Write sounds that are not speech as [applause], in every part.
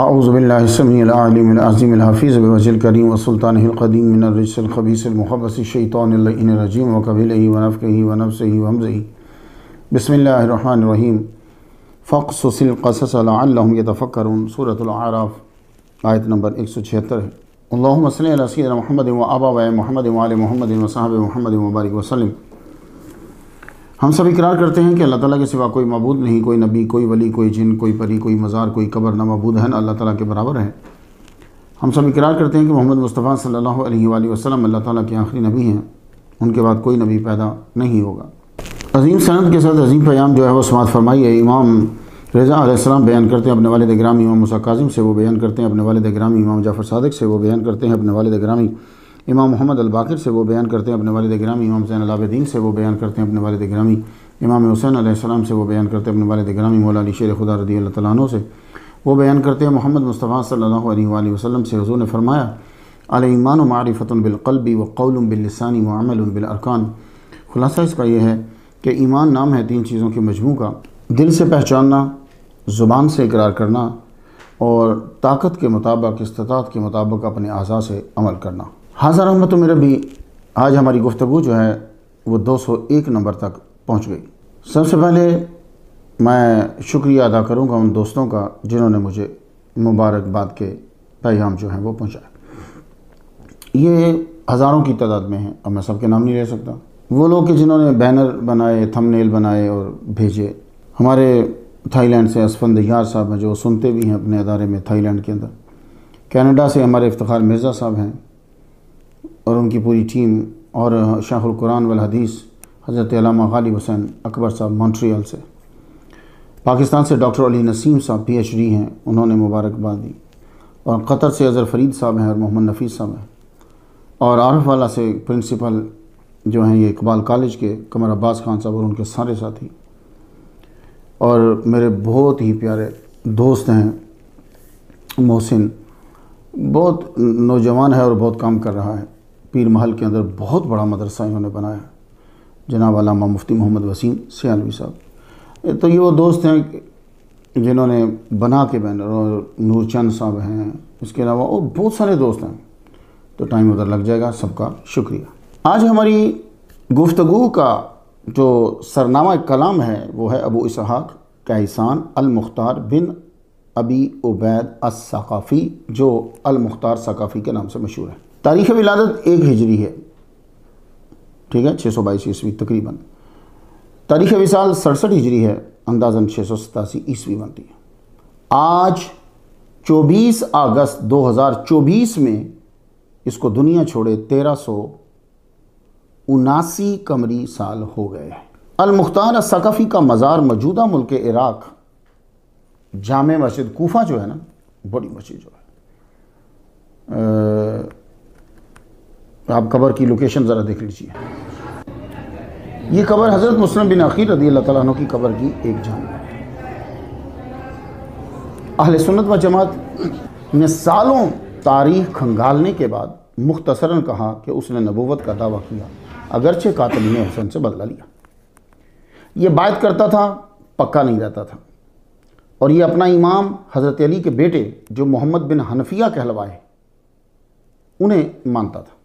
اعوذ باللہ السمیع العالم العظیم الحفیظ بوجل کریم وسلطان القدیم من الرجس الخبیث المخبص الشیطان اللہ الرجیم وقبلہی ونفقہی ونفسہی ومزہی بسم اللہ الرحمن الرحیم فقصص القصص لعلہم یتفکرون سورة العراف آیت نمبر 176 ہے اللہم صلی اللہ علیہ وسلم محمد و آبا و محمد و آل محمد و صحاب محمد و مبارک وسلم ہم سب اقرار کرتے ہیں کہ اللہ تعالیٰ کے سوا کوئی معبود نہیں کوئی نبی کوئی ولی کوئی جن کوئی پری کوئی مزار کوئی قبر نہ معبود نہ اللہ تعالیٰ کے برابر ہے ہم سب اقرار کرتے ہیں کہ محمد مصطفیٰ صلی اللہ علیہ وآلہ وسلم اللہ تعالیٰ کے آخری نبی ہیں ان کے بعد کوئی نبی پیدا نہیں ہوگا عظیم سند کے ساتھ عظیم پیام جو ہے وہ سماعت فرمائی ہے امام رضا علیہ السلام بیان کرتے ہیں اپنے والد اگرامی امام کاظم سے وہ بیان کرتے ہیں اپنے والد اگرامی امام جعفر صادق سے وہ بیان کرتے ہیں اپنے والد گرامی اگرامی امام محمد الباقر سے وہ بیان کرتے ہیں اپنے والد گرامی امام حسین العابدین دین سے وہ بیان کرتے ہیں اپنے والد گرامی امام حسین علیہ السلام سے وہ بیان کرتے ہیں اپنے والد مولا علی شیر خدا رضی اللہ تعالیٰ عنہ سے وہ بیان کرتے ہیں محمد مصطفیٰ صلی اللہ علیہ وآلہ وسلم سے حضور نے فرمایا علیہ ایمان و معرفت بالقلبی و قول باللسانی و عمل بالارکان خلاصہ اس کا یہ ہے کہ ایمان نام ہے تین چیزوں کے مجموع کا دل سے پہچاننا زبان سے اقرار کرنا اور طاقت کے مطابق استطاعت کے مطابق اپنے اعضاء سے عمل کرنا حاضر ہاں احمد میرے بھی آج ہماری گفتگو جو ہے وہ دو سو ایک نمبر تک پہنچ گئی سب سے پہلے میں شکریہ ادا کروں گا ان دوستوں کا جنہوں نے مجھے مبارکباد کے پیام جو ہیں وہ پہنچایا یہ ہزاروں کی تعداد میں ہیں اب میں سب کے نام نہیں لے سکتا وہ لوگ کہ جنہوں نے بینر بنائے تھم نیل بنائے اور بھیجے ہمارے تھائی لینڈ سے اسفند یار صاحب ہیں جو سنتے بھی ہیں اپنے ادارے میں تھائی لینڈ کے اندر کینیڈا سے ہمارے افتخار مرزا صاحب ہیں اور ان کی پوری ٹیم اور شاہ القرآن والحدیث حضرت علامہ غالب حسین اکبر صاحب مونٹریال سے پاکستان سے ڈاکٹر علی نسیم صاحب پی ایچ ڈی ہیں انہوں نے مبارکباد دی اور قطر سے اظہر فرید صاحب ہیں اور محمد نفیس صاحب ہیں اور عارف والا سے پرنسپل جو ہیں یہ اقبال کالج کے قمر عباس خان صاحب اور ان کے سارے ساتھی اور میرے بہت ہی پیارے دوست ہیں محسن بہت نوجوان ہے اور بہت کام کر رہا ہے پیر محل کے اندر بہت بڑا مدرسہ انہوں نے بنایا جناب علامہ مفتی محمد وسیم سیالوی صاحب تو یہ وہ دوست ہیں جنہوں نے بنا کے بین اور نور چند صاحب ہیں اس کے علاوہ اور بہت سارے دوست ہیں تو ٹائم ادھر لگ جائے گا سب کا شکریہ آج ہماری گفتگو کا جو سرنامہ کلام ہے وہ ہے ابو اسحاق کیسان المختار بن ابی عبید الثقافی جو المختار ثقافی کے نام سے مشہور ہے تاریخ ولادت ایک ہجری ہے ٹھیک ہے چھ سو بائیس عیسوی تقریباً تاریخ وصال سڑسٹھ ہجری ہے اندازاً چھ سو ستاسی عیسوی بنتی ہے آج چوبیس اگست دو ہزار چوبیس میں اس کو دنیا چھوڑے تیرہ سو اناسی کمری سال ہو گئے ہیں المختار ثقافی کا مزار موجودہ ملک عراق جامع مسجد کوفہ جو ہے نا بڑی مسجد جو ہے آپ قبر کی لوکیشن ذرا دیکھ یہ قبر حضرت مسلم بن اخیر رضی اللہ تعالیٰ عنہ کی قبر کی ایک جانب سنت و جماعت نے سالوں تاریخ کھنگالنے کے بعد مختصراً کہا کہ اس نے نبوت کا دعویٰ کیا اگرچہ قاتل نے حسن سے بدلہ لیا یہ بات کرتا تھا پکا نہیں رہتا تھا اور یہ اپنا امام حضرت علی کے بیٹے جو محمد بن حنفیہ کہلوائے انہیں مانتا تھا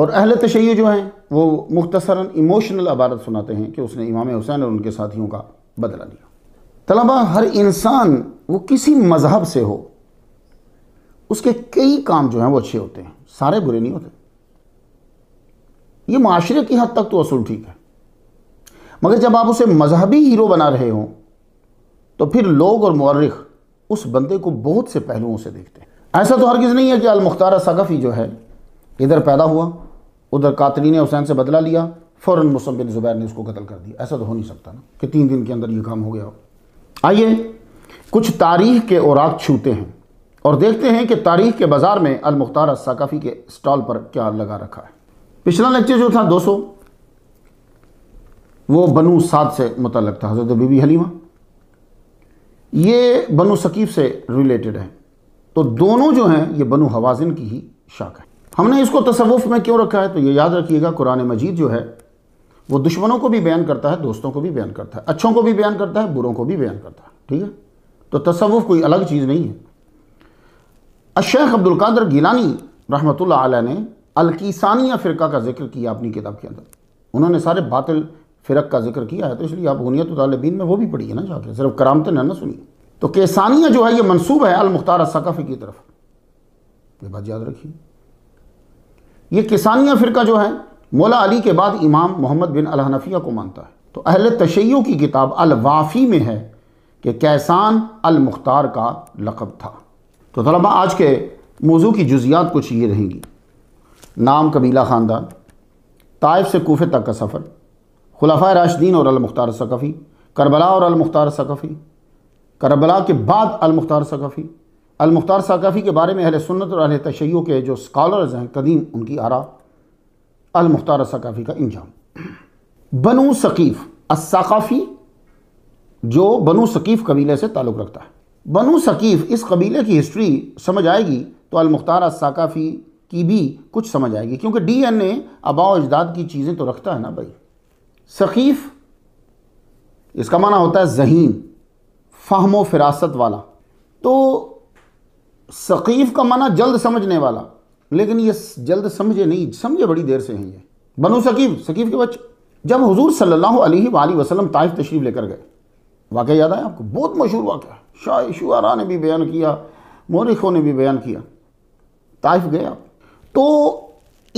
اور اہل تشیع جو ہیں وہ مختصراً ایموشنل عبارت سناتے ہیں کہ اس نے امام حسین اور ان کے ساتھیوں کا بدلہ لیا طلبہ ہر انسان وہ کسی مذہب سے ہو اس کے کئی کام جو ہیں وہ اچھے ہوتے ہیں سارے برے نہیں ہوتے یہ معاشرے کی حد تک تو اصول ٹھیک ہے مگر جب آپ اسے مذہبی ہیرو بنا رہے ہوں تو پھر لوگ اور مورخ اس بندے کو بہت سے پہلوؤں سے دیکھتے ہیں ایسا تو ہرگز نہیں ہے کہ المختار صغف جو ہے ادھر پیدا ہوا ادھر قاتلی نے حسین سے بدلہ لیا فوراً بن زبیر نے اس کو قتل کر دیا ایسا تو ہو نہیں سکتا نا کہ تین دن کے اندر یہ کام ہو گیا آئیے کچھ تاریخ کے اوراق چھوتے ہیں اور دیکھتے ہیں کہ تاریخ کے بازار میں المختار ثقافتی کے اسٹال پر کیا لگا رکھا ہے پچھلا لیکچر جو تھا دو سو وہ بنو سعد سے متعلق تھا حضرت بی بی حلیمہ یہ بنو ثقیف سے ریلیٹڈ ہے تو دونوں جو ہیں یہ بنو حوازن کی ہی شاک ہے ہم نے اس کو تصوف میں کیوں رکھا ہے تو یہ یاد رکھیے گا قرآن مجید جو ہے وہ دشمنوں کو بھی بیان کرتا ہے دوستوں کو بھی بیان کرتا ہے اچھوں کو بھی بیان کرتا ہے بروں کو بھی بیان کرتا ہے ٹھیک ہے تو تصوف کوئی الگ چیز نہیں ہے الشیخ عبد القادر گیلانی رحمۃ اللہ علیہ نے الکیسانیہ فرقہ کا ذکر کیا اپنی کتاب کے اندر انہوں نے سارے باطل فرق کا ذکر کیا ہے تو اس لیے آپ غنیت و طالبین میں وہ بھی پڑھیے نا جا کے صرف کرامت نا نہ سنیے تو کیسانیہ جو ہے یہ منصوب ہے المختار ثقافی کی طرف یہ بات یاد رکھیے یہ کسانیہ فرقہ جو ہے مولا علی کے بعد امام محمد بن الحنفیہ کو مانتا ہے تو اہل تشیعوں کی کتاب الوافی میں ہے کہ کیسان المختار کا لقب تھا تو طلبہ آج کے موضوع کی جزیات کچھ یہ رہیں گی نام قبیلہ خاندان طائف سے کوفے تک کا سفر خلافہ راشدین اور المختار سقفی کربلا اور المختار سقفی کربلا کے بعد المختار سقفی المختار ثقافی کے بارے میں اہل سنت اور اہل تشیع کے جو سکالرز ہیں قدیم ان کی آرا المختار کا انجام بنو الثقافی جو بنو ثقیف قبیلے سے تعلق رکھتا ہے بنو ثقیف اس قبیلے کی ہسٹری سمجھ آئے گی تو المختار ثقافی کی بھی کچھ سمجھ آئے گی کیونکہ ڈی این اے آبا و اجداد کی چیزیں تو رکھتا ہے نا بھائی ثقیف اس کا معنی ہوتا ہے ذہین فہم و فراست والا تو ثقیف کا معنی جلد سمجھنے والا لیکن یہ جلد سمجھے نہیں سمجھے بڑی دیر سے ہیں یہ بنو ثقیف ثقیف کے بچے جب حضور صلی اللہ علیہ وآلہ وسلم طائف تشریف لے کر گئے واقعہ یاد آیا آپ کو بہت مشہور واقعہ شاہ شعرا نے بھی بیان کیا مورخوں نے بھی بیان کیا طائف گئے آپ تو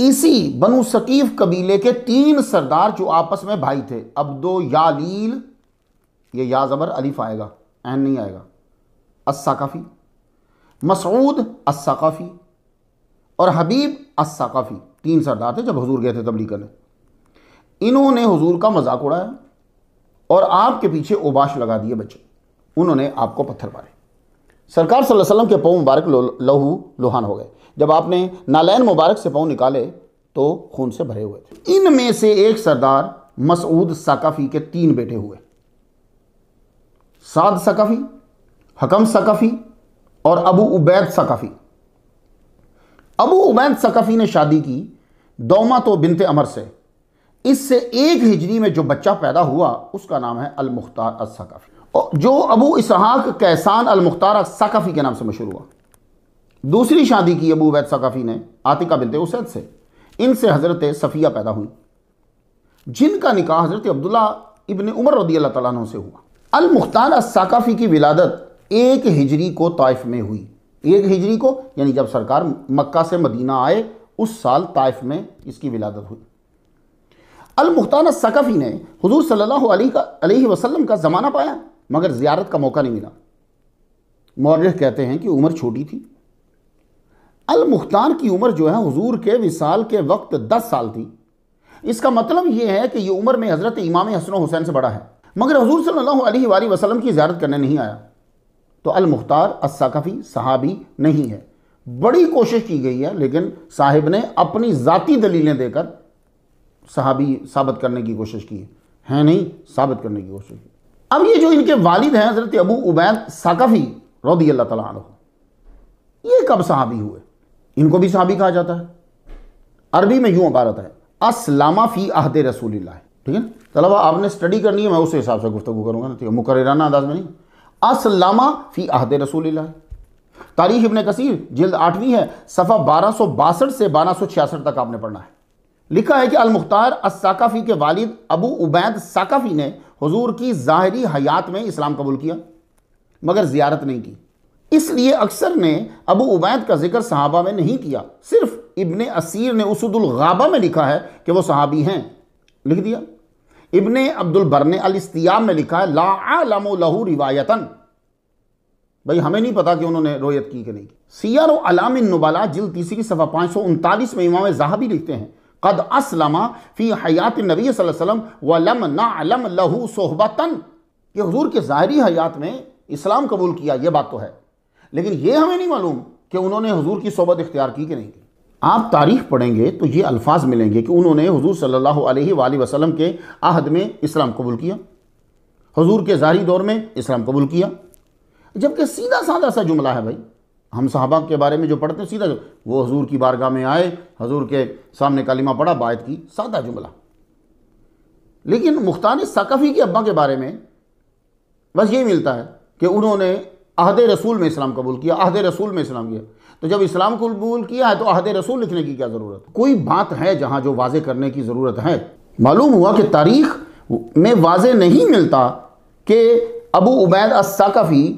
اسی بنو ثقیف قبیلے کے تین سردار جو آپس میں بھائی تھے عبدو یالیل یہ یا زبر الف آئے گا عین نہیں آئے گا اسا کافی مسعود اثافی اور حبیب اثافی تین سردار تھے جب حضور گئے تھے تبلیغ کرنے انہوں نے حضور کا مذاق اڑایا اور آپ کے پیچھے اوباش لگا دیے بچے انہوں نے آپ کو پتھر پارے سرکار صلی اللہ علیہ وسلم کے پاؤں مبارک لہو لوہان ہو گئے جب آپ نے نالین مبارک سے پاؤں نکالے تو خون سے بھرے ہوئے تھے ان میں سے ایک سردار مسعود ثقافی کے تین بیٹے ہوئے سعد ثقافی حکم ثقافی اور ابو عبید سقفی ابو عبید سقفی نے شادی کی دومہ تو بنت عمر سے اس سے ایک ہجری میں جو بچہ پیدا ہوا اس کا نام ہے المختار السقفی جو ابو اسحاق قیسان المختار السقفی کے نام سے مشہور ہوا دوسری شادی کی ابو عبید سقفی نے آتکہ بنت عسید سے ان سے حضرت صفیہ پیدا ہوئی جن کا نکاح حضرت عبداللہ ابن عمر رضی اللہ تعالیٰ عنہ سے ہوا المختار السقفی کی ولادت ایک ہجری کو طائف میں ہوئی ایک ہجری کو یعنی جب سرکار مکہ سے مدینہ آئے اس سال طائف میں اس کی ولادت ہوئی المختان السکفی نے حضور صلی اللہ علیہ وسلم کا زمانہ پایا مگر زیارت کا موقع نہیں ملا مورخ کہتے ہیں کہ عمر چھوٹی تھی المختان کی عمر جو ہے حضور کے وصال کے وقت دس سال تھی اس کا مطلب یہ ہے کہ یہ عمر میں حضرت امام حسن و حسین سے بڑا ہے مگر حضور صلی اللہ علیہ وآلہ وسلم کی زیارت کرنے نہیں آیا تو المختار السقفی صحابی نہیں ہے بڑی کوشش کی گئی ہے لیکن صاحب نے اپنی ذاتی دلیلیں دے کر صحابی ثابت کرنے کی کوشش کی ہے نہیں ثابت کرنے کی کوشش کی اب یہ جو ان کے والد ہیں حضرت ابو عبید ثقفی رضی اللہ تعالیٰ عنہ یہ کب صحابی ہوئے ان کو بھی صحابی کہا جاتا ہے عربی میں یوں عبارت ہے اسلامہ فی عہد رسول اللہ ٹھیک ہے طلبہ آپ نے سٹڈی کرنی ہے میں اس حساب سے گفتگو کروں گا مقررانہ انداز میں نہیں اسلامہ فی عہد رسول اللہ تاریخ ابن کثیر جلد آٹھویں ہے صفحہ بارہ سو باسٹھ سے بارہ سو چھیاسٹھ تک آپ نے پڑھنا ہے لکھا ہے کہ المختار الساقفی کے والد ابو عبید ساقفی نے حضور کی ظاہری حیات میں اسلام قبول کیا مگر زیارت نہیں کی اس لیے اکثر نے ابو عبید کا ذکر صحابہ میں نہیں کیا صرف ابن اسیر نے اسد الغابہ میں لکھا ہے کہ وہ صحابی ہیں لکھ دیا ابن عبد البرنِ الستیاب میں لکھا ہے لا عالم لہو روایتََََََََََََ بھائی ہمیں نہیں پتا کہ انہوں نے رویت کی کہ نہیں سیار و علام النبالا جل تیسری صفحہ پانچ سو انتالیس میں امام صاحبی لکھتے ہیں قد اسلم فی حیات النبی صلی اللہ علیہ وسلم ولم نعلم لہو صحبتاً یہ حضور کے ظاہری حیات میں اسلام قبول کیا یہ بات تو ہے لیکن یہ ہمیں نہیں معلوم کہ انہوں نے حضور کی صحبت اختیار کی کہ نہیں کی آپ تاریخ پڑھیں گے تو یہ الفاظ ملیں گے کہ انہوں نے حضور صلی اللہ علیہ وآلہ وسلم کے عہد میں اسلام قبول کیا حضور کے ظاہری دور میں اسلام قبول کیا جبکہ سیدھا سادھا سا جملہ ہے بھائی ہم صحابہ کے بارے میں جو پڑھتے ہیں سیدھا وہ حضور کی بارگاہ میں آئے حضور کے سامنے کلمہ پڑھا باعت کی سادہ جملہ لیکن مختار ثقافی کی ابا کے بارے میں بس یہی ملتا ہے کہ انہوں نے عہد رسول میں اسلام قبول کیا عہد رسول میں اسلام کیا تو جب اسلام کو کیا ہے تو عہد رسول لکھنے کی کیا ضرورت کوئی بات ہے جہاں جو واضح کرنے کی ضرورت ہے معلوم ہوا کہ تاریخ میں واضح نہیں ملتا کہ ابو عبید ابید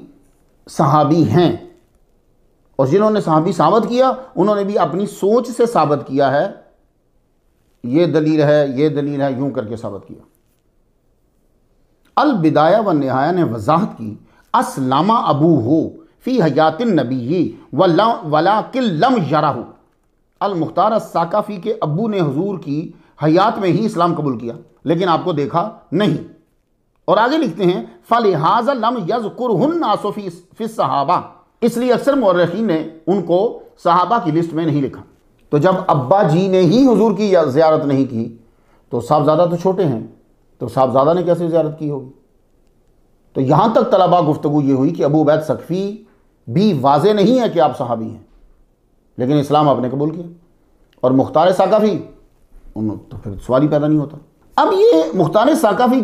صحابی ہیں اور جنہوں نے صحابی ثابت کیا انہوں نے بھی اپنی سوچ سے ثابت کیا ہے یہ دلیل ہے یہ دلیل ہے یوں کر کے ثابت کیا البدایہ و نہایا نے وضاحت کی اسلامہ ابو ہو فی حیات النبی لم ولاکل المختار کے ابو نے حضور کی حیات میں ہی اسلام قبول کیا لیکن آپ کو دیکھا نہیں اور آگے لکھتے ہیں فلحاظ صحابہ اس لیے اکثر مورخین نے ان کو صحابہ کی لسٹ میں نہیں لکھا تو جب ابا جی نے ہی حضور کی زیارت نہیں کی تو صاحبزادہ تو چھوٹے ہیں تو صاحبزادہ نے کیسے زیارت کی ہوگی تو یہاں تک طلبہ گفتگو یہ ہوئی کہ ابو عبید سکفی بھی واضح نہیں ہے کہ آپ صحابی ہیں لیکن اسلام آپ نے قبول کیا اور مختار تو پھر پیدا نہیں ہوتا اب یہ مختار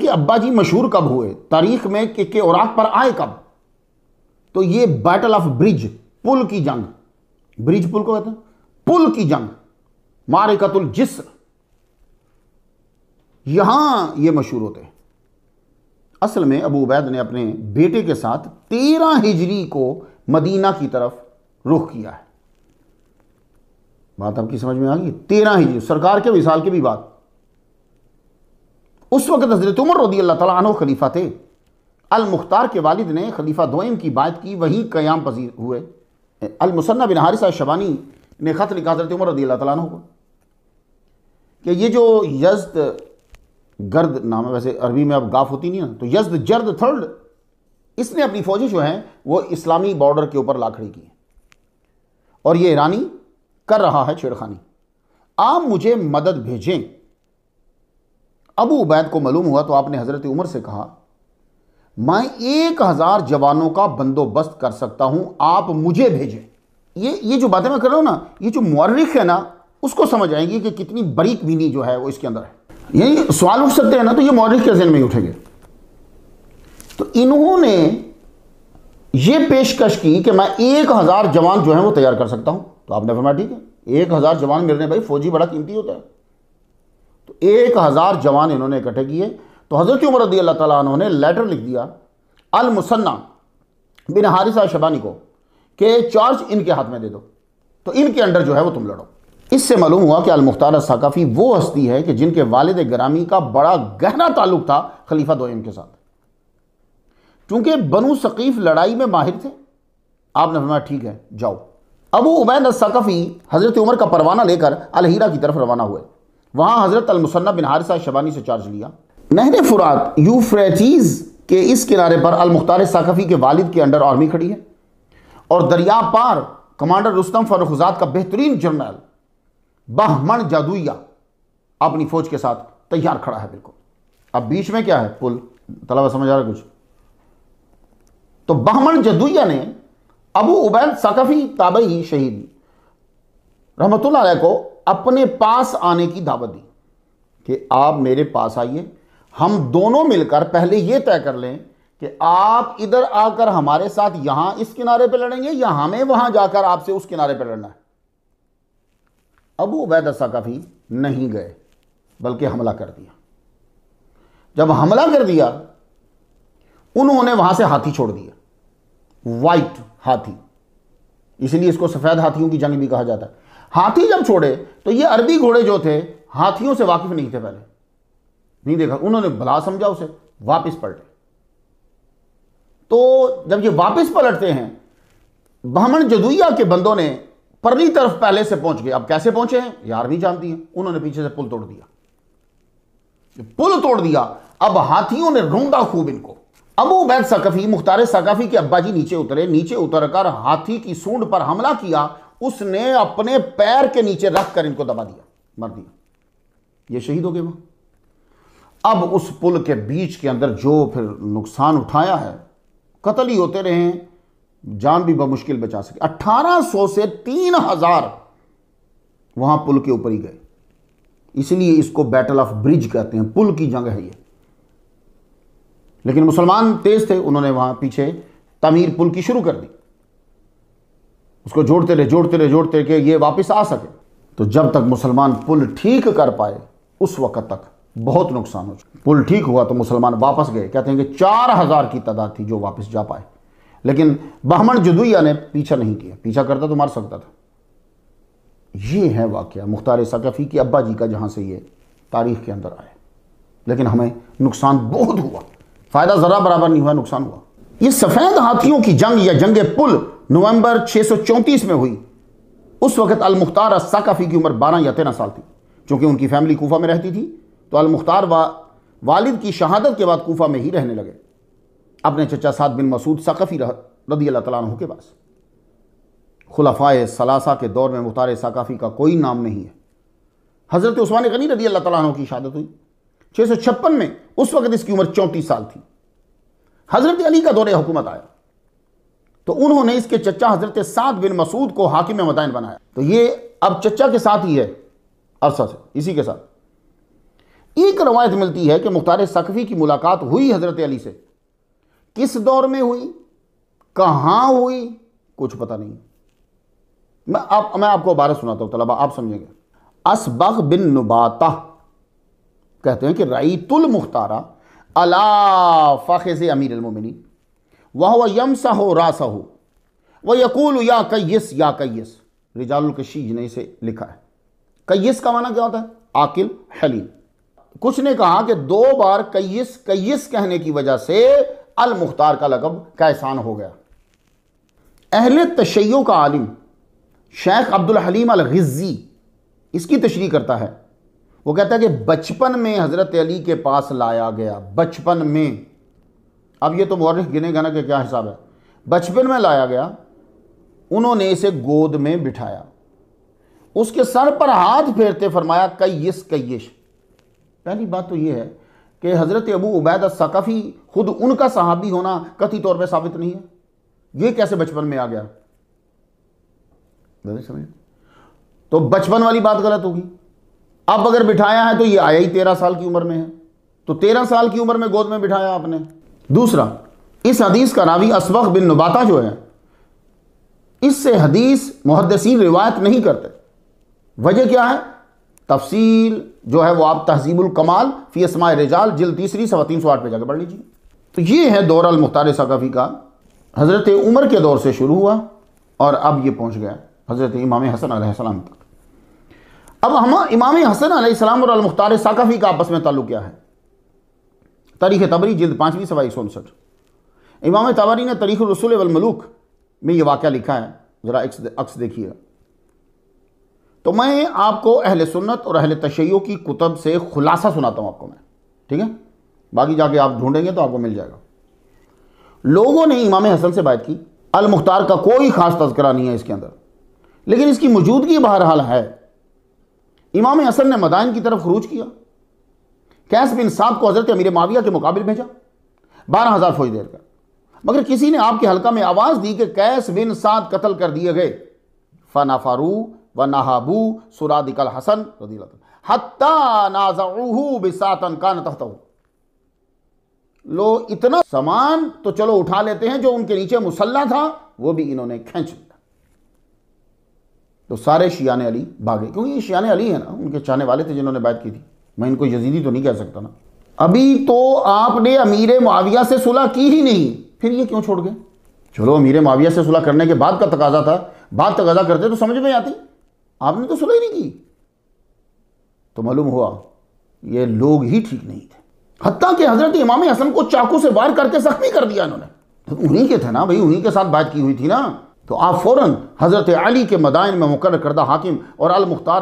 کے ابا جی مشہور کب ہوئے تاریخ میں کہ اوراق پر آئے کب تو یہ بیٹل آف برج پل کی جنگ برج پل کو کہتے ہیں پل کی جنگ مارکت الجسر یہاں یہ مشہور ہوتے ہیں اصل میں ابو عبید نے اپنے بیٹے کے ساتھ تیرہ ہجری کو مدینہ کی طرف رخ کیا ہے بات آپ کی سمجھ میں آ گئی تیرہ ہی سرکار کے ویسال کے بھی بات اس وقت حضرت عمر رضی اللہ تعالیٰ عنہ خلیفہ تھے المختار کے والد نے خلیفہ دوئم کی بات کی وہی قیام پذیر ہوئے المسنہ بن حارسہ شبانی نے خط لکھا حضرت عمر رضی اللہ تعالیٰ عنہ کو کہ یہ جو یزد گرد نام ہے ویسے عربی میں اب گاف ہوتی نہیں تو یزد جرد تھرڈ اس نے اپنی فوجی جو ہیں وہ اسلامی بارڈر کے اوپر لاکھڑی کی اور یہ ایرانی کر رہا ہے چھڑخانی آپ مجھے مدد بھیجیں ابو عبید کو معلوم ہوا تو آپ نے حضرت عمر سے کہا میں ایک ہزار جوانوں کا بندوبست کر سکتا ہوں آپ مجھے بھیجیں یہ جو باتیں میں کر رہا ہوں نا یہ جو مورخ ہے نا اس کو سمجھ آئیں گی کہ کتنی بریک بینی جو ہے وہ اس کے اندر ہے یہ یعنی سوال اٹھ سکتے ہیں نا تو یہ مورخ کے ذہن میں ہی اٹھیں گے تو انہوں نے یہ پیشکش کی کہ میں ایک ہزار جوان جو ہیں وہ تیار کر سکتا ہوں تو آپ نے فرمایا ٹھیک ہے ایک ہزار جوان میرے بھائی فوجی بڑا قیمتی ہوتا ہے تو ایک ہزار جوان انہوں نے اکٹھے کیے تو حضرت عمر رضی اللہ تعالیٰ انہوں نے لیٹر لکھ دیا المسنہ بن حارثہ شبانی کو کہ چارج ان کے ہاتھ میں دے دو تو ان کے انڈر جو ہے وہ تم لڑو اس سے معلوم ہوا کہ المختار ثقافی وہ ہستی ہے کہ جن کے والد گرامی کا بڑا گہرا تعلق تھا خلیفہ دوئم کے ساتھ چونکہ بنو ثقیف لڑائی میں ماہر تھے آپ نے فرمایا ٹھیک ہے جاؤ ابو عبید السقفی حضرت عمر کا پروانہ لے کر الہیرہ کی طرف روانہ ہوئے وہاں حضرت المسنہ بن حارثہ شبانی سے چارج لیا نہر فرات یو فریچیز کے اس کنارے پر المختار ثقفی کے والد کے انڈر آرمی کھڑی ہے اور دریا پار کمانڈر رستم فرخزاد کا بہترین جنرل بہمن جادویہ اپنی فوج کے ساتھ تیار کھڑا ہے بالکل اب بیچ میں کیا ہے پل طلبہ سمجھ آ رہا ہے کچھ تو بہمن جدویہ نے ابو عبید سکفی تابعی شہید رحمت اللہ علیہ کو اپنے پاس آنے کی دعوت دی کہ آپ میرے پاس آئیے ہم دونوں مل کر پہلے یہ طے کر لیں کہ آپ ادھر آ کر ہمارے ساتھ یہاں اس کنارے پہ لڑیں گے یا ہمیں وہاں جا کر آپ سے اس کنارے پہ لڑنا ہے ابو عبید سکافی نہیں گئے بلکہ حملہ کر دیا جب حملہ کر دیا انہوں نے وہاں سے ہاتھی چھوڑ دیا وائٹ ہاتھی اس لیے اس کو سفید ہاتھیوں کی جنگ بھی کہا جاتا ہے ہاتھی جب چھوڑے تو یہ عربی گھوڑے جو تھے ہاتھیوں سے واقف نہیں تھے پہلے نہیں دیکھا انہوں نے بلا سمجھا اسے واپس پلٹے تو جب یہ واپس پلٹتے ہیں بہمن جدویا کے بندوں نے پرنی طرف پہلے سے پہنچ گئے اب کیسے پہنچے ہیں یار بھی جانتی ہیں انہوں نے پیچھے سے پل توڑ دیا پل توڑ دیا اب ہاتھیوں نے روڈا خوب ان کو ابو عبید سقفی مختار ثقافی کے ابا جی نیچے اترے نیچے اتر کر ہاتھی کی سونڈ پر حملہ کیا اس نے اپنے پیر کے نیچے رکھ کر ان کو دبا دیا مر دیا یہ شہید ہو گئے وہاں اب اس پل کے بیچ کے اندر جو پھر نقصان اٹھایا ہے قتل ہی ہوتے رہے ہیں جان بھی بمشکل بچا سکے اٹھارہ سو سے تین ہزار وہاں پل کے اوپر ہی گئے اس لیے اس کو بیٹل آف برج کہتے ہیں پل کی جنگ ہے یہ لیکن مسلمان تیز تھے انہوں نے وہاں پیچھے تعمیر پل کی شروع کر دی اس کو جوڑتے رہے جوڑتے رہے جوڑتے کہ یہ واپس آ سکے تو جب تک مسلمان پل ٹھیک کر پائے اس وقت تک بہت نقصان ہو چکا پل ٹھیک ہوا تو مسلمان واپس گئے کہتے ہیں کہ چار ہزار کی تعداد تھی جو واپس جا پائے لیکن بہمن جدویہ نے پیچھا نہیں کیا پیچھا کرتا تو مار سکتا تھا یہ ہے واقعہ مختار سکفی کی ابا جی کا جہاں سے یہ تاریخ کے اندر آئے لیکن ہمیں نقصان بہت ہوا فائدہ ذرا برابر نہیں ہوا نقصان ہوا یہ سفید ہاتھیوں کی جنگ یا جنگ پل نومبر چھ سو چونتیس میں ہوئی اس وقت المختار ثقافتی کی عمر بارہ یا تیرہ سال تھی چونکہ ان کی فیملی کوفہ میں رہتی تھی تو المختار والد کی شہادت کے بعد کوفہ میں ہی رہنے لگے اپنے چچا سعد بن مسعود ثقافی رضی اللہ تعالیٰ عنہ کے پاس خلفائے ثلاثہ کے دور میں مختار ثقافی کا کوئی نام نہیں ہے حضرت عثمان غنی رضی اللہ تعالیٰ عنہ کی شہادت ہوئی سو چھپن میں اس وقت اس کی عمر چونتیس سال تھی حضرت علی کا دور حکومت آیا تو انہوں نے اس کے چچا حضرت بن مسعود کو حاکم مدائن بنایا تو یہ اب چچا کے کے ساتھ ساتھ ہی ہے عرصہ سے اسی ایک روایت ملتی ہے کہ مختار کی ملاقات ہوئی حضرت علی سے کس دور میں ہوئی کہاں ہوئی کچھ پتہ نہیں میں آپ کو بارے ہوں طلبہ آپ سمجھیں گے اسبغ بن نباتہ کہتے ہیں کہ رائیت المختارہ علا فاخز امیر المومنی وہو یمسہو راسہو ویقولو یا قیس یا قیس رجال القشیج نے اسے لکھا ہے قیس کا معنی کیا ہوتا ہے آقل حلیم کچھ نے کہا کہ دو بار قیس قیس کہنے کی وجہ سے المختار کا لقب قیسان ہو گیا اہل تشیعوں کا عالم شیخ عبدالحلیم الغزی اس کی تشریح کرتا ہے وہ کہتا ہے کہ بچپن میں حضرت علی کے پاس لایا گیا بچپن میں اب یہ تو مورخ گنے گنا کہ کیا حساب ہے بچپن میں لایا گیا انہوں نے اسے گود میں بٹھایا اس کے سر پر ہاتھ پھیرتے فرمایا کئیس کئیش پہلی بات تو یہ ہے کہ حضرت ابو عبید السقفی خود ان کا صحابی ہونا قطعی طور پہ ثابت نہیں ہے یہ کیسے بچپن میں آ گیا تو بچپن والی بات غلط ہوگی اب اگر بٹھایا ہے تو یہ آیا ہی تیرہ سال کی عمر میں ہے تو تیرہ سال کی عمر میں گود میں بٹھایا آپ نے دوسرا اس حدیث کا راوی اسوق بن نباتا جو ہے اس سے حدیث محدثین روایت نہیں کرتے وجہ کیا ہے تفصیل جو ہے وہ آپ تہذیب الکمال فی اسماء رجال جل تیسری تین سو آٹھ پہ جا کے پڑھ لیجیے تو یہ ہے دور المختار ثقافی کا حضرت عمر کے دور سے شروع ہوا اور اب یہ پہنچ گیا حضرت امام حسن علیہ السلام تک اب ہم امام حسن علیہ السلام اور المختار ثقافی کا آپس میں تعلق کیا ہے تاریخ تبری جلد پانچویں سوائی سو انسٹھ امام تبری نے تاریخ والملوک میں یہ واقعہ لکھا ہے ذرا عکس دیکھیے تو میں آپ کو اہل سنت اور اہل تشیعوں کی کتب سے خلاصہ سناتا ہوں آپ کو میں ٹھیک ہے باقی جا کے آپ ڈھونڈیں گے تو آپ کو مل جائے گا لوگوں نے امام حسن سے بات کی المختار کا کوئی خاص تذکرہ نہیں ہے اس کے اندر لیکن اس کی موجودگی بہرحال ہے امام حسن نے مدائن کی طرف خروج کیا کیس بن صاحب کو حضرت امیر معاویہ کے مقابل بھیجا بارہ ہزار فوج دیر کر مگر کسی نے آپ کے حلقہ میں آواز دی کہ کیس بن سعد قتل کر دیے گئے فنا فارو و نا ہابو سوراد حسن لو اتنا سامان تو چلو اٹھا لیتے ہیں جو ان کے نیچے مسلح تھا وہ بھی انہوں نے کھینچ لیا تو سارے شیعان علی بھاگے کیونکہ یہ شیان علی ہیں نا ان کے چانے والے تھے جنہوں نے بات کی تھی میں ان کو یزیدی تو نہیں کہہ سکتا نا ابھی تو آپ نے امیر معاویہ سے صلح کی ہی نہیں پھر یہ کیوں چھوڑ گئے چلو امیر معاویہ سے صلح کرنے کے بعد کا تقاضا تھا بات تقاضا کرتے تو سمجھ میں آتی آپ نے تو صلح ہی نہیں کی تو معلوم ہوا یہ لوگ ہی ٹھیک نہیں تھے حتیٰ کہ حضرت امام حسن کو چاقو سے وار کر کے زخمی کر دیا انہوں نے انہی کے تھے نا بھائی انہی کے ساتھ بات کی ہوئی تھی نا تو آپ فوراً حضرت علی کے مدائن میں مقرر کردہ حاکم اور المختار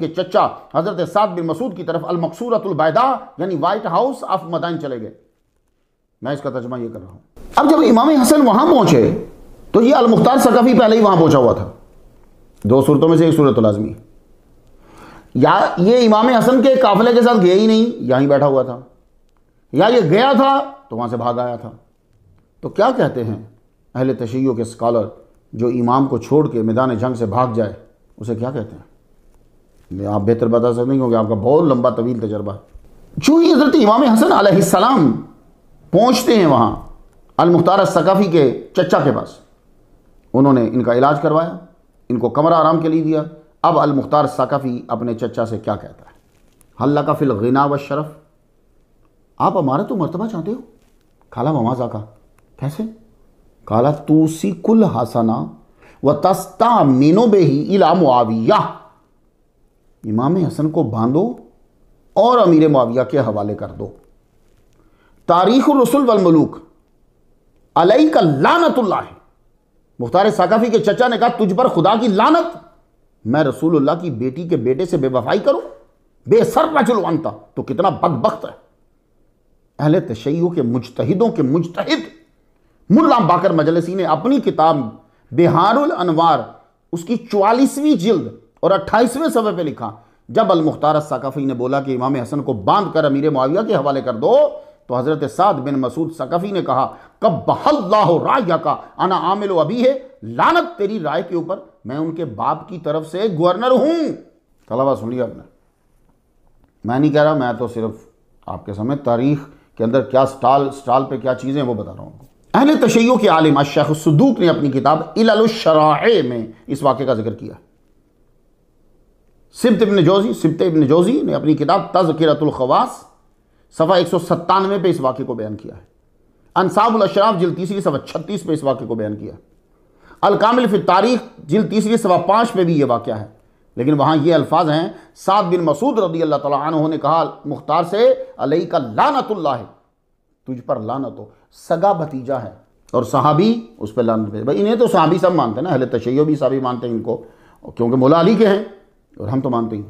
کے چچا حضرت سعد بن مسعود کی طرف المقصورت البیدا یعنی وائٹ ہاؤس آف مدائن چلے گئے میں اس کا ترجمہ یہ کر رہا ہوں اب جب امام حسن وہاں پہنچے تو یہ المختار ثقافی پہلے ہی وہاں پہنچا ہوا تھا دو صورتوں میں سے ایک صورت العظمی یا یہ امام حسن کے قافلے کے ساتھ گیا ہی نہیں یا بیٹھا ہوا تھا یا یہ گیا تھا تو وہاں سے بھاگ آیا تھا تو کیا کہتے ہیں اہل تشیعوں کے اسکالر جو امام کو چھوڑ کے میدان جنگ سے بھاگ جائے اسے کیا کہتے ہیں آپ بہتر بتا سکتے ہیں کیونکہ آپ کا بہت لمبا طویل تجربہ ہے ہی حضرت امام حسن علیہ السلام پہنچتے ہیں وہاں المختار ثقافی کے چچا کے پاس انہوں نے ان کا علاج کروایا ان کو کمرہ آرام کے لیے دیا اب المختار ثقافی اپنے چچا سے کیا کہتا ہے حل کا فی الغنا و شرف آپ ہمارا تو مرتبہ چاہتے ہو کھالا مماز کا کیسے کالا تو ہسنا و تستا مینو بے ہی الا معاویہ امام حسن کو باندھو اور امیر معاویہ کے حوالے کر دو تاریخ الرسول والملوک علیہ کا لانت اللہ ہے مختار ثقافی کے چچا نے کہا تجھ پر خدا کی لانت میں رسول اللہ کی بیٹی کے بیٹے سے بے وفائی کروں بے سر انتا تو کتنا بد بخت ہے اہل تشیعوں کے مجتہدوں کے مجتہد باکر مجلسی نے اپنی کتاب بہار الانوار اس کی چوالیسویں جلد اور اٹھائیسویں صفحے پہ لکھا جب المختار السقفی نے بولا کہ امام حسن کو باندھ کر امیر معاویہ کے حوالے کر دو تو حضرت سعد بن مسعود سقفی نے کہا کب اللہ رایہ کا انا عامل و ابھی ہے لانت تیری رائے کے اوپر میں ان کے باپ کی طرف سے گورنر ہوں طلبہ سن لیا میں نہیں کہہ رہا میں تو صرف آپ کے سامنے تاریخ کے اندر کیا چیزیں وہ بتا رہا ہوں اہل تشیعوں کے عالم الشیخ الصدوق نے اپنی کتاب علل الشرائع میں اس واقعے کا ذکر کیا سبت ابن جوزی سبت ابن جوزی نے اپنی کتاب تذکرت الخواس صفحہ 197 پہ اس واقعے کو بیان کیا ہے انصاب الاشراف جل تیسری صفحہ 36 پہ اس واقعے کو بیان کیا الکامل فی تاریخ جل تیسری صفحہ پانچ پہ بھی یہ واقعہ ہے لیکن وہاں یہ الفاظ ہیں سعد بن مسعود رضی اللہ تعالیٰ عنہ نے کہا مختار سے علیہ کا لانت اللہ تجھ پر لانت ہو سگا بھتیجا ہے اور صحابی اس پہ لانت بھائی انہیں تو صحابی سب مانتے ہیں نا اہل تشیعہ بھی صحابی مانتے ہیں ان کو کیونکہ مولا علی کے ہیں اور ہم تو مانتے ہیں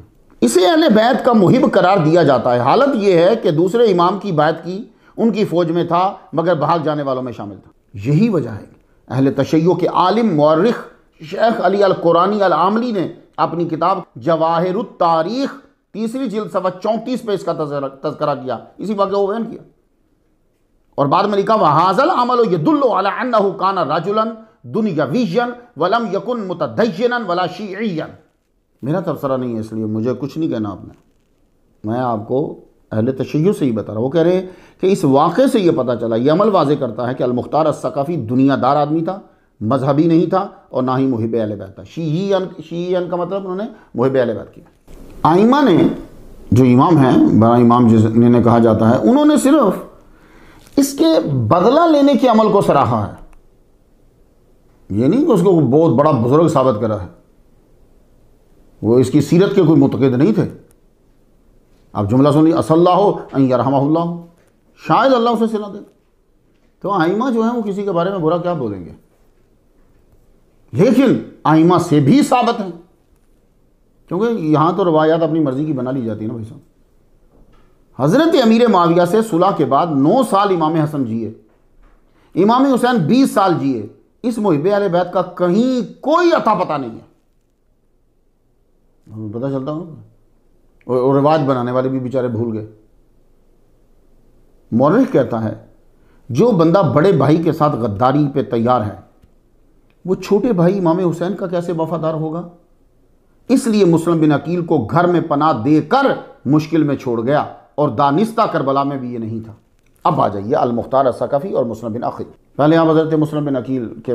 اسے اہل بیت کا محب قرار دیا جاتا ہے حالت یہ ہے کہ دوسرے امام کی بیعت کی ان کی فوج میں تھا مگر بھاگ جانے والوں میں شامل تھا یہی وجہ ہے اہل تشید کے عالم مورخ شیخ علی القرآنی العاملی نے اپنی کتاب جواہر التاریخ تیسری جلد صفحہ چونتیس پہ اس کا تذکرہ کیا اسی واقعہ وہ وین کیا اور بعد میں لکھا وَحَازَ الْعَمَلُ يَدُلُّ عَلَىٰ عَنَّهُ كَانَ رَجُلًا دُنِيَ وِيجًا وَلَمْ يَكُنْ مُتَدَيِّنًا وَلَا شِعِيًا میرا تفسرہ نہیں ہے اس لئے مجھے کچھ نہیں کہنا آپ نے میں آپ کو اہل تشیع سے ہی بتا رہا وہ کہہ رہے کہ اس واقعے سے یہ پتا چلا یہ عمل واضح کرتا ہے کہ المختار السقافی دنیا دار آدمی تھا مذہبی نہیں تھا اور نہ ہی محب اہل بیت تھا شیعین کا مطلب انہوں نے محب اہل بیت کیا آئیمہ نے جو امام ہیں بڑا امام جنہیں کہا جاتا ہے انہوں نے صرف اس کے بدلہ لینے کے عمل کو سراہا ہے یہ نہیں کہ اس کو بہت بڑا بزرگ ثابت کر رہا ہے وہ اس کی سیرت کے کوئی متقد نہیں تھے آپ جملہ سنی اصل اللہ ہو این رحمہ اللہ ہو شاید اللہ اسے سلا دے تو آئمہ جو ہیں وہ کسی کے بارے میں برا کیا بولیں گے لیکن آئمہ سے بھی ثابت ہیں کیونکہ یہاں تو روایات اپنی مرضی کی بنا لی جاتی ہے نا بھائی صاحب حضرت امیر معاویہ سے صلح کے بعد نو سال امام حسن جیے امام حسین بیس سال جیے اس محبے والے بیت کا کہیں کوئی عطا پتا نہیں ہے پتہ چلتا ہوں اور رواج بنانے والے بھی بیچارے بھول گئے مورخ کہتا ہے جو بندہ بڑے بھائی کے ساتھ غداری پہ تیار ہے وہ چھوٹے بھائی امام حسین کا کیسے وفادار ہوگا اس لیے مسلم بن عقیل کو گھر میں پناہ دے کر مشکل میں چھوڑ گیا اور دانستہ کربلا میں بھی یہ نہیں تھا اب آ جائیے المختار اور مسلم بن عقیل پہلے آپ حضرت مسلم بن عقیل کے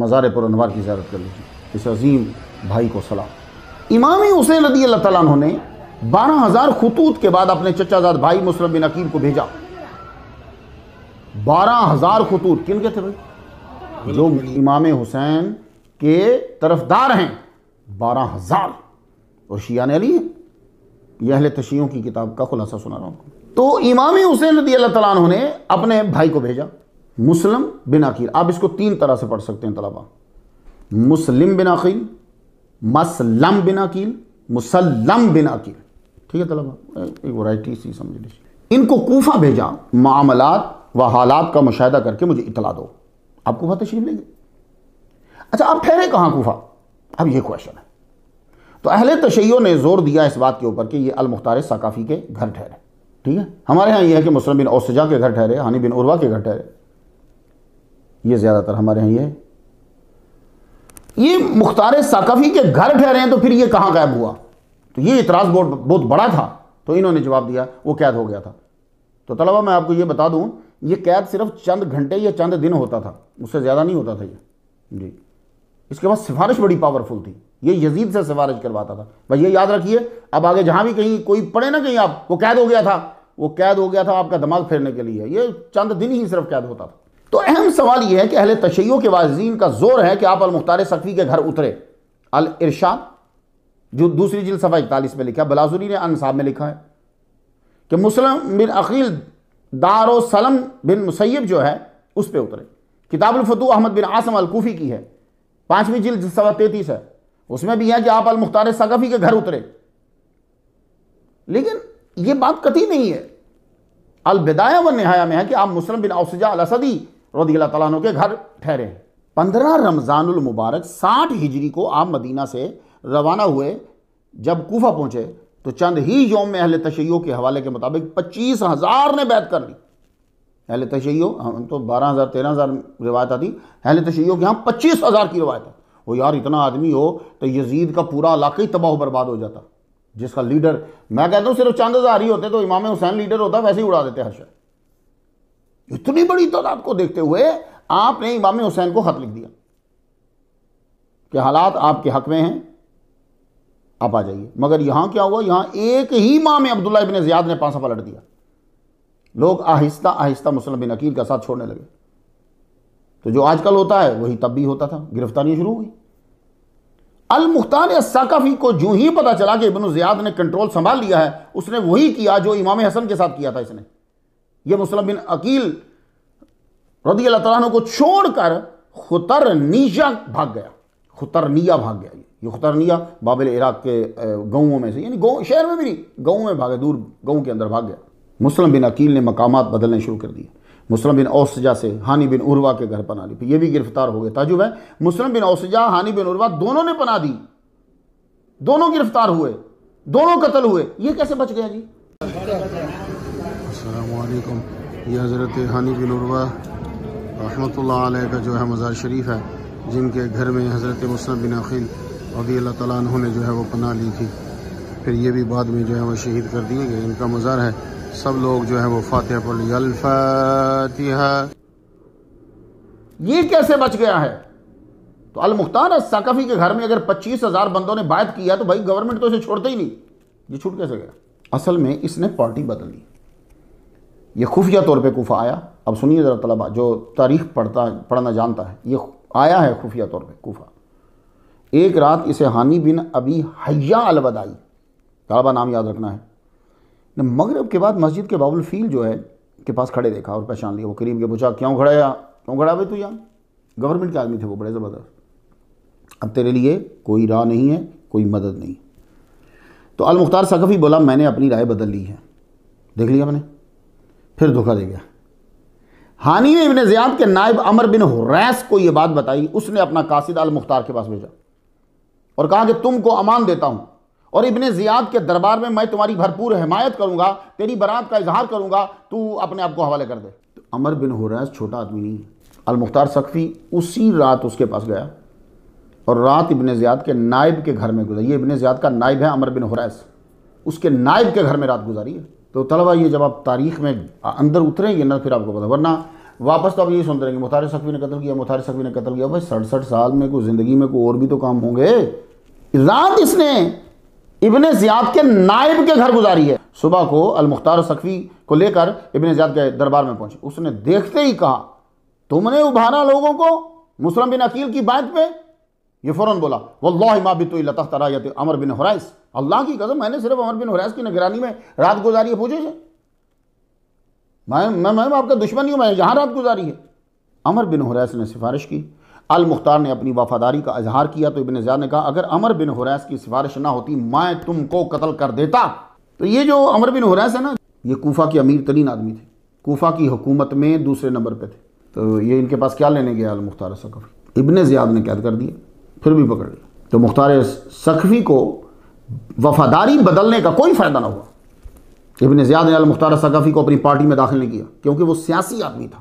مزار پر انوار کی زیارت کر لیجیے اس عظیم بھائی کو سلام امام حسین رضی اللہ تعالیٰ عنہ نے بارہ ہزار خطوط کے بعد اپنے چچا زاد بھائی مسلم بن عقیل کو بھیجا بارہ ہزار خطوط کن کے تھے بھائی جو امام حسین کے طرف دار ہیں بارہ ہزار اور شیان علی یہ اہل تشیعوں کی کتاب کا خلاصہ سنا رہا ہوں تو امام حسین رضی اللہ تعالیٰ عنہ نے اپنے بھائی کو بھیجا مسلم بن عقیل آپ اس کو تین طرح سے پڑھ سکتے ہیں طلبا مسلم بن بن عقیل عقیل مسلم مسلم بن عقیل ٹھیک ہے طلبا ان کو کوفہ بھیجا معاملات و حالات کا مشاہدہ کر کے مجھے اطلاع دو آپ کوفہ تشریف لیں گے اچھا آپ ٹھہرے کہاں کوفہ اب یہ کوشچن ہے تو اہل تشیعوں نے زور دیا اس بات کے اوپر کہ یہ المختار ثقافی کے گھر ٹھہرے ٹھیک ہے ہمارے ہاں یہ ہے کہ مسلم بن اوسجا کے گھر ٹھہرے ہانی بن عروا کے گھر ٹھہرے یہ زیادہ تر ہمارے ہاں یہ ہے یہ مختار ثقافی کے گھر ٹھہرے ہیں تو پھر یہ کہاں غائب ہوا تو یہ اعتراض بہت بڑا تھا تو انہوں نے جواب دیا وہ قید ہو گیا تھا تو طلبہ میں آپ کو یہ بتا دوں یہ قید صرف چند گھنٹے یا چند دن ہوتا تھا اس سے زیادہ نہیں ہوتا تھا یہ جی اس کے بعد سفارش بڑی پاورفل تھی یہ یزید سے سفارج کرواتا تھا بھائی یاد رکھیے اب آگے جہاں بھی کہیں کوئی پڑھے نہ کہیں آپ وہ قید ہو گیا تھا وہ قید ہو گیا تھا آپ کا دماغ پھیرنے کے لیے یہ چند دن ہی صرف قید ہوتا تھا تو اہم سوال یہ ہے کہ اہل تشیعوں کے کا زور ہے کہ آپ المختار سخی کے گھر اترے الارشاد جو دوسری جلد صفحہ اکتالیس میں لکھا بلازوری نے ان صاحب میں لکھا ہے کہ مسلم بن عقیل دار و سلم بن مسیب جو ہے اس پہ اترے کتاب الفتو احمد بن عاصم الکوفی کی ہے پانچویں جلد صفحہ تیتیس ہے اس میں بھی ہے کہ آپ المختار سقفی کے گھر اترے لیکن یہ بات قطعی نہیں ہے البدایہ و نہایا میں ہے کہ آپ مسلم بن اوسجا الاسدی رضی اللہ تعالیٰ عنہ کے گھر ٹھہرے ہیں پندرہ رمضان المبارک ساٹھ ہجری کو آپ مدینہ سے روانہ ہوئے جب کوفہ پہنچے تو چند ہی یوم میں اہل تشید کے حوالے کے مطابق پچیس ہزار نے بیعت کر لی اہل ہم تو بارہ ہزار تیرہ ہزار روایت آتی اہل تشید کے ہاں پچیس ہزار کی روایت ہے وہ یار اتنا آدمی ہو تو یزید کا پورا علاقہ ہی تباہ و برباد ہو جاتا جس کا لیڈر میں کہتا ہوں صرف چند ہزار ہی ہوتے تو امام حسین لیڈر ہوتا ویسے ہی اڑا دیتے ہر شہر اتنی بڑی تعداد کو دیکھتے ہوئے آپ نے امام حسین کو خط لکھ دیا کہ حالات آپ کے حق میں ہیں آپ آ جائیے مگر یہاں کیا ہوا یہاں ایک ہی ماہ میں عبداللہ ابن زیاد نے پان پلٹ دیا لوگ آہستہ آہستہ مسلم بن عقیل کا ساتھ چھوڑنے لگے تو جو آج کل ہوتا ہے وہی تب بھی ہوتا تھا گرفتاریاں شروع ہوئی المختان ثقاق کو جو ہی پتہ چلا کہ ابن زیاد نے کنٹرول سنبھال لیا ہے اس نے وہی کیا جو امام حسن کے ساتھ کیا تھا اس نے یہ مسلم بن عقیل رضی اللہ تعالیٰ عنہ کو چھوڑ کر خطرنیشہ بھاگ گیا خطرنیہ بھاگ گیا یہ خطرنیہ بابل عراق کے گاؤں میں سے یعنی گاؤں شہر میں بھی نہیں گاؤں میں بھاگے دور گاؤں کے اندر بھاگ گیا مسلم بن عقیل نے مقامات بدلنے شروع کر دیے مسلم بن اوسجہ سے ہانی بن عروا کے گھر پناہ لی پھر یہ بھی گرفتار ہو گئے تعجب ہے مسلم بن اوسجا ہانی بن عروا دونوں نے پناہ دی دونوں گرفتار ہوئے دونوں قتل ہوئے یہ کیسے بچ گیا جی السلام علیکم یہ حضرت ہانی بن عروا رحمۃ اللہ علیہ کا جو ہے مزار شریف ہے جن کے گھر میں حضرت مسلم بن عقیل رضی اللہ تعالیٰ عنہ نے جو ہے وہ پناہ لی تھی پھر یہ بھی بعد میں جو ہے وہ شہید کر دیے گئے ان کا مزار ہے سب لوگ جو ہیں وہ فاتح الفاتحہ یہ کیسے بچ گیا ہے تو المختار کے گھر میں اگر پچیس ہزار بندوں نے بات کیا تو بھائی گورنمنٹ تو اسے چھوڑتے ہی نہیں یہ چھوٹ کیسے گیا اصل میں اس نے پارٹی بدل لی یہ خفیہ طور پہ کوفہ آیا اب سنیے ذرا طلبہ جو تاریخ پڑھتا پڑھنا جانتا ہے یہ آیا ہے خفیہ طور پہ ایک رات اسے ہانی بن ابی حیاء الودائی طلبہ نام یاد رکھنا ہے مغرب کے بعد مسجد کے باب الفیل جو ہے کے پاس کھڑے دیکھا اور پہچان لیا وہ کریم کے پوچھا کیوں کھڑا یا کیوں کھڑا ہوئے تو یہاں گورنمنٹ کے آدمی تھے وہ بڑے زبردست اب تیرے لیے کوئی راہ نہیں ہے کوئی مدد نہیں تو المختار سقفی بولا میں نے اپنی رائے بدل لی ہے دیکھ لیا میں نے پھر دھوکہ دے گیا ہانی نے ابن زیاد کے نائب عمر بن حریس کو یہ بات بتائی اس نے اپنا قاصد المختار کے پاس بھیجا اور کہا کہ تم کو امان دیتا ہوں اور ابن زیاد کے دربار میں میں تمہاری بھرپور حمایت کروں گا تیری برات کا اظہار کروں گا تو اپنے آپ کو حوالے کر دے تو بن حریز چھوٹا آدمی نہیں المختار سقفی اسی رات اس کے پاس گیا اور رات ابن زیاد کے نائب کے گھر میں گزاری ہے ابن زیاد کا نائب ہے عمر بن حریز اس کے نائب کے گھر میں رات گزاری ہے تو طلبہ یہ جب آپ تاریخ میں اندر اتریں گے نہ پھر آپ کو پتہ ورنہ واپس تو آپ یہ سنتے رہیں گے متھار سقفی نے قتل کیا متحر سقفی نے قتل کیا بھائی سڑسٹھ سال میں کوئی زندگی میں کوئی اور بھی تو کام ہوں گے رات اس نے ابن زیاد کے نائب کے گھر گزاری ہے صبح کو المختار سخوی کو لے کر ابن زیاد کے دربار میں پہنچے اس نے دیکھتے ہی کہا تم نے ابھارا لوگوں کو مسلم بن عقیل کی بات پہ یہ فوراً بولا واللہ ما بیتو اللہ رایت عمر بن حرائس اللہ کی قسم میں نے صرف عمر بن حرائس کی نگرانی میں رات گزاری ہے پوچھے میں آپ کا دشمن نہیں ہوں میں یہاں رات گزاری ہے عمر بن حرائس نے سفارش کی المختار نے اپنی وفاداری کا اظہار کیا تو ابن زیاد نے کہا اگر عمر بن حریس کی سفارش نہ ہوتی میں تم کو قتل کر دیتا تو یہ جو عمر بن حریس ہے نا یہ کوفہ کی امیر ترین آدمی تھے کوفہ کی حکومت میں دوسرے نمبر پہ تھے تو یہ ان کے پاس کیا لینے گیا المختار صقفی ابن زیاد نے قید کر دیا پھر بھی پکڑ لیا تو مختار صخفی کو وفاداری بدلنے کا کوئی فائدہ نہ ہوا ابن زیاد نے المختار ثقفی کو اپنی پارٹی میں داخل نہیں کیا کیونکہ وہ سیاسی آدمی تھا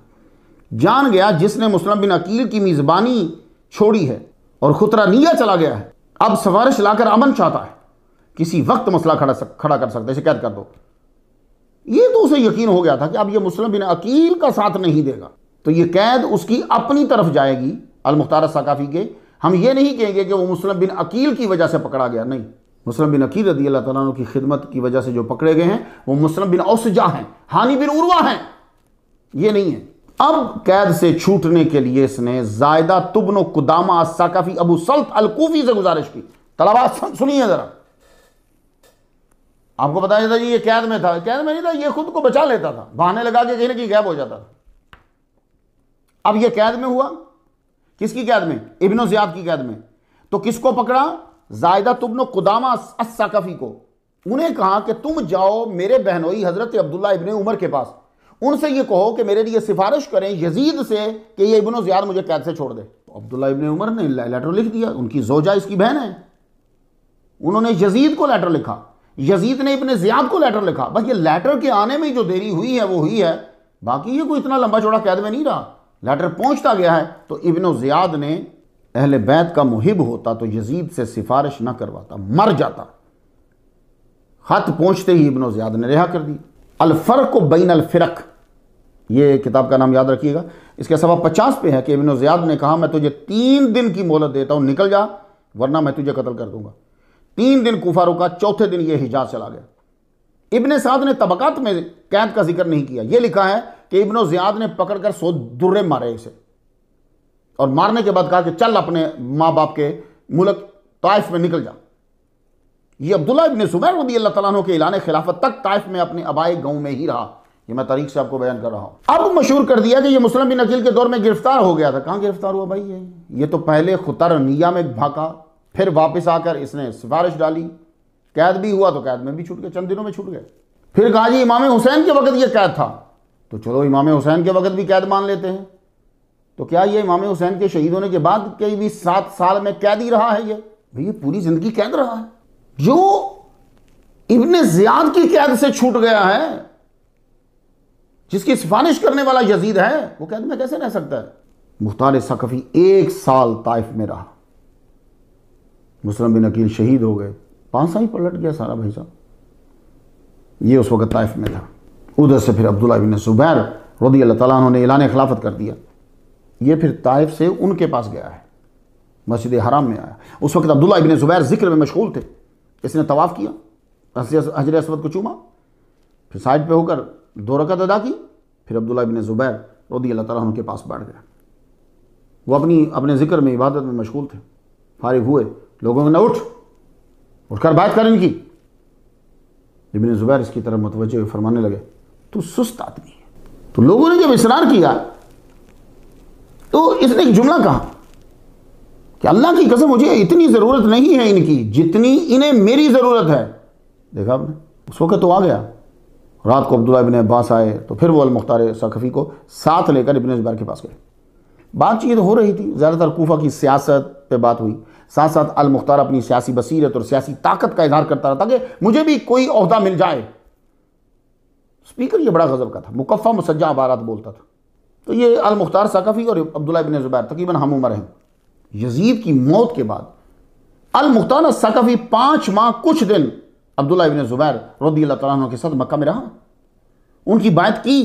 جان گیا جس نے مسلم بن عقیل کی میزبانی چھوڑی ہے اور خطرہ نیا چلا گیا ہے اب سفارش لا کر امن چاہتا ہے کسی وقت مسئلہ کھڑا کر سکتے کر دو یہ تو اسے یقین ہو گیا تھا کہ اب یہ مسلم بن عقیل کا ساتھ نہیں دے گا تو یہ قید اس کی اپنی طرف جائے گی المختار ثقافی کے ہم یہ نہیں کہیں گے کہ وہ مسلم بن عقیل کی وجہ سے پکڑا گیا نہیں مسلم بن عقیل رضی اللہ تعالیٰ کی خدمت کی وجہ سے جو پکڑے گئے ہیں وہ مسلم بن اوسجا ہیں ہانی بن عروہ ہیں یہ نہیں ہے اب قید سے چھوٹنے کے لیے اس نے زائدہ تبن و قدامہ اسکافی ابو سلط القوفی سے گزارش کی طلبا سنیے ذرا آپ کو بتایا تھا جی یہ قید میں تھا قید میں نہیں تھا یہ خود کو بچا لیتا تھا بہانے لگا کے کہیں غائب ہو جاتا تھا اب یہ قید میں ہوا کس کی قید میں ابن و زیاد کی قید میں تو کس کو پکڑا زائدہ تبن و قدامہ کو انہیں کہا کہ تم جاؤ میرے بہنوئی حضرت عبداللہ ابن عمر کے پاس ان سے یہ کہو کہ میرے لیے سفارش کریں یزید سے کہ یہ ابن و زیاد مجھے قید سے چھوڑ دے عبداللہ ابن عمر نے لیٹر لکھ دیا ان کی زوجہ اس کی بہن ہے انہوں نے یزید کو لیٹر لکھا یزید نے ابن زیاد کو لیٹر لکھا بس یہ لیٹر کے آنے میں جو دیری ہوئی ہے وہ ہوئی ہے باقی یہ کوئی اتنا لمبا چھوڑا قید میں نہیں رہا لیٹر پہنچتا گیا ہے تو ابن و زیاد نے اہل بیت کا محب ہوتا تو یزید سے سفارش نہ کرواتا مر جاتا خط پہنچتے ہی ابن و زیاد نے رہا کر دی الفرق و بین الفرق یہ کتاب کا نام یاد رکھیے گا اس کے سوا پچاس پہ ہے کہ ابن زیاد نے کہا میں تجھے تین دن کی مہلت دیتا ہوں نکل جا ورنہ میں تجھے قتل کر دوں گا تین دن کوفا رکا چوتھے دن یہ حجاز چلا گیا ابن سعد نے طبقات میں قید کا ذکر نہیں کیا یہ لکھا ہے کہ ابن زیاد نے پکڑ کر سو درے مارے اسے اور مارنے کے بعد کہا کہ چل اپنے ماں باپ کے ملک طائف میں نکل جا یہ عبداللہ ابن زبیر رضی اللہ تعالیٰ عنہ کے اعلان خلافت تک طائف میں اپنے ابائے گاؤں میں ہی رہا یہ میں تاریخ سے آپ کو بیان کر رہا ہوں اب مشہور کر دیا کہ یہ مسلم بن عقیل کے دور میں گرفتار ہو گیا تھا کہاں گرفتار ہوا بھائی یہ تو پہلے خطر نیا میں بھاگا پھر واپس آ کر اس نے سفارش ڈالی قید بھی ہوا تو قید میں بھی چھوٹ گئے چند دنوں میں چھوٹ گئے پھر کہا جی امام حسین کے وقت یہ قید تھا تو چلو امام حسین کے وقت بھی قید مان لیتے ہیں تو کیا یہ امام حسین کے شہید ہونے کے بعد کئی بھی سات سال میں قید ہی رہا ہے یہ یہ پوری زندگی قید رہا ہے جو ابن زیاد کی قید سے چھوٹ گیا ہے جس کی سفارش کرنے والا یزید ہے وہ قید میں کیسے رہ سکتا ہے مختار سقفی ایک سال طائف میں رہا مسلم بن عقیل شہید ہو گئے پانچ سال ہی پلٹ گیا سارا بھائی صاحب یہ اس وقت طائف میں تھا ادھر سے پھر عبداللہ بن زبیر رضی اللہ تعالیٰ نے اعلان خلافت کر دیا یہ پھر طائف سے ان کے پاس گیا ہے مسجد حرام میں آیا اس وقت عبداللہ ابن زبیر ذکر میں مشغول تھے اس نے طواف کیا حجر اسود کو چوما پھر سائڈ پہ ہو کر دو رکعت ادا کی پھر عبداللہ بن زبیر رضی اللہ تعالیٰ ان کے پاس بیٹھ گیا وہ اپنی اپنے ذکر میں عبادت میں مشغول تھے فارغ ہوئے لوگوں نے نہ اٹھ اٹھ کر بات ان کی ابن زبیر اس کی طرح متوجہ ہوئے فرمانے لگے تو سست آدمی ہے تو لوگوں نے جب اصرار کیا تو اس نے ایک جملہ کہا کہ اللہ کی قسم مجھے اتنی ضرورت نہیں ہے ان کی جتنی انہیں میری ضرورت ہے دیکھا آپ نے اس وقت تو آ گیا رات کو عبداللہ ابن عباس آئے تو پھر وہ المختار ثقفی کو ساتھ لے کر ابن زبیر کے پاس گئے بات چیت ہو رہی تھی زیادہ تر کوفہ کی سیاست پہ بات ہوئی ساتھ ساتھ المختار اپنی سیاسی بصیرت اور سیاسی طاقت کا اظہار کرتا رہا تاکہ مجھے بھی کوئی عہدہ مل جائے اسپیکر یہ بڑا غزب کا تھا مقفع مسجہ عبارات بولتا تھا تو یہ المختار ثقفی اور عبداللہ ابن زبیر تقریباً ہم عمر ہیں یزید کی موت کے بعد المختان ثقافتی پانچ ماہ کچھ دن عبداللہ ابن زبیر رضی اللہ تعالیٰ عنہ کے ساتھ مکہ میں رہا ان کی باعت کی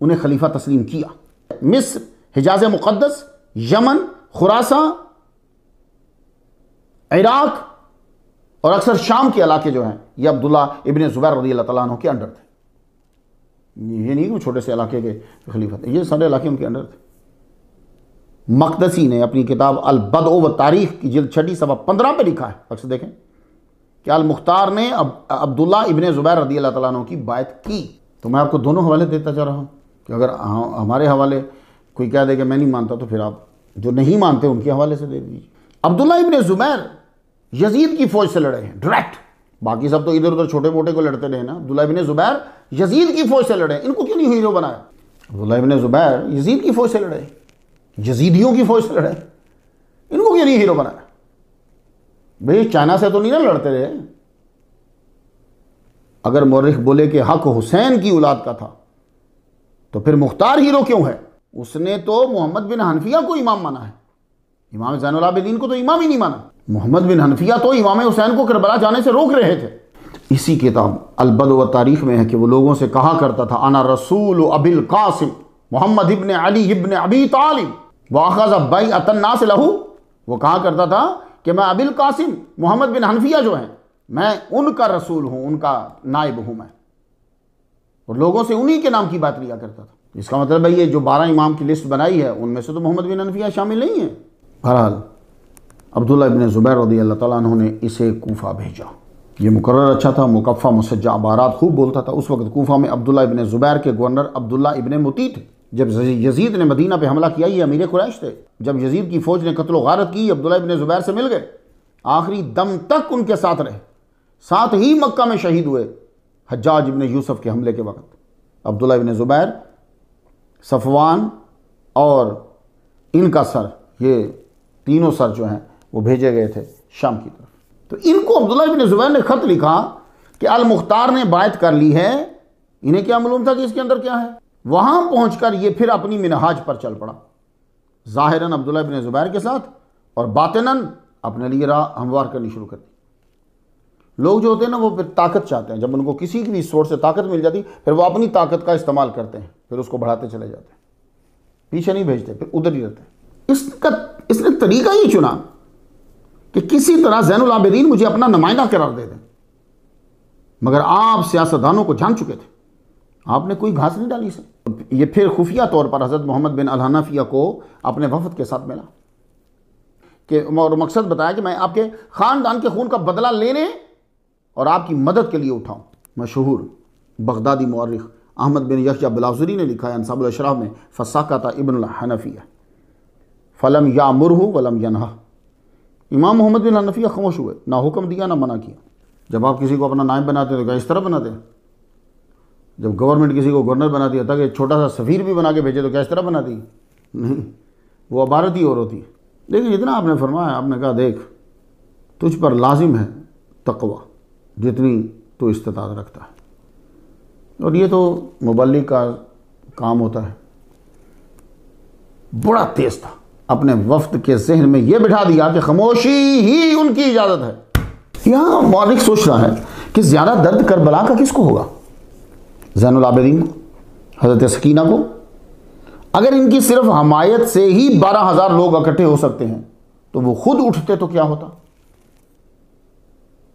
انہیں خلیفہ تسلیم کیا مصر حجاز مقدس یمن خراسہ عراق اور اکثر شام کے علاقے جو ہیں یہ عبداللہ ابن زبیر رضی اللہ تعالیٰ عنہ کے انڈر تھے یہ نہیں کہ چھوٹے سے علاقے کے خلیفہ تھے یہ سارے علاقے ان کے انڈر تھے مقدسی نے اپنی کتاب و تاریخ کی جلد چھٹی صفحہ پندرہ پہ لکھا ہے اکثر دیکھیں کہ المختار نے عبداللہ ابن زبیر رضی اللہ تعالیٰ عنہ کی بات کی تو میں آپ کو دونوں حوالے دیتا چاہ رہا ہوں کہ اگر ہاں، ہمارے حوالے کوئی کہہ دے کہ میں نہیں مانتا تو پھر آپ جو نہیں مانتے ان کے حوالے سے دے دیجیے عبداللہ ابن زبیر یزید کی فوج سے لڑے ہیں ڈائریکٹ باقی سب تو ادھر ادھر چھوٹے موٹے کو لڑتے رہے نا عبداللہ ابن زبیر یزید کی فوج سے لڑے ان کو کیوں نہیں ہوئی جو بنایا عبداللہ ابن زبیر یزید کی فوج سے لڑے یزیدیوں کی فوج سے لڑے ان کو کیوں نہیں ہیرو بنایا بھئی چائنا سے تو نہیں نا لڑتے رہے اگر مورخ بولے کہ حق حسین کی اولاد کا تھا تو پھر مختار ہیرو کیوں ہے اس نے تو محمد بن حنفیہ کو امام مانا ہے امام زین العابدین کو تو امام ہی نہیں مانا محمد بن حنفیہ تو امام حسین کو کربلا جانے سے روک رہے تھے اسی کتاب البد و تاریخ میں ہے کہ وہ لوگوں سے کہا کرتا تھا انا رسول ابل قاسم محمد ابن علی ابن ابی طالب واخذ ابائی سے لہو وہ کہا کرتا تھا کہ میں ابل قاسم محمد بن حنفیہ جو ہیں میں ان کا رسول ہوں ان کا نائب ہوں میں اور لوگوں سے انہی کے نام کی بات لیا کرتا تھا اس کا مطلب ہے یہ جو بارہ امام کی لسٹ بنائی ہے ان میں سے تو محمد بن حنفیہ شامل نہیں ہے بہرحال عبداللہ ابن زبیر رضی اللہ تعالیٰ عنہ نے اسے کوفہ بھیجا یہ مقرر اچھا تھا مکفہ مسجع عبارات خوب بولتا تھا اس وقت کوفہ میں عبداللہ ابن زبیر کے گورنر عبداللہ ابن تھے جب یزید نے مدینہ پہ حملہ کیا یہ امیر قریش تھے جب یزید کی فوج نے قتل و غارت کی عبداللہ ابن زبیر سے مل گئے آخری دم تک ان کے ساتھ رہے ساتھ ہی مکہ میں شہید ہوئے حجاج ابن یوسف کے حملے کے وقت عبداللہ ابن زبیر صفوان اور ان کا سر یہ تینوں سر جو ہیں وہ بھیجے گئے تھے شام کی طرف تو ان کو عبداللہ ابن زبیر نے خط لکھا کہ المختار نے باعت کر لی ہے انہیں کیا معلوم تھا کہ اس کے اندر کیا ہے وہاں پہنچ کر یہ پھر اپنی منحاج پر چل پڑا ظاہراً عبداللہ ابن زبیر کے ساتھ اور باطناً اپنے لیے راہ ہموار کرنی شروع کر دی لوگ جو ہوتے ہیں نا وہ پھر طاقت چاہتے ہیں جب ان کو کسی کی بھی سورس سے طاقت مل جاتی پھر وہ اپنی طاقت کا استعمال کرتے ہیں پھر اس کو بڑھاتے چلے جاتے ہیں پیچھے نہیں بھیجتے پھر ادھر ہی ہیں اس کا اس نے طریقہ ہی چنا کہ کسی طرح زین العابدین مجھے اپنا نمائندہ قرار دے دیں مگر آپ سیاستدانوں کو جان چکے تھے آپ نے کوئی گھاس نہیں ڈالی سر یہ پھر خفیہ طور پر حضرت محمد بن الحنفیہ کو اپنے وفد کے ساتھ ملا کہ اور مقصد بتایا کہ میں آپ کے خاندان کے خون کا بدلہ لینے اور آپ کی مدد کے لیے اٹھاؤں مشہور بغدادی مورخ احمد بن یشیہ بلازری نے لکھا ہے انصاب الشرح میں فساکتا ابن الحنفیہ فلم یا مرہو ولم ینہا امام محمد بن الحنفیہ خاموش ہوئے نہ حکم دیا نہ منع کیا جب آپ کسی کو اپنا نائب بناتے ہیں تو اس طرح بناتے ہیں جب گورنمنٹ کسی کو گورنر بنا دیا تھا کہ چھوٹا سا سفیر بھی بنا کے بھیجے تو اس طرح بناتی نہیں وہ عبارتی اور ہوتی ہے جتنا آپ نے فرمایا آپ نے کہا دیکھ تجھ پر لازم ہے تقوی جتنی تو استطاعت رکھتا ہے اور یہ تو مبلغ کا کام ہوتا ہے بڑا تیز تھا اپنے وفد کے ذہن میں یہ بٹھا دیا کہ خاموشی ہی ان کی اجازت ہے یہاں مورک سوچ رہا ہے کہ زیادہ درد کربلا کا کس کو ہوگا زین العابدین کو حضرت سکینہ کو اگر ان کی صرف حمایت سے ہی بارہ ہزار لوگ اکٹھے ہو سکتے ہیں تو وہ خود اٹھتے تو کیا ہوتا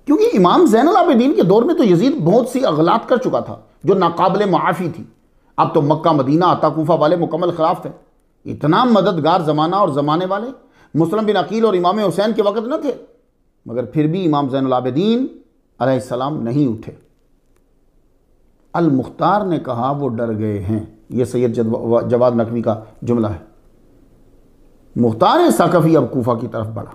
کیونکہ امام زین العابدین کے دور میں تو یزید بہت سی اغلاط کر چکا تھا جو ناقابل معافی تھی اب تو مکہ مدینہ کوفہ والے مکمل خلاف تھے اتنا مددگار زمانہ اور زمانے والے مسلم بن عقیل اور امام حسین کے وقت نہ تھے مگر پھر بھی امام زین العابدین علیہ السلام نہیں اٹھے المختار نے کہا وہ ڈر گئے ہیں یہ سید جواد نقوی کا جملہ ہے مختار ساکفی اب کوفہ کی طرف بڑھا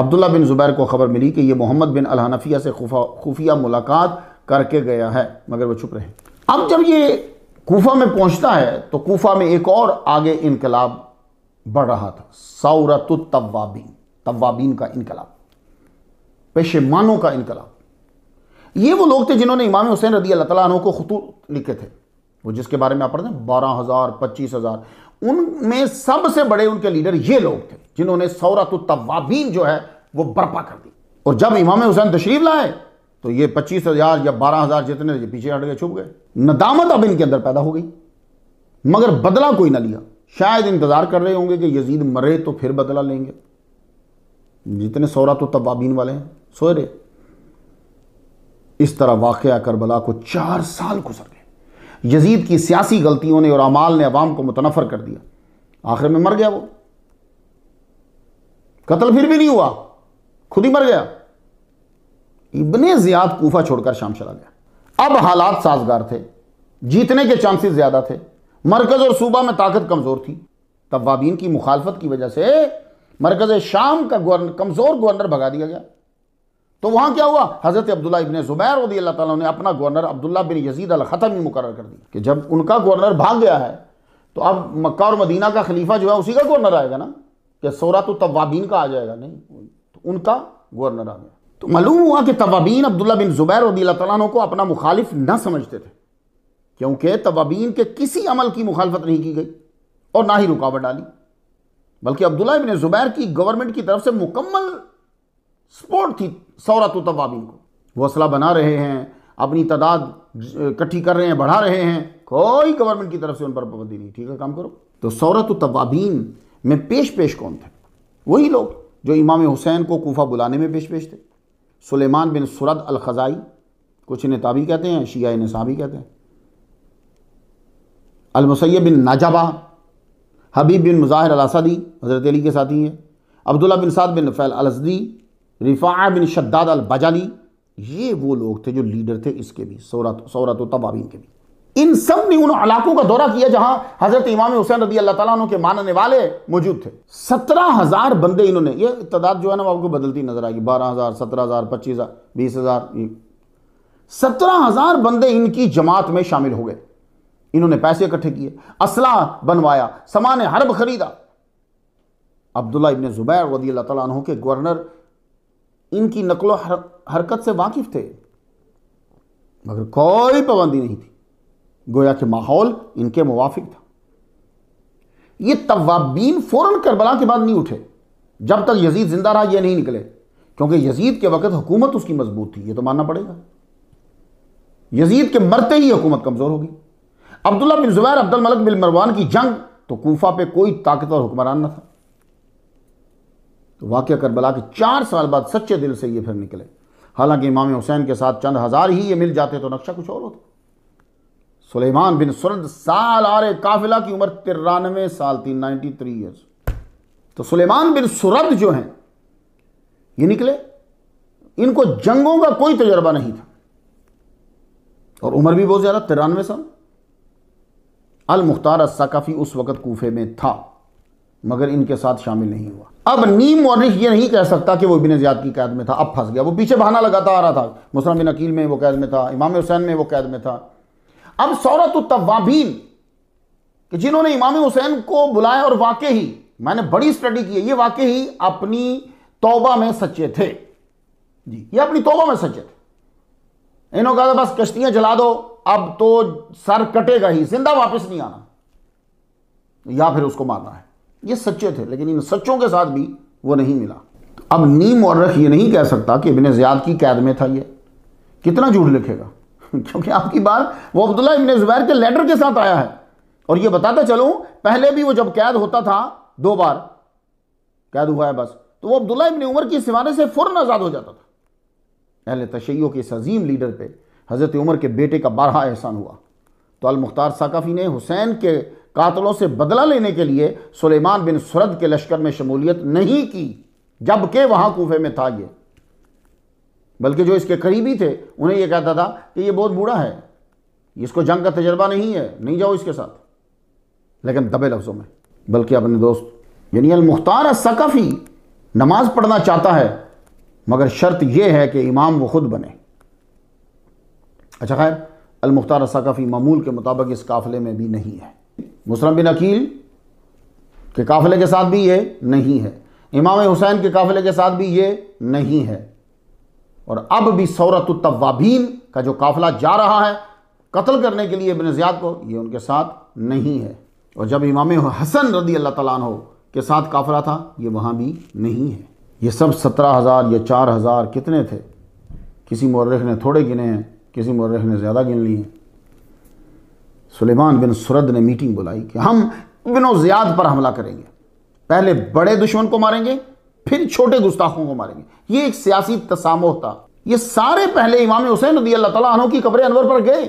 عبداللہ بن زبیر کو خبر ملی کہ یہ محمد بن الحنفیہ سے خفیہ ملاقات کر کے گیا ہے مگر وہ چھپ رہے اب جب یہ کوفہ میں پہنچتا ہے تو کوفہ میں ایک اور آگے انقلاب بڑھ رہا تھا سورت التوابین توابین کا انقلاب پیشمانوں کا انقلاب یہ وہ لوگ تھے جنہوں نے امام حسین رضی اللہ تعالیٰ عنہ کو خطوط لکھے تھے وہ جس کے بارے میں آپ پڑھتے ہیں بارہ ہزار پچیس ہزار ان میں سب سے بڑے ان کے لیڈر یہ لوگ تھے جنہوں نے سورت التوابین جو ہے وہ برپا کر دی اور جب امام حسین تشریف لائے تو یہ پچیس ہزار یا بارہ ہزار جتنے پیچھے ہٹ گئے چھپ گئے ندامت اب ان کے اندر پیدا ہو گئی مگر بدلہ کوئی نہ لیا شاید انتظار کر رہے ہوں گے کہ یزید مرے تو پھر بدلہ لیں گے جتنے سورت التوابین والے ہیں سوئے رہے اس طرح واقعہ کربلا کو چار سال گزر گئے یزید کی سیاسی غلطیوں نے اور عمال نے عوام کو متنفر کر دیا آخر میں مر گیا وہ قتل پھر بھی نہیں ہوا خود ہی مر گیا ابن زیاد کوفہ چھوڑ کر شام چلا گیا اب حالات سازگار تھے جیتنے کے چانسز زیادہ تھے مرکز اور صوبہ میں طاقت کمزور تھی توابین کی مخالفت کی وجہ سے مرکز شام کا گورنر کمزور گورنر بھگا دیا گیا تو وہاں کیا ہوا حضرت عبداللہ ابن زبیر رضی اللہ تعالیٰ نے اپنا گورنر عبداللہ بن یزید ہی مقرر کر دی کہ جب ان کا گورنر بھاگ گیا ہے تو اب مکہ اور مدینہ کا خلیفہ جو ہے اسی کا گورنر آئے گا نا کہ سورا تو طوابین کا آ جائے گا نہیں تو ان کا گورنر آ گیا تو معلوم ہوا کہ توابین عبداللہ بن زبیر رضی اللہ تعالیٰ کو اپنا مخالف نہ سمجھتے تھے کیونکہ توابین کے کسی عمل کی مخالفت نہیں کی گئی اور نہ ہی رکاوٹ ڈالی بلکہ عبداللہ ابن زبیر کی گورنمنٹ کی طرف سے مکمل سپورٹ تھی و توابین کو وصلہ بنا رہے ہیں اپنی تعداد کٹھی کر رہے ہیں بڑھا رہے ہیں کوئی گورنمنٹ کی طرف سے ان پر پابندی نہیں ٹھیک ہے کام کرو تو و توابین میں پیش پیش کون تھے وہی لوگ جو امام حسین کو کوفہ بلانے میں پیش پیش تھے سلیمان بن سرد الخزائی کچھ انہیں بھی کہتے ہیں انہیں نصابی کہتے ہیں المسیب بن ناجابہ حبیب بن مظاہر الاسدی حضرت علی کے ساتھی ہیں عبداللہ بن سعد بن فیل الاسدی بن شداد البجلی یہ وہ لوگ تھے جو لیڈر تھے اس کے بھی سورت و تبابین کے بھی ان سب نے ان علاقوں کا دورہ کیا جہاں حضرت امام حسین رضی اللہ تعالیٰ کے ماننے والے موجود تھے سترہ ہزار بندے انہوں نے یہ تعداد جو ہے نا آپ کو بدلتی نظر گی بارہ ہزار سترہ ہزار پچیس ہزار بیس ہزار سترہ ہزار بندے ان کی جماعت میں شامل ہو گئے انہوں نے پیسے اکٹھے کیے اسلحہ بنوایا سامان حرب خریدا عبداللہ ابن زبیر رضی اللہ تعالیٰ عنہ کے گورنر ان کی نقل و حرکت سے واقف تھے مگر کوئی پابندی نہیں تھی گویا کہ ماحول ان کے موافق تھا یہ توابین فوراً کربلا کے بعد نہیں اٹھے جب تک یزید زندہ رہا یہ نہیں نکلے کیونکہ یزید کے وقت حکومت اس کی مضبوط تھی یہ تو ماننا پڑے گا یزید کے مرتے ہی حکومت کمزور ہوگی عبداللہ بن زبیر عبد الملک بن مروان کی جنگ تو کوفہ پہ کوئی طاقت اور حکمران نہ تھا واقعہ کربلا کے چار سال بعد سچے دل سے یہ پھر نکلے حالانکہ امام حسین کے ساتھ چند ہزار ہی یہ مل جاتے تو نقشہ کچھ اور ہوتا سلیمان بن سرد سال آرے کافلہ کی عمر ترانوے سال تھی نائنٹی تھری ایئرس تو سلیمان بن سرد جو ہیں یہ نکلے ان کو جنگوں کا کوئی تجربہ نہیں تھا اور عمر بھی بہت زیادہ ترانوے سال المختار السقفی اس وقت کوفے میں تھا مگر ان کے ساتھ شامل نہیں ہوا اب نیم یہ نہیں کہہ سکتا کہ وہ ابن زیاد کی قید میں تھا اب پھنس گیا وہ پیچھے بہانہ لگاتا آ رہا تھا مسلم بن عقیل میں وہ قید قید میں میں میں تھا تھا امام حسین وہ اب سورت کہ جنہوں نے امام حسین کو بلایا اور واقعی میں نے بڑی سٹڈی یہ واقعی اپنی توبہ میں سچے تھے جی، یہ اپنی توبہ میں سچے تھے انہوں کہا تھا بس کشتیاں جلا دو اب تو سر کٹے گا ہی زندہ واپس نہیں آنا یا پھر اس کو مارنا ہے یہ سچے تھے لیکن ان سچوں کے ساتھ بھی وہ نہیں ملا اب نیم اور رخ یہ نہیں کہہ سکتا کہ ابن زیاد کی قید میں تھا یہ کتنا جھوٹ لکھے گا [laughs] کیونکہ آپ کی وہ عبداللہ ابن زبیر کے کے لیٹر ساتھ آیا ہے اور یہ بتاتا چلوں پہلے بھی وہ جب قید ہوتا تھا دو بار قید ہوا ہے بس تو وہ عبداللہ ابن عمر کی سوانے سے فرن آزاد ہو جاتا تھا اہل تشیعوں کے اس عظیم لیڈر پہ حضرت عمر کے بیٹے کا بارہ احسان ہوا تو المختار ساکافی نے حسین کے قاتلوں سے بدلہ لینے کے لیے سلیمان بن سرد کے لشکر میں شمولیت نہیں کی جبکہ وہاں کوفے میں تھا یہ بلکہ جو اس کے قریبی تھے انہیں یہ کہتا تھا کہ یہ بہت بوڑھا ہے اس کو جنگ کا تجربہ نہیں ہے نہیں جاؤ اس کے ساتھ لیکن دبے لفظوں میں بلکہ اپنے دوست یعنی المختار ثقافی نماز پڑھنا چاہتا ہے مگر شرط یہ ہے کہ امام وہ خود بنے اچھا خیر المختار ثقافی معمول کے مطابق اس قافلے میں بھی نہیں ہے مسلم بن عقیل کے قافلے کے ساتھ بھی یہ نہیں ہے امام حسین کے قافلے کے ساتھ بھی یہ نہیں ہے اور اب بھی سورت الطوابین کا جو قافلہ جا رہا ہے قتل کرنے کے لیے ابن زیاد کو یہ ان کے ساتھ نہیں ہے اور جب امام حسن رضی اللہ تعالیٰ عنہ کے ساتھ قافلہ تھا یہ وہاں بھی نہیں ہے یہ سب سترہ ہزار یا چار ہزار کتنے تھے کسی مورخ نے تھوڑے گنے ہیں کسی مورخ نے زیادہ گن لی ہیں سلیمان بن سرد نے میٹنگ بلائی کہ ہم و زیاد پر حملہ کریں گے پہلے بڑے دشمن کو ماریں گے پھر چھوٹے گستاخوں کو ماریں گے یہ ایک سیاسی تسامو تھا یہ سارے پہلے امام حسین رضی اللہ تعالیٰ عنہ کی قبر انور پر گئے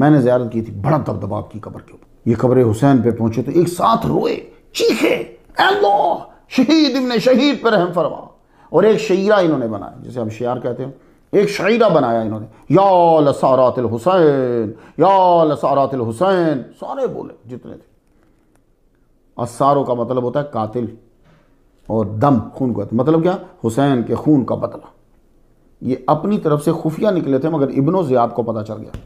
میں نے زیارت کی تھی بڑا دبدبا کی قبر کے اوپر یہ قبر حسین پہ پہنچے تو ایک ساتھ روئے چیخے اے اللہ شہید شہید ابن پر رحم فرما اور ایک شعیرہ انہوں نے بنایا جسے ہم شیار کہتے ہیں ایک شعیرہ بنایا انہوں نے یا لسارات الحسین یا لسارات الحسین سارے بولے جتنے تھے اساروں کا مطلب ہوتا ہے قاتل اور دم خون کو مطلب کیا حسین کے خون کا بدلہ یہ اپنی طرف سے خفیہ نکلے تھے مگر ابن و زیاد کو پتہ چل گیا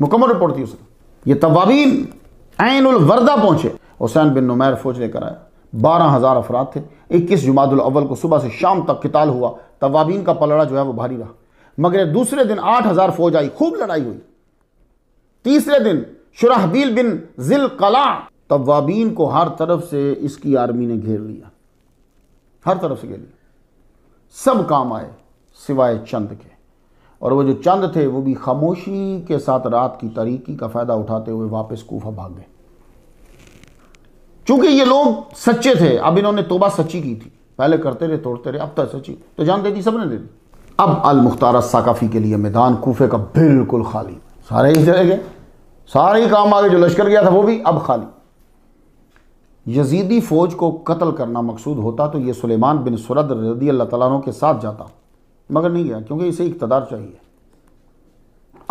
مکمل رپورٹ تھی اس نے یہ توابین عین الوردہ پہنچے حسین بن نمیر فوج نے کرایا بارہ ہزار افراد تھے اکیس جماعت الاول کو صبح سے شام تک قتال ہوا توابین کا پلڑا جو ہے وہ بھاری رہا مگر دوسرے دن آٹھ ہزار فوج آئی خوب لڑائی ہوئی تیسرے دن شرحبیل بن قلع توابین کو ہر طرف سے اس کی آرمی نے گھیر لیا ہر طرف سے گھیر لیا سب کام آئے سوائے چند کے اور وہ جو چند تھے وہ بھی خاموشی کے ساتھ رات کی طریقی کا فائدہ اٹھاتے ہوئے واپس کوفہ بھاگ گئے چونکہ یہ لوگ سچے تھے اب انہوں نے توبہ سچی کی تھی پہلے کرتے رہے توڑتے رہے اب تک سچی تو جان دیتی سب نے دے دی اب المختار الساقفی کے لیے میدان کوفے کا بالکل خالی سارے ہی چلے گئے سارے ہی کام آگے جو لشکر گیا تھا وہ بھی اب خالی یزیدی فوج کو قتل کرنا مقصود ہوتا تو یہ سلیمان بن سرد رضی اللہ تعالیٰ عنہ کے ساتھ جاتا مگر نہیں گیا کیونکہ اسے اقتدار چاہیے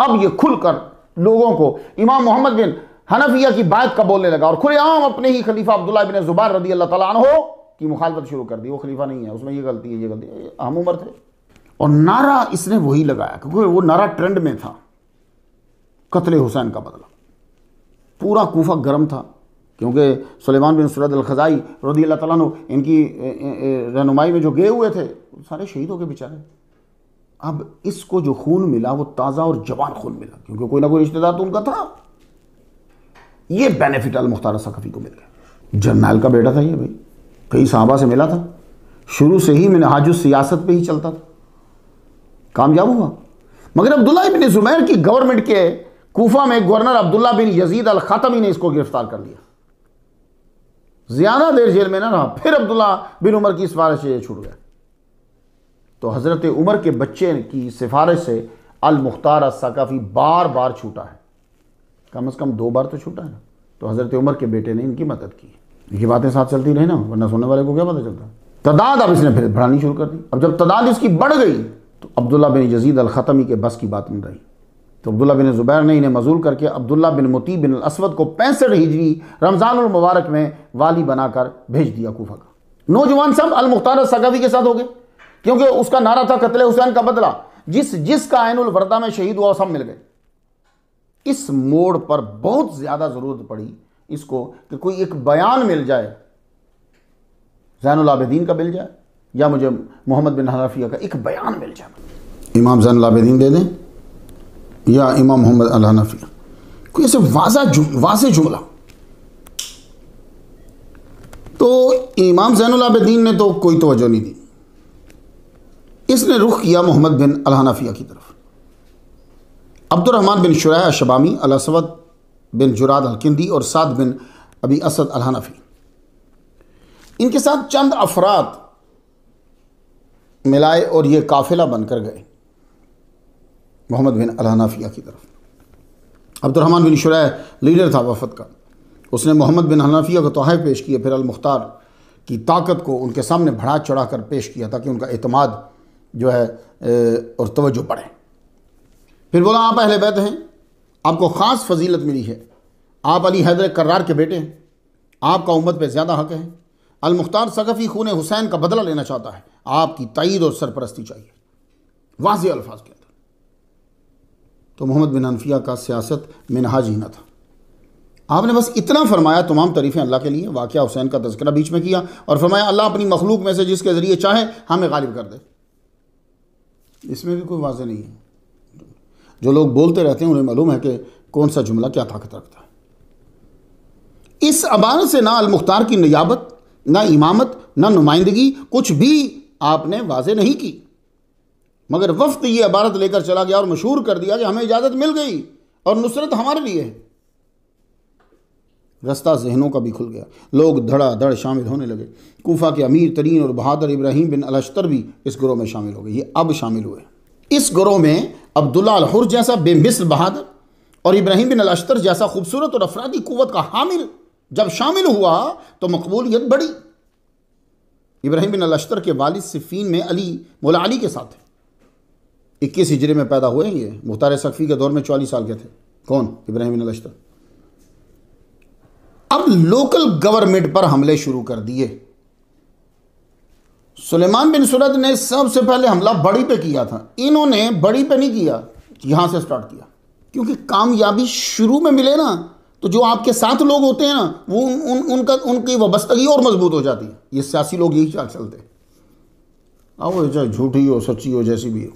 اب یہ کھل کر لوگوں کو امام محمد بن حنفیہ کی بات کا بولنے لگا اور کھلے عام اپنے ہی خلیفہ عبداللہ بن زبار رضی اللہ تعالیٰ عنہ کی مخالفت شروع کر دی وہ خلیفہ نہیں ہے اس میں یہ غلطی ہے یہ غلطی ہے ہم عمر تھے اور نعرہ اس نے وہی لگایا کیونکہ وہ نعرہ ٹرینڈ میں تھا قتل حسین کا بدلہ پورا کوفہ گرم تھا کیونکہ سلیمان بن سرد الخزائی رضی اللہ تعالیٰ ان کی رہنمائی میں جو گئے ہوئے تھے سارے شہیدوں کے بچارے اب اس کو جو خون ملا وہ تازہ اور جوان خون ملا کیونکہ کوئی نہ کوئی رشتہ دار تو ان کا تھا یہ بینیفٹ المختار سقفی کو مل گیا جرنیل کا بیٹا تھا یہ بھائی کئی صحابہ سے ملا تھا شروع سے ہی میں نے حاج السیاست پہ ہی چلتا تھا کامیاب ہوا مگر عبداللہ بن زمیر کی گورنمنٹ کے کوفہ میں گورنر عبداللہ بن یزید الخاتمی نے اس کو گرفتار کر لیا زیادہ دیر جیل میں نہ رہا پھر عبداللہ بن عمر کی سفارش سے چھوٹ گیا تو حضرت عمر کے بچے کی سفارش سے المختار السقفی بار بار چھوٹا ہے کم از کم دو بار تو چھوٹا ہے تو حضرت عمر کے بیٹے نے ان کی مدد کی یہ باتیں ساتھ چلتی رہے نا ورنہ سننے والے کو کیا پتہ چلتا تعداد اب اس نے پھر بڑھانی شروع کر دی اب جب تعداد اس کی بڑھ گئی تو عبداللہ بن یزید الختمی کے بس کی بات نہیں رہی تو عبداللہ بن زبیر نے انہیں مزول کر کے عبداللہ بن متی بن الاسود کو پینسٹھ ہجری رمضان المبارک میں والی بنا کر بھیج دیا کوفہ کا نوجوان صاحب المختار ثقافی کے ساتھ ہو گئے کیونکہ اس کا نعرہ تھا قتل حسین کا بدلہ جس جس کا عین الوردہ میں شہید ہوا سب مل گئے اس موڑ پر بہت زیادہ ضرورت پڑی اس کو کہ کوئی ایک بیان مل جائے زین العابدین کا مل جائے یا مجھے محمد بن حنفیہ کا ایک بیان مل جائے امام زین اللہ یا امام محمد ایسے واضح واضح جملہ تو امام زین العابدین نے تو کوئی توجہ نہیں دی اس نے رخ کیا محمد بن الحانفیا کی طرف عبد الرحمن بن شرح شبامی الاسود بن جراد الکندی اور سعد بن ابی اسد الحنفی ان کے ساتھ چند افراد ملائے اور یہ قافلہ بن کر گئے محمد بن الحنافیہ کی طرف عبد الرحمن بن شرح لیڈر تھا وفد کا اس نے محمد بن حنفیہ کو توحف پیش کیا پھر المختار کی طاقت کو ان کے سامنے بڑھا چڑھا کر پیش کیا تاکہ ان کا اعتماد جو ہے اور توجہ پڑھے پھر بولا آپ اہل بیت ہیں آپ کو خاص فضیلت ملی ہے آپ علی حیدر کرار کے بیٹے ہیں آپ کا امت پہ زیادہ حق ہے المختار سقفی خون حسین کا بدلہ لینا چاہتا ہے آپ کی تائید اور سرپرستی چاہیے واضح الفاظ کے اندر تو محمد بن انفیہ کا سیاست منہاج ہی نہ تھا آپ نے بس اتنا فرمایا تمام تریفیں اللہ کے لیے واقعہ حسین کا تذکرہ بیچ میں کیا اور فرمایا اللہ اپنی مخلوق میں سے جس کے ذریعے چاہے ہمیں غالب کر دے اس میں بھی کوئی واضح نہیں ہے جو لوگ بولتے رہتے ہیں انہیں معلوم ہے کہ کون سا جملہ کیا طاقت رکھتا ہے اس عبارت سے نہ المختار کی نیابت نہ امامت نہ نمائندگی کچھ بھی آپ نے واضح نہیں کی مگر وفد یہ عبارت لے کر چلا گیا اور مشہور کر دیا کہ ہمیں اجازت مل گئی اور نصرت ہمارے لیے ہے رستہ ذہنوں کا بھی کھل گیا لوگ دھڑا دھڑ شامل ہونے لگے کوفہ کے امیر ترین اور بہادر ابراہیم بن الاشتر بھی اس گروہ میں شامل ہو گئے یہ اب شامل ہوئے اس گروہ میں عبداللہ الحر جیسا بے مثل بہادر اور ابراہیم بن الاشتر جیسا خوبصورت اور افرادی قوت کا حامل جب شامل ہوا تو مقبولیت بڑی ابراہیم بن الشتر کے والد صفین میں علی مولا علی کے ساتھ اکیس ہجرے میں پیدا ہوئے ہیں یہ مختار سقفی کے دور میں چوالیس سال کے تھے کون ابراہیم بن اب لوکل گورنمنٹ پر حملے شروع کر دیے سلیمان بن سرد نے سب سے پہلے حملہ بڑی پہ کیا تھا انہوں نے بڑی پہ نہیں کیا یہاں سے سٹارٹ کیا کیونکہ کامیابی شروع میں ملے نا تو جو آپ کے ساتھ لوگ ہوتے ہیں نا وہ ان کا ان کی وابستگی اور مضبوط ہو جاتی ہے یہ سیاسی لوگ یہی چال چلتے آؤ چاہے جھوٹی ہو سچی ہو جیسی بھی ہو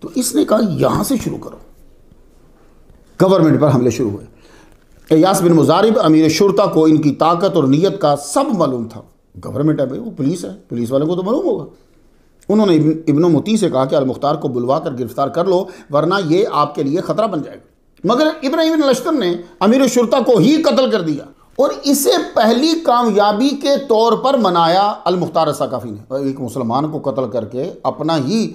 تو اس نے کہا یہاں سے شروع کرو گورنمنٹ پر حملے شروع ہوئے ایاس بن مزارب امیر شرطا کو ان کی طاقت اور نیت کا سب معلوم تھا گورنمنٹ ہے بھائی وہ پولیس ہے پولیس والوں کو تو معلوم ہوگا انہوں نے ابن و متی سے کہا کہ المختار کو بلوا کر گرفتار کر لو ورنہ یہ آپ کے لیے خطرہ بن جائے گا مگر ابراہیم ابن نے امیر شرطہ کو ہی قتل کر دیا اور اسے پہلی کامیابی کے طور پر منایا المختار ثقافی نے ایک مسلمان کو قتل کر کے اپنا ہی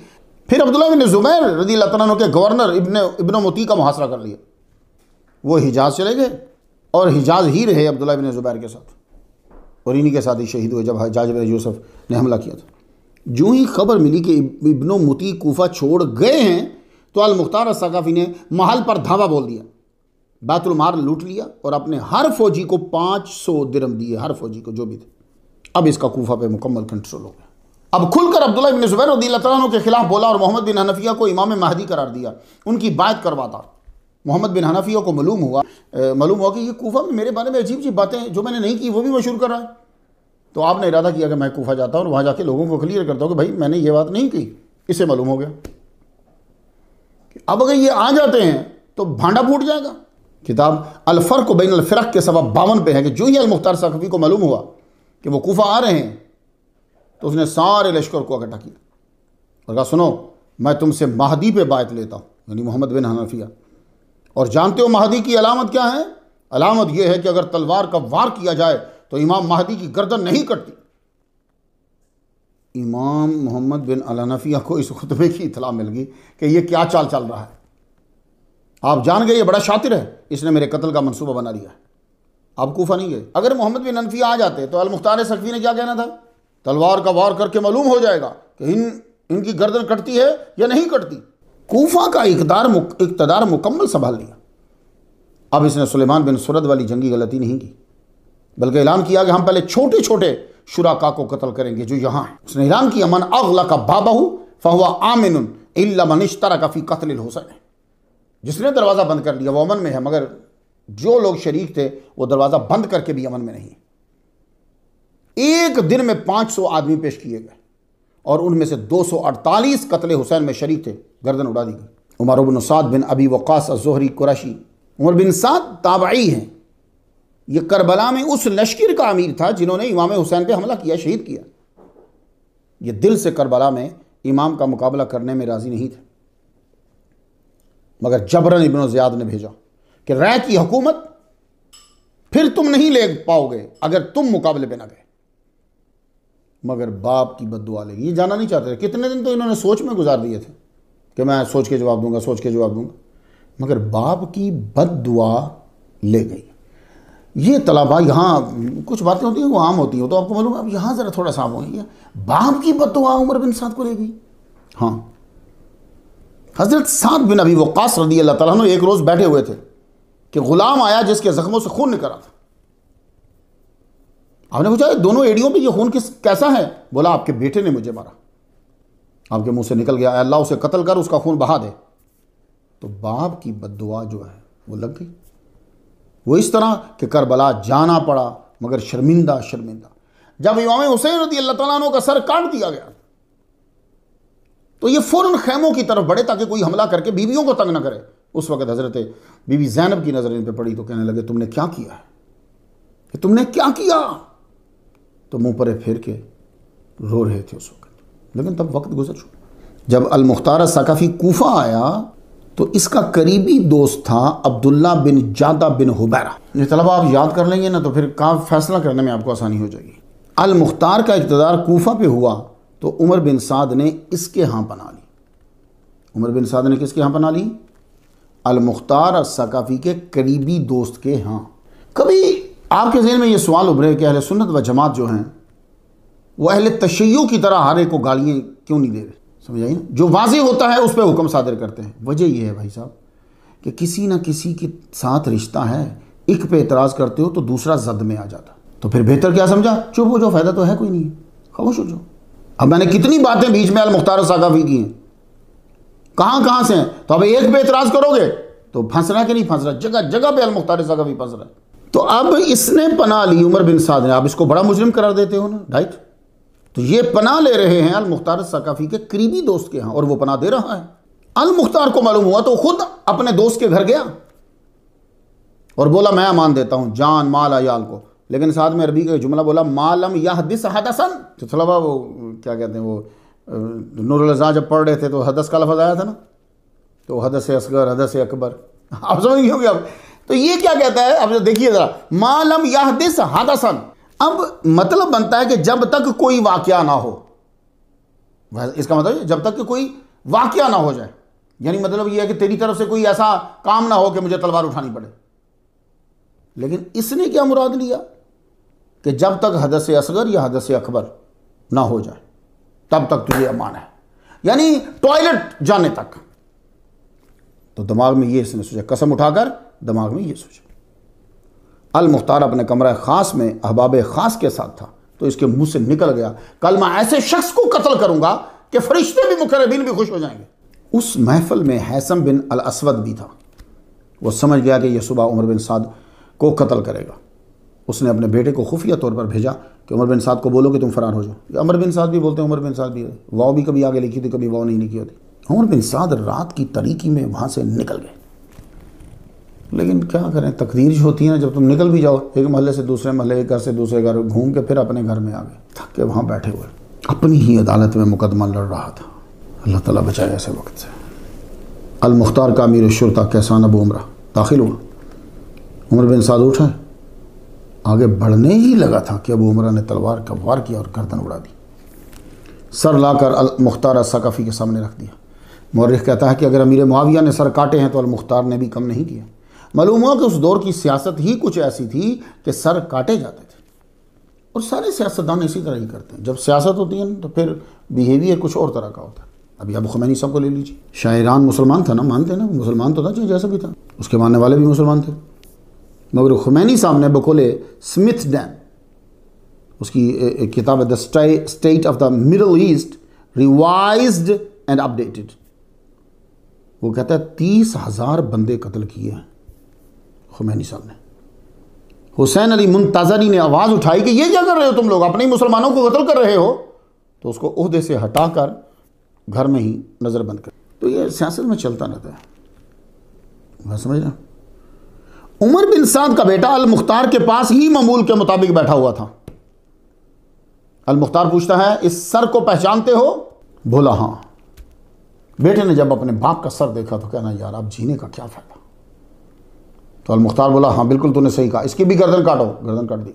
پھر عبداللہ بن زبیر رضی اللہ عنہ کے گورنر ابن ابن متی کا محاصرہ کر لیا وہ حجاز چلے گئے اور حجاز ہی رہے عبداللہ بن زبیر کے ساتھ اور انہی کے ساتھ ہی شہید ہوئے جب حجاج بن یوسف نے حملہ کیا تھا جو ہی خبر ملی کہ ابن متی کوفہ چھوڑ گئے ہیں تو المختار ثقافتی نے محل پر دھاوا بول دیا بیت المار لوٹ لیا اور اپنے ہر فوجی کو پانچ سو درم دیے ہر فوجی کو جو بھی تھے اب اس کا کوفہ پہ مکمل کنٹرول ہو گیا اب کھل کر عبداللہ بن ابن زبیر اللہ تعالیٰ کے خلاف بولا اور محمد بن حنفیہ کو امام مہدی قرار دیا ان کی بات کرواتا محمد بن حنفیہ کو معلوم ہوا معلوم ہوا کہ یہ کوفہ میں میرے بارے میں عجیب جی باتیں جو میں نے نہیں کی وہ بھی مشہور کر رہا ہے تو آپ نے ارادہ کیا کہ میں کوفہ جاتا ہوں اور وہاں جا کے لوگوں کو کلیئر کرتا ہوں کہ بھائی میں نے یہ بات نہیں کی اس سے معلوم ہو گیا اب اگر یہ آ جاتے ہیں تو بھانڈا پھوٹ جائے گا کتاب الفرق و بین الفرق کے سبب باون پہ ہے کہ جو ہی المختار ثقفی کو معلوم ہوا کہ وہ کوفہ آ رہے ہیں تو اس نے سارے لشکر کو اکٹھا کیا اور کہا سنو میں تم سے مہدی پہ بات لیتا ہوں یعنی محمد بن حنفیہ اور جانتے ہو مہدی کی علامت کیا ہے علامت یہ ہے کہ اگر تلوار کا وار کیا جائے تو امام مہدی کی گردن نہیں کٹتی امام محمد بن علانفیہ کو اس خطبے کی اطلاع مل گئی کہ یہ کیا چال چل رہا ہے آپ جان گئے یہ بڑا شاطر ہے اس نے میرے قتل کا منصوبہ بنا دیا ہے آپ کوفہ نہیں گئے اگر محمد بن انفیہ آ جاتے تو المختار سخی نے کیا کہنا تھا تلوار کا وار کر کے معلوم ہو جائے گا کہ ان ان کی گردن کٹتی ہے یا نہیں کٹتی کوفہ کا اقدار اقتدار مکمل سنبھال لیا اب اس نے سلیمان بن سرد والی جنگی غلطی نہیں کی بلکہ اعلان کیا کہ ہم پہلے چھوٹے چھوٹے شراکہ کو قتل کریں گے جو یہاں ہیں اس نے من اغلق امن اغلا کا الا من اشترک فی قتل حصہ جس نے دروازہ بند کر لیا وہ امن میں ہے مگر جو لوگ شریک تھے وہ دروازہ بند کر کے بھی امن میں نہیں ایک دن میں پانچ سو آدمی پیش کیے گئے اور ان میں سے دو سو اڑتالیس قتل حسین میں شریک تھے گردن اڑا دی گئی عمر بن سعد بن ابی وقاص ظہری قریشی عمر بن سعد تابعی ہیں یہ کربلا میں اس لشکر کا امیر تھا جنہوں نے امام حسین پہ حملہ کیا شہید کیا یہ دل سے کربلا میں امام کا مقابلہ کرنے میں راضی نہیں تھا مگر جبرن ابن زیاد نے بھیجا کہ رائے کی حکومت پھر تم نہیں لے پاؤ گے اگر تم مقابلے پہ نہ گئے مگر باپ کی بد دعا لے گی یہ جانا نہیں چاہتے تھے کتنے دن تو انہوں نے سوچ میں گزار دیے تھے کہ میں سوچ کے جواب دوں گا سوچ کے جواب دوں گا مگر باپ کی بد دعا لے گئی یہ طلبا یہاں کچھ باتیں ہوتی ہیں وہ عام ہوتی ہیں تو آپ کو معلوم ہے اب یہاں ذرا تھوڑا سا باپ کی بد دعا عمر بن سعد کو لے گئی ہاں حضرت سعد بن ابھی وقاص رضی اللہ تعالیٰ نے ایک روز بیٹھے ہوئے تھے کہ غلام آیا جس کے زخموں سے خون نکلا تھا آپ نے پوچھا دونوں ایڈیوں پہ یہ خون کس کیسا ہے بولا آپ کے بیٹے نے مجھے مارا آپ کے منہ سے نکل گیا اللہ اسے قتل کر اس کا خون بہا دے تو باپ کی بد دعا جو ہے وہ لگ گئی وہ اس طرح کہ کربلا جانا پڑا مگر شرمندہ شرمندہ جب امام حسین رضی اللہ تعالیٰ عنہ کا سر کاٹ دیا گیا تو یہ فوراً خیموں کی طرف بڑھے تاکہ کوئی حملہ کر کے بیویوں کو تنگ نہ کرے اس وقت حضرت بی بی زینب کی نظر ان پہ پڑی تو کہنے لگے تم نے کیا کیا ہے کہ تم نے کیا کیا تو منہ پرے پھر کے رو رہے تھے اس وقت لیکن تب وقت گزر چکا جب المختار ثقافی کوفہ آیا تو اس کا قریبی دوست تھا عبداللہ بن جادہ بن حبیرہ یہ طلبہ آپ یاد کر لیں گے نا تو پھر فیصلہ کرنے میں آپ کو آسانی ہو جائے گی المختار کا اقتدار کوفہ پہ ہوا تو عمر بن سعد نے اس کے ہاں پناہ لی عمر بن سعد نے کس کے ہاں پناہ لی المختار السقافی کے قریبی دوست کے ہاں کبھی آپ کے ذہن میں یہ سوال ابھرے کہ اہل سنت و جماعت جو ہیں وہ اہل تشیعوں کی طرح ہارے کو گالیاں کیوں نہیں دے رہے نا جو واضح ہوتا ہے اس پہ حکم صادر کرتے ہیں وجہ یہ ہے بھائی صاحب کہ کسی نہ کسی کے ساتھ رشتہ ہے ایک پہ اعتراض کرتے ہو تو دوسرا زد میں آ جاتا تو پھر بہتر کیا سمجھا چپ ہو جاؤ فائدہ تو ہے کوئی نہیں خوش ہو جو اب میں نے کتنی باتیں بیچ میں المختار سگافی کی ہیں کہاں کہاں سے ہیں تو اب ایک پہ اعتراض کرو گے تو پھنس رہا ہے کہ نہیں پھنس رہا جگہ جگہ پہ المختار ساغافی پھنس رہا ہے تو اب اس نے پناہ لی عمر بن سعد نے آپ اس کو بڑا مجرم قرار دیتے ہو نا ڈائٹ تو یہ پناہ لے رہے ہیں المختار ثقافی کے قریبی دوست کے ہاں اور وہ پناہ دے رہا ہے المختار کو معلوم ہوا تو خود اپنے دوست کے گھر گیا اور بولا میں امان دیتا ہوں جان مال کو لیکن ساتھ میں عربی کا جملہ بولا مالم تو یادس وہ کیا کہتے ہیں وہ نور نورال جب پڑھ رہے تھے تو حدث کا لفظ آیا تھا نا تو حدس اصغر حدس اکبر [laughs] آپ گے اب تو یہ کیا کہتا ہے اب دیکھیے ذرا مالم حدثن اب مطلب بنتا ہے کہ جب تک کوئی واقعہ نہ ہو اس کا مطلب جب تک کہ کوئی واقعہ نہ ہو جائے یعنی مطلب یہ ہے کہ تیری طرف سے کوئی ایسا کام نہ ہو کہ مجھے تلوار اٹھانی پڑے لیکن اس نے کیا مراد لیا کہ جب تک حدث اصغر یا حدث اکبر نہ ہو جائے تب تک تجھے امان ہے یعنی ٹوائلٹ جانے تک تو دماغ میں یہ اس نے سوچا قسم اٹھا کر دماغ میں یہ سوچا المختار اپنے کمرہ خاص میں احباب خاص کے ساتھ تھا تو اس کے منہ سے نکل گیا کل میں ایسے شخص کو قتل کروں گا کہ فرشتے بھی مقربین بھی خوش ہو جائیں گے اس محفل میں حیثم بن الاسود بھی تھا وہ سمجھ گیا کہ یہ صبح عمر بن سعد کو قتل کرے گا اس نے اپنے بیٹے کو خفیہ طور پر بھیجا کہ عمر بن سعد کو بولو کہ تم فرار ہو جاؤ عمر بن سعد بھی بولتے ہیں عمر بن سعد بھی واؤ بھی کبھی آگے لکھی تھی کبھی واؤ نہیں لکھی ہوتی عمر بن سعد رات کی تاریکی میں وہاں سے نکل گئے لیکن کیا کریں تقدیر ہوتی ہے نا جب تم نکل بھی جاؤ ایک محلے سے دوسرے محلے ایک گھر سے دوسرے گھر گھوم کے پھر اپنے گھر میں آ گئے تھک کے وہاں بیٹھے ہوئے اپنی ہی عدالت میں مقدمہ لڑ رہا تھا اللہ تعالیٰ بچائے ایسے وقت سے المختار کا امیر شرطہ کیسان ابو عمرہ داخل ہوا عمر بن سعد اٹھا آگے بڑھنے ہی لگا تھا کہ ابو عمرہ نے تلوار کا وار کیا اور گردن اڑا دی سر لا کر المختار ثقافی کے سامنے رکھ دیا مورخ کہتا ہے کہ اگر امیر معاویہ نے سر کاٹے ہیں تو المختار نے بھی کم نہیں کیا معلوم ہوا کہ اس دور کی سیاست ہی کچھ ایسی تھی کہ سر کاٹے جاتے تھے اور سارے سیاستدان اسی طرح ہی کرتے ہیں جب سیاست ہوتی ہے تو پھر بیہیویئر کچھ اور طرح کا ہوتا ہے ابھی اب خمینی صاحب کو لے لیجیے شاہ ایران مسلمان تھا نا مانتے نا مسلمان تو تھا چاہے جیسا بھی تھا اس کے ماننے والے بھی مسلمان تھے مگر خمینی صاحب نے بکولے سمتھ ڈیم اس کی کتاب ہے state of the Middle East revised and updated وہ کہتا ہے تیس ہزار بندے قتل کیے ہیں خمینی صاحب نے حسین علی منتظری نے آواز اٹھائی کہ یہ کیا کر رہے ہو تم لوگ اپنے مسلمانوں کو قتل کر رہے ہو تو اس کو عہدے سے ہٹا کر گھر میں ہی نظر بند کر تو یہ سیاست میں چلتا رہتا ہے عمر بن سعد کا بیٹا المختار کے پاس ہی معمول کے مطابق بیٹھا ہوا تھا المختار پوچھتا ہے اس سر کو پہچانتے ہو بولا ہاں بیٹے نے جب اپنے باپ کا سر دیکھا تو کہنا یار آپ جینے کا کیا فائدہ تو المختار بولا ہاں بالکل تو نے صحیح کہا اس کی بھی گردن کاٹو گردن کاٹ دی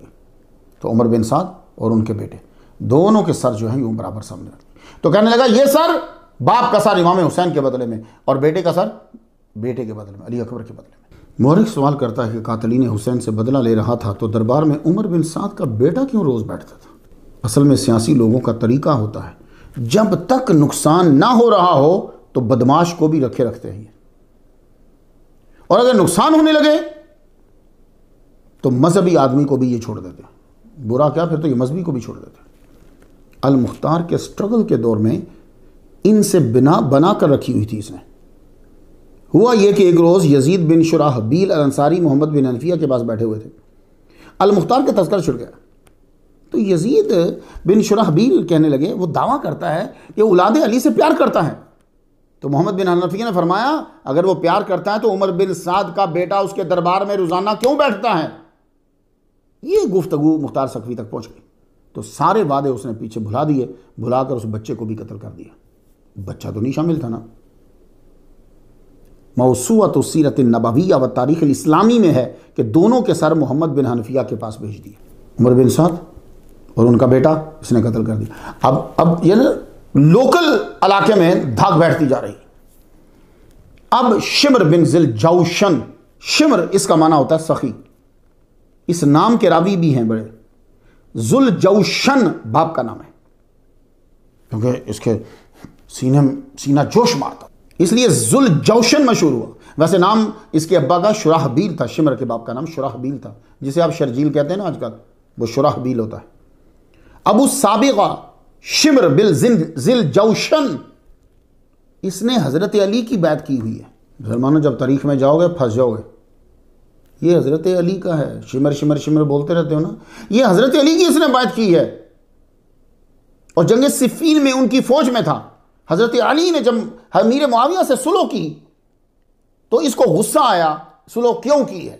تو عمر بن سعد اور ان کے بیٹے دونوں کے سر جو ہیں یوں برابر سامنے رکھ تو کہنے لگا یہ سر باپ کا سر امام حسین کے بدلے میں اور بیٹے کا سر بیٹے کے بدلے میں علی اکبر کے بدلے میں مورخ سوال کرتا ہے کہ قاتلین حسین سے بدلہ لے رہا تھا تو دربار میں عمر بن سعد کا بیٹا کیوں روز بیٹھتا تھا اصل میں سیاسی لوگوں کا طریقہ ہوتا ہے جب تک نقصان نہ ہو رہا ہو تو بدماش کو بھی رکھے رکھتے ہیں اور اگر نقصان ہونے لگے تو مذہبی آدمی کو بھی یہ چھوڑ دیتے ہیں برا کیا پھر تو یہ مذہبی کو بھی چھوڑ دیتے ہیں المختار کے سٹرگل کے دور میں ان سے بنا بنا کر رکھی ہوئی تھی اس نے ہوا یہ کہ ایک روز یزید بن شراح بیل الانصاری محمد بن انفیہ کے پاس بیٹھے ہوئے تھے المختار کے تذکر چھڑ گیا تو یزید بن شرح بیل کہنے لگے وہ دعویٰ کرتا ہے کہ اولاد علی سے پیار کرتا ہے تو محمد بن حنفیہ نے فرمایا اگر وہ پیار کرتا ہے تو عمر بن سعد کا بیٹا اس کے دربار میں روزانہ کیوں بیٹھتا ہے یہ گفتگو مختار سکوی تک پہنچ گئی تو سارے وعدے اس نے پیچھے بھلا دیے بھلا کر اس بچے کو بھی قتل کر دیا بچہ تو نہیں شامل تھا نا موسوعت السیرت سیرت و تاریخ الاسلامی میں ہے کہ دونوں کے سر محمد بن حنفیہ کے پاس بھیج دیے اور ان کا بیٹا اس نے قتل کر دیا اب اب یہ یعنی لوکل علاقے میں دھاگ بیٹھتی جا رہی اب شمر بن جوشن شمر اس کا معنی ہوتا ہے سخی اس نام کے راوی بھی ہیں بڑے زل جوشن باپ کا نام ہے کیونکہ اس کے سینے سینہ جوش مارتا اس لیے زل جوشن مشہور ہوا ویسے نام اس کے ابا کا شراح بیل تھا شمر کے باپ کا نام شرح بیل تھا جسے آپ شرجیل کہتے ہیں نا آج کل وہ شراح بیل ہوتا ہے ابو سابقہ شمر بل ذل جوشن اس نے حضرت علی کی بات کی ہوئی ہے مسلمانوں جب تاریخ میں جاؤ گے پھنس جاؤ گے یہ حضرت علی کا ہے شمر شمر شمر بولتے رہتے ہو نا یہ حضرت علی کی اس نے بات کی ہے اور جنگ صفین میں ان کی فوج میں تھا حضرت علی نے جب امیر معاویہ سے سلو کی تو اس کو غصہ آیا سلو کیوں کی ہے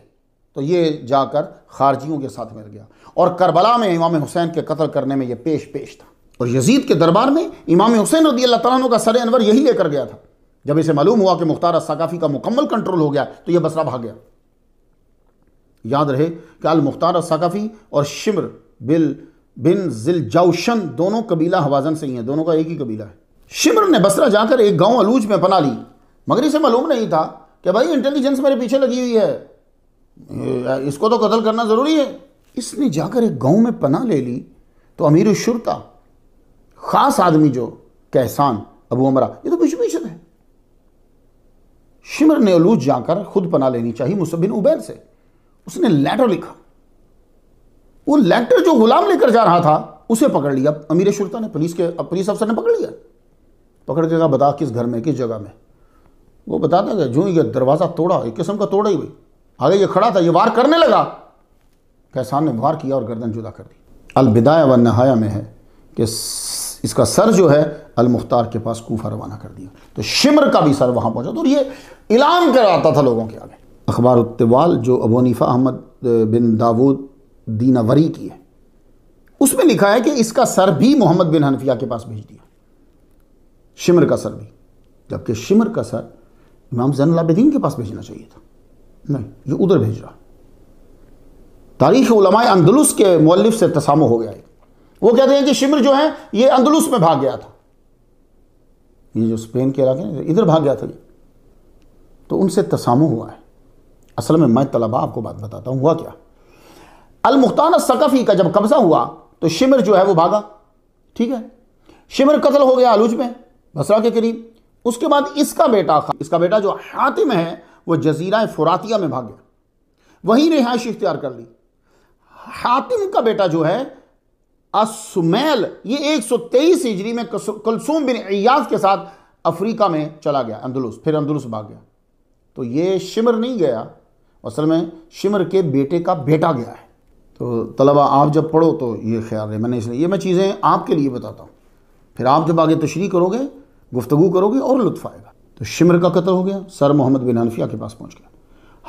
تو یہ جا کر خارجیوں کے ساتھ مل گیا اور کربلا میں امام حسین کے قتل کرنے میں یہ پیش پیش تھا اور یزید کے دربار میں امام حسین رضی اللہ تعالیٰ عنہ کا سر انور یہی لے کر گیا تھا جب اسے معلوم ہوا کہ مختار السقافی کا مکمل کنٹرول ہو گیا تو یہ بسرا بھاگ گیا یاد رہے کہ المختار السقافی اور شمر بل بن ذل جوشن دونوں قبیلہ حوازن سے ہی ہیں دونوں کا ایک ہی قبیلہ ہے شمر نے بسرا جا کر ایک گاؤں علوج میں پناہ لی مگر اسے معلوم نہیں تھا کہ بھائی انٹیلیجنس میرے پیچھے لگی ہوئی ہے اس کو تو قتل کرنا ضروری ہے اس نے جا کر ایک گاؤں میں پناہ لے لی تو امیر الشرطہ خاص آدمی جو کہسان ابو عمرہ یہ تو بیچ بیچ ہے شمر نے علوج جا کر خود پناہ لینی چاہیے مصب بن عبیر سے اس نے لیٹر لکھا وہ لیٹر جو غلام لے کر جا رہا تھا اسے پکڑ لیا امیر شرطہ نے پولیس کے پولیس افسر نے پکڑ لیا پکڑ کے کہا بتا کس گھر میں کس جگہ میں وہ بتاتا کہ جو یہ دروازہ توڑا ایک قسم کا توڑا ہی ہوئی آگے یہ کھڑا تھا یہ وار کرنے لگا کہسان نے وار کیا اور گردن جدا کر دی البدایہ و نہایا میں ہے کہ اس کا سر جو ہے المختار کے پاس کوفہ روانہ کر دیا تو شمر کا بھی سر وہاں پہنچا تو یہ اعلان کراتا تھا لوگوں کے آگے اخبار جو ابو نیفہ احمد بن داود دینہ وری کی ہے اس میں لکھا ہے کہ اس کا سر بھی محمد بن حنفیہ کے پاس بھیج دیا شمر کا سر بھی جبکہ شمر کا سر امام زین بدین کے پاس بھیجنا چاہیے تھا نہیں یہ ادھر بھیج رہا تاریخ علماء اندلس کے مولف سے تسامو ہو گیا ایک وہ کہتے ہیں کہ شمر جو ہے یہ اندلوس میں بھاگ گیا تھا یہ جو اسپین کے علاقے ہیں ادھر بھاگ گیا تھا تو ان سے تسامو ہوا ہے اصل میں میں طلبہ آپ کو بات بتاتا ہوں ہوا کیا المختان سکفی کا جب قبضہ ہوا تو شمر جو ہے وہ بھاگا ٹھیک ہے شمر قتل ہو گیا علوج میں بسرا کے قریب اس کے بعد اس کا بیٹا اس کا بیٹا جو حاتم ہے وہ جزیرہ فراتیہ میں بھاگ گیا وہی رہائش اختیار کر لی حاتم کا بیٹا جو ہے یہ ایک سو تیئیس ہجری میں کلسوم بن عیاض کے ساتھ افریقہ میں چلا گیا اندلوس پھر اندلوس بھاگ گیا تو یہ شمر نہیں گیا اصل میں شمر کے بیٹے کا بیٹا گیا ہے تو طلبہ آپ جب پڑھو تو یہ خیال رہے میں نے اس یہ میں چیزیں آپ کے لیے بتاتا ہوں پھر آپ جب آگے تشریح کرو گے گفتگو کرو گے اور لطف آئے گا تو شمر کا قتل ہو گیا سر محمد بن انفیہ کے پاس پہنچ گیا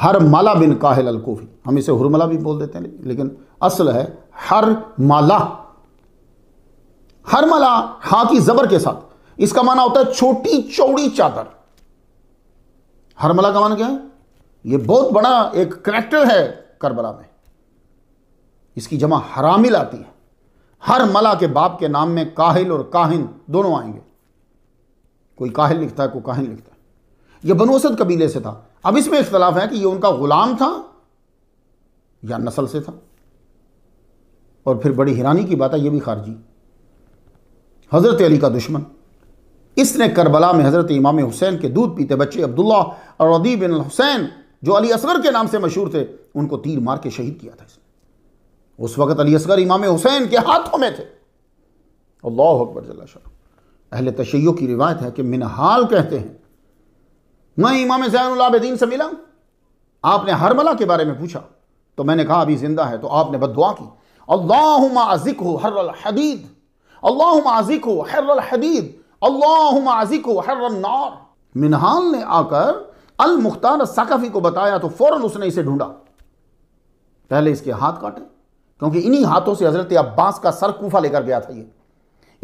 ہر مالا بن کاہل الکوفی ہم اسے ہرملا بھی بول دیتے ہیں لیکن اصل ہے ہر مالا ہر ملا کی زبر کے ساتھ اس کا معنی ہوتا ہے چھوٹی چوڑی چادر ہر ملا کا معنی کیا ہے یہ بہت بڑا ایک کریکٹر ہے کربلا میں اس کی جمع حرامل آتی ہے ہر ملا کے باپ کے نام میں کاہل اور کاہن دونوں آئیں گے کوئی کاہل لکھتا ہے کوئی کاہن لکھتا ہے یہ بنوسط قبیلے سے تھا اب اس میں اختلاف ہے کہ یہ ان کا غلام تھا یا نسل سے تھا اور پھر بڑی حیرانی کی بات ہے یہ بھی خارجی حضرت علی کا دشمن اس نے کربلا میں حضرت امام حسین کے دودھ پیتے بچے عبداللہ اور حسین جو علی اصغر کے نام سے مشہور تھے ان کو تیر مار کے شہید کیا تھا اس نے اس وقت علی اصغر امام حسین کے ہاتھوں میں تھے اللہ اکبر شاہ اہل تشیعوں کی روایت ہے کہ منحال کہتے ہیں میں امام زین العابدین سے ملا آپ نے ہربلا کے بارے میں پوچھا تو میں نے کہا ابھی زندہ ہے تو آپ نے بد دعا کی اللہم ما حر الحدید اللہم اللہم عزیکو حر الحدید عزیکو حر النار منہال نے آ کر المختار کو بتایا تو فوراً اس نے اسے ڈھونڈا پہلے اس کے ہاتھ کاٹے کیونکہ انہی ہاتھوں سے حضرت عباس کا سر کوفہ لے کر گیا تھا یہ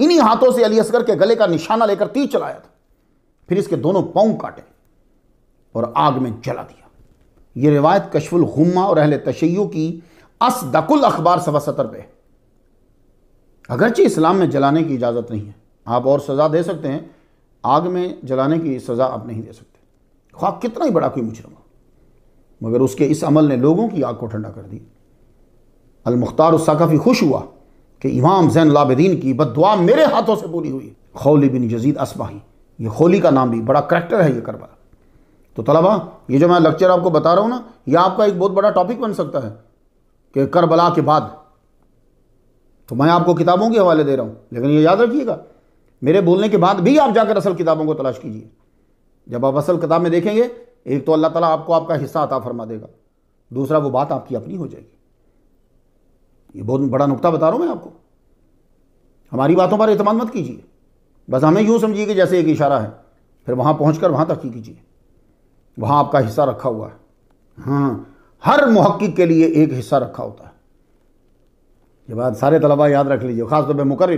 انہی ہاتھوں سے علی اسگر کے گلے کا نشانہ لے کر تیر چلایا تھا پھر اس کے دونوں پاؤں کاٹے اور آگ میں جلا دیا یہ روایت کشف الغمہ اور اہل تشیعوں کی اصدق اخبار سوہ سطر پہ ہے اگرچہ اسلام میں جلانے کی اجازت نہیں ہے آپ اور سزا دے سکتے ہیں آگ میں جلانے کی سزا آپ نہیں دے سکتے خواہ کتنا ہی بڑا کوئی مجرم ہو مگر اس کے اس عمل نے لوگوں کی آگ کو ٹھنڈا کر دی المختار اس کافی خوش ہوا کہ امام زین العابدین کی بد دعا میرے ہاتھوں سے پوری ہوئی خولی بن جزید اسباہی یہ خولی کا نام بھی بڑا کریکٹر ہے یہ کربلا تو طلبا یہ جو میں لیکچر آپ کو بتا رہا ہوں نا یہ آپ کا ایک بہت بڑا ٹاپک بن سکتا ہے کہ کربلا کے بعد تو میں آپ کو کتابوں کے حوالے دے رہا ہوں لیکن یہ یاد رکھیے گا میرے بولنے کے بعد بھی آپ جا کر اصل کتابوں کو تلاش کیجیے جب آپ اصل کتاب میں دیکھیں گے ایک تو اللہ تعالیٰ آپ کو آپ کا حصہ عطا فرما دے گا دوسرا وہ بات آپ کی اپنی ہو جائے گی یہ بہت بڑا نقطہ بتا رہا ہوں میں آپ کو ہماری باتوں پر اعتماد مت کیجیے بس ہمیں یوں سمجھیے کہ جیسے ایک اشارہ ہے پھر وہاں پہنچ کر وہاں تحقیق کیجیے وہاں آپ کا حصہ رکھا ہوا ہے ہاں ہر محقق کے لیے ایک حصہ رکھا ہوتا ہے یہ بات سارے طلبہ یاد رکھ لیجئے خاص طور پہ مقرر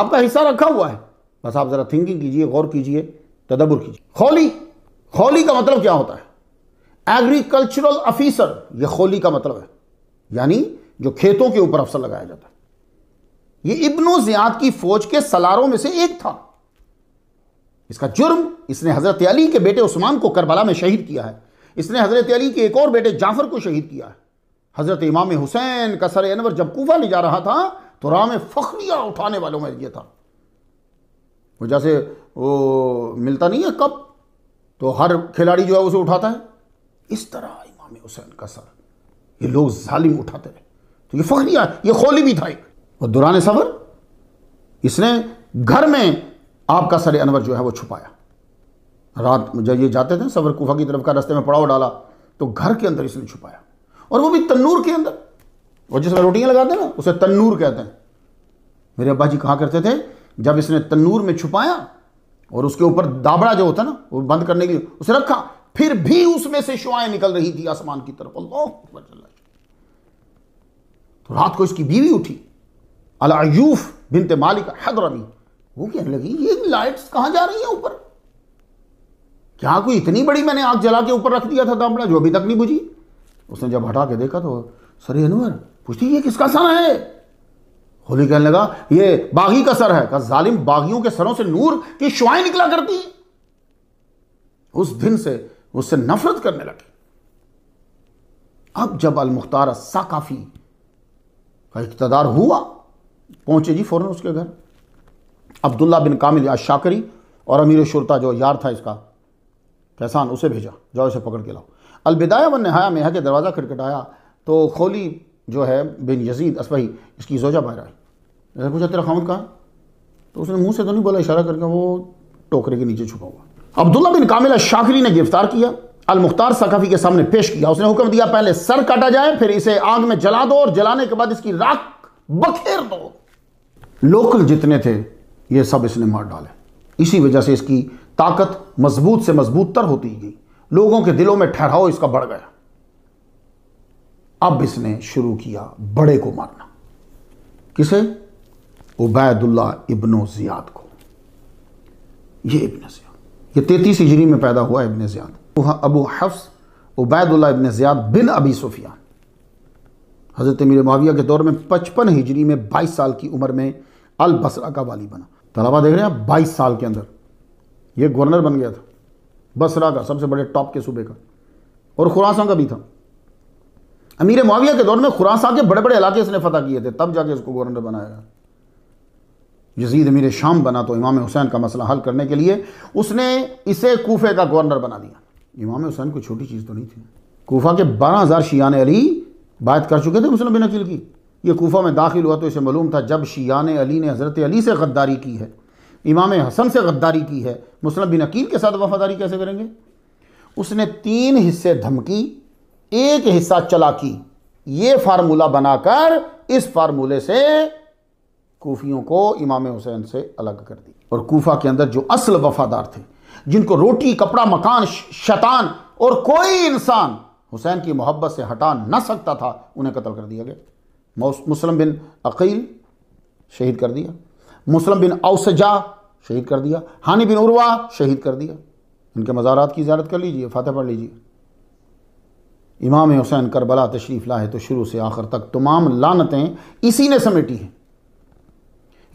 آپ کا حصہ رکھا ہوا ہے بس آپ ذرا تھنکنگ کیجئے غور کیجئے تدبر کیجئے خولی خولی کا مطلب کیا ہوتا ہے ایگریکلچرل افیسر یہ خولی کا مطلب ہے یعنی جو کھیتوں کے اوپر افسر لگایا جاتا ہے یہ ابن زیاد کی فوج کے سلاروں میں سے ایک تھا اس کا جرم اس نے حضرت علی کے بیٹے عثمان کو کربلا میں شہید کیا ہے اس نے حضرت علی کے ایک اور بیٹے جعفر کو شہید کیا ہے حضرت امام حسین کا سر انور جب کوفہ لے جا رہا تھا تو رام فخریہ اٹھانے والوں میں یہ تھا وہ جیسے وہ ملتا نہیں ہے کب تو ہر کھلاڑی جو ہے اسے اٹھاتا ہے اس طرح امام حسین کا سر یہ لوگ ظالم اٹھاتے رہے تو یہ فخریہ یہ خولی بھی تھا ایک اور دوران سفر اس نے گھر میں آپ کا سر انور جو ہے وہ چھپایا رات جب یہ جاتے تھے سفر کوفہ کی طرف کا رستے میں پڑاؤ ڈالا تو گھر کے اندر اس نے چھپایا اور وہ بھی تنور کے اندر اور جس میں روٹیاں لگاتے ہیں نا اسے تنور کہتے ہیں میرے ابا جی کہا کرتے تھے جب اس نے تنور میں چھپایا اور اس کے اوپر دابڑا جو ہوتا نا وہ بند کرنے کے لیے اسے رکھا پھر بھی اس میں سے شوائیں نکل رہی تھی آسمان کی طرف اللہ رات کو اس کی بیوی اٹھی العیوف بنت مالک حیدر ابھی وہ کہنے لگی یہ لائٹس کہاں جا رہی ہیں اوپر کیا کوئی اتنی بڑی میں نے آگ جلا کے اوپر رکھ دیا تھا دابڑا جو ابھی تک نہیں بجھی اس نے جب ہٹا کے دیکھا تو سر پوچھتی یہ کس کا سر ہے ہولی کہنے لگا یہ باغی کا سر ہے کہا ظالم باغیوں کے سروں سے نور کی شوائیں نکلا کرتی اس دن سے اس سے نفرت کرنے لگے اب جب المختار ساکافی کا اقتدار ہوا پہنچے جی فوراً اس کے گھر عبداللہ بن کامل یا شاکری اور امیر شرطہ جو یار تھا اس کا اسے بھیجا جاؤ اسے پکڑ کے لاؤ البدایہ و نہایہ میں ہے کہ دروازہ کرکٹ آیا تو خولی جو ہے بن یزید اسبہی اس کی زوجہ پیر نے پوچھا تیرا خامد کہا تو اس نے منہ سے تو نہیں بولا اشارہ کر کے وہ ٹوکرے کے نیچے چھپا ہوا عبداللہ بن کاملہ شاکری نے گرفتار کیا المختار سقفی کے سامنے پیش کیا اس نے حکم دیا پہلے سر کاٹا جائے پھر اسے آگ میں جلا دو اور جلانے کے بعد اس کی راک بکھیر دو لوکل جتنے تھے یہ سب اس نے مار ڈالے اسی وجہ سے اس کی طاقت مضبوط سے مضبوط تر ہوتی گئی لوگوں کے دلوں میں ٹھہراؤ اس کا بڑھ گیا اب اس نے شروع کیا بڑے کو مارنا کسے عبید اللہ ابن زیاد کو یہ ابن زیاد یہ تینتیس ہجری میں پیدا ہوا ابن زیاد ابو حفظ عبید اللہ ابن زیاد بن ابی سفیان حضرت امیر معاویہ کے دور میں پچپن ہجری میں بائیس سال کی عمر میں البصرہ کا والی بنا طلبہ دیکھ رہے ہیں بائیس سال کے اندر یہ گورنر بن گیا تھا بسرا کا سب سے بڑے ٹاپ کے صوبے کا اور خوراساں کا بھی تھا امیر معاویہ کے دور میں خوراساں کے بڑے بڑے علاقے اس نے فتح کیے تھے تب جا کے اس کو گورنر بنایا گیا جزید امیر شام بنا تو امام حسین کا مسئلہ حل کرنے کے لیے اس نے اسے کوفے کا گورنر بنا دیا امام حسین کوئی چھوٹی چیز تو نہیں تھی کوفہ کے بارہ ہزار شیان علی بات کر چکے تھے مسلم بن عقیل کی یہ کوفہ میں داخل ہوا تو اسے معلوم تھا جب شیان علی نے حضرت علی سے غداری کی ہے امام حسن سے غداری کی ہے مسلم بن عقیل کے ساتھ وفاداری کیسے کریں گے اس نے تین حصے دھمکی ایک حصہ چلا کی یہ فارمولہ بنا کر اس فارمولے سے کوفیوں کو امام حسین سے الگ کر دی اور کوفہ کے اندر جو اصل وفادار تھے جن کو روٹی کپڑا مکان شیطان اور کوئی انسان حسین کی محبت سے ہٹا نہ سکتا تھا انہیں قتل کر دیا گیا مسلم بن عقیل شہید کر دیا مسلم بن اوسجا شہید کر دیا ہانی بن عروا شہید کر دیا ان کے مزارات کی زیارت کر لیجئے فاتح پڑھ لیجئے امام حسین کربلا تشریف لاہے تو شروع سے آخر تک تمام لانتیں اسی نے سمیٹی ہیں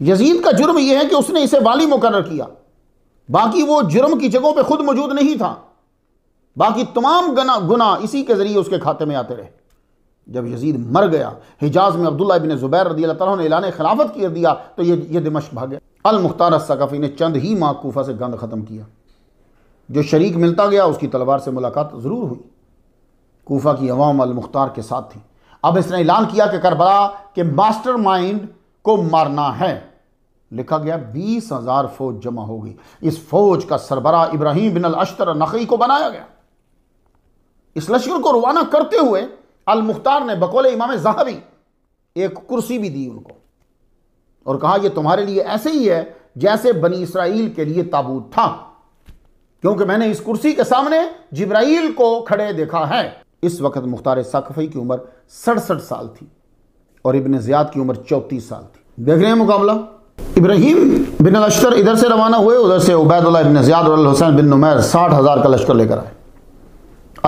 یزید کا جرم یہ ہے کہ اس نے اسے والی مقرر کیا باقی وہ جرم کی جگہوں پہ خود موجود نہیں تھا باقی تمام گناہ اسی کے ذریعے اس کے کھاتے میں آتے رہے جب یزید مر گیا حجاز میں عبداللہ ابن زبیر رضی اللہ تعالیٰ نے اعلان خلافت کر دیا تو یہ دمشق بھاگیا المختار نے چند ہی ماہ کوفہ سے گند ختم کیا جو شریک ملتا گیا اس کی تلوار سے ملاقات ضرور ہوئی کوفہ کی عوام المختار کے ساتھ تھی اب اس نے اعلان کیا کہ کربلا کے ماسٹر مائنڈ کو مارنا ہے لکھا گیا بیس ہزار فوج جمع ہو گئی اس فوج کا سربراہ ابراہیم بن الاشتر نقی کو بنایا گیا اس لشکر کو روانہ کرتے ہوئے المختار نے بقول امام زہبی ایک کرسی بھی دی ان کو اور کہا یہ تمہارے لیے ایسے ہی ہے جیسے بنی اسرائیل کے لیے تابوت تھا کیونکہ میں نے اس کرسی کے سامنے جبرائیل کو کھڑے دیکھا ہے اس وقت مختار سقفی کی عمر سڑسٹھ سال تھی اور ابن زیاد کی عمر چوتیس سال تھی دیکھ رہے ہیں مقابلہ ابراہیم بن الشتر ادھر سے روانہ ہوئے ادھر سے عبید اللہ ابن زیاد اور الحسین بن نمیر ساٹھ ہزار کا لشکر لے کر آئے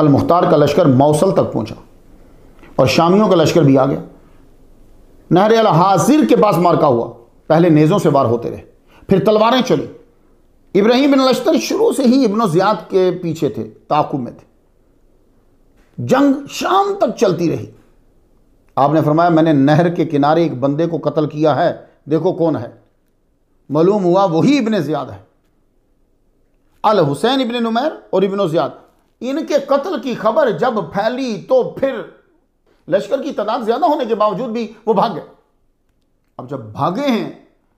المختار کا لشکر موصل تک پہنچا اور شامیوں کا لشکر بھی آ گیا نہر الحاضر حاضر کے پاس مارکا ہوا پہلے نیزوں سے وار ہوتے رہے پھر تلواریں چلی ابراہیم بن لشکر شروع سے ہی ابن و زیاد کے پیچھے تھے تعاقب میں تھے جنگ شام تک چلتی رہی آپ نے فرمایا میں نے نہر کے کنارے ایک بندے کو قتل کیا ہے دیکھو کون ہے معلوم ہوا وہی ابن زیاد ہے الحسین ابن نمیر اور ابن زیاد ان کے قتل کی خبر جب پھیلی تو پھر لشکر کی تعداد زیادہ ہونے کے باوجود بھی وہ بھاگ گئے اب جب بھاگے ہیں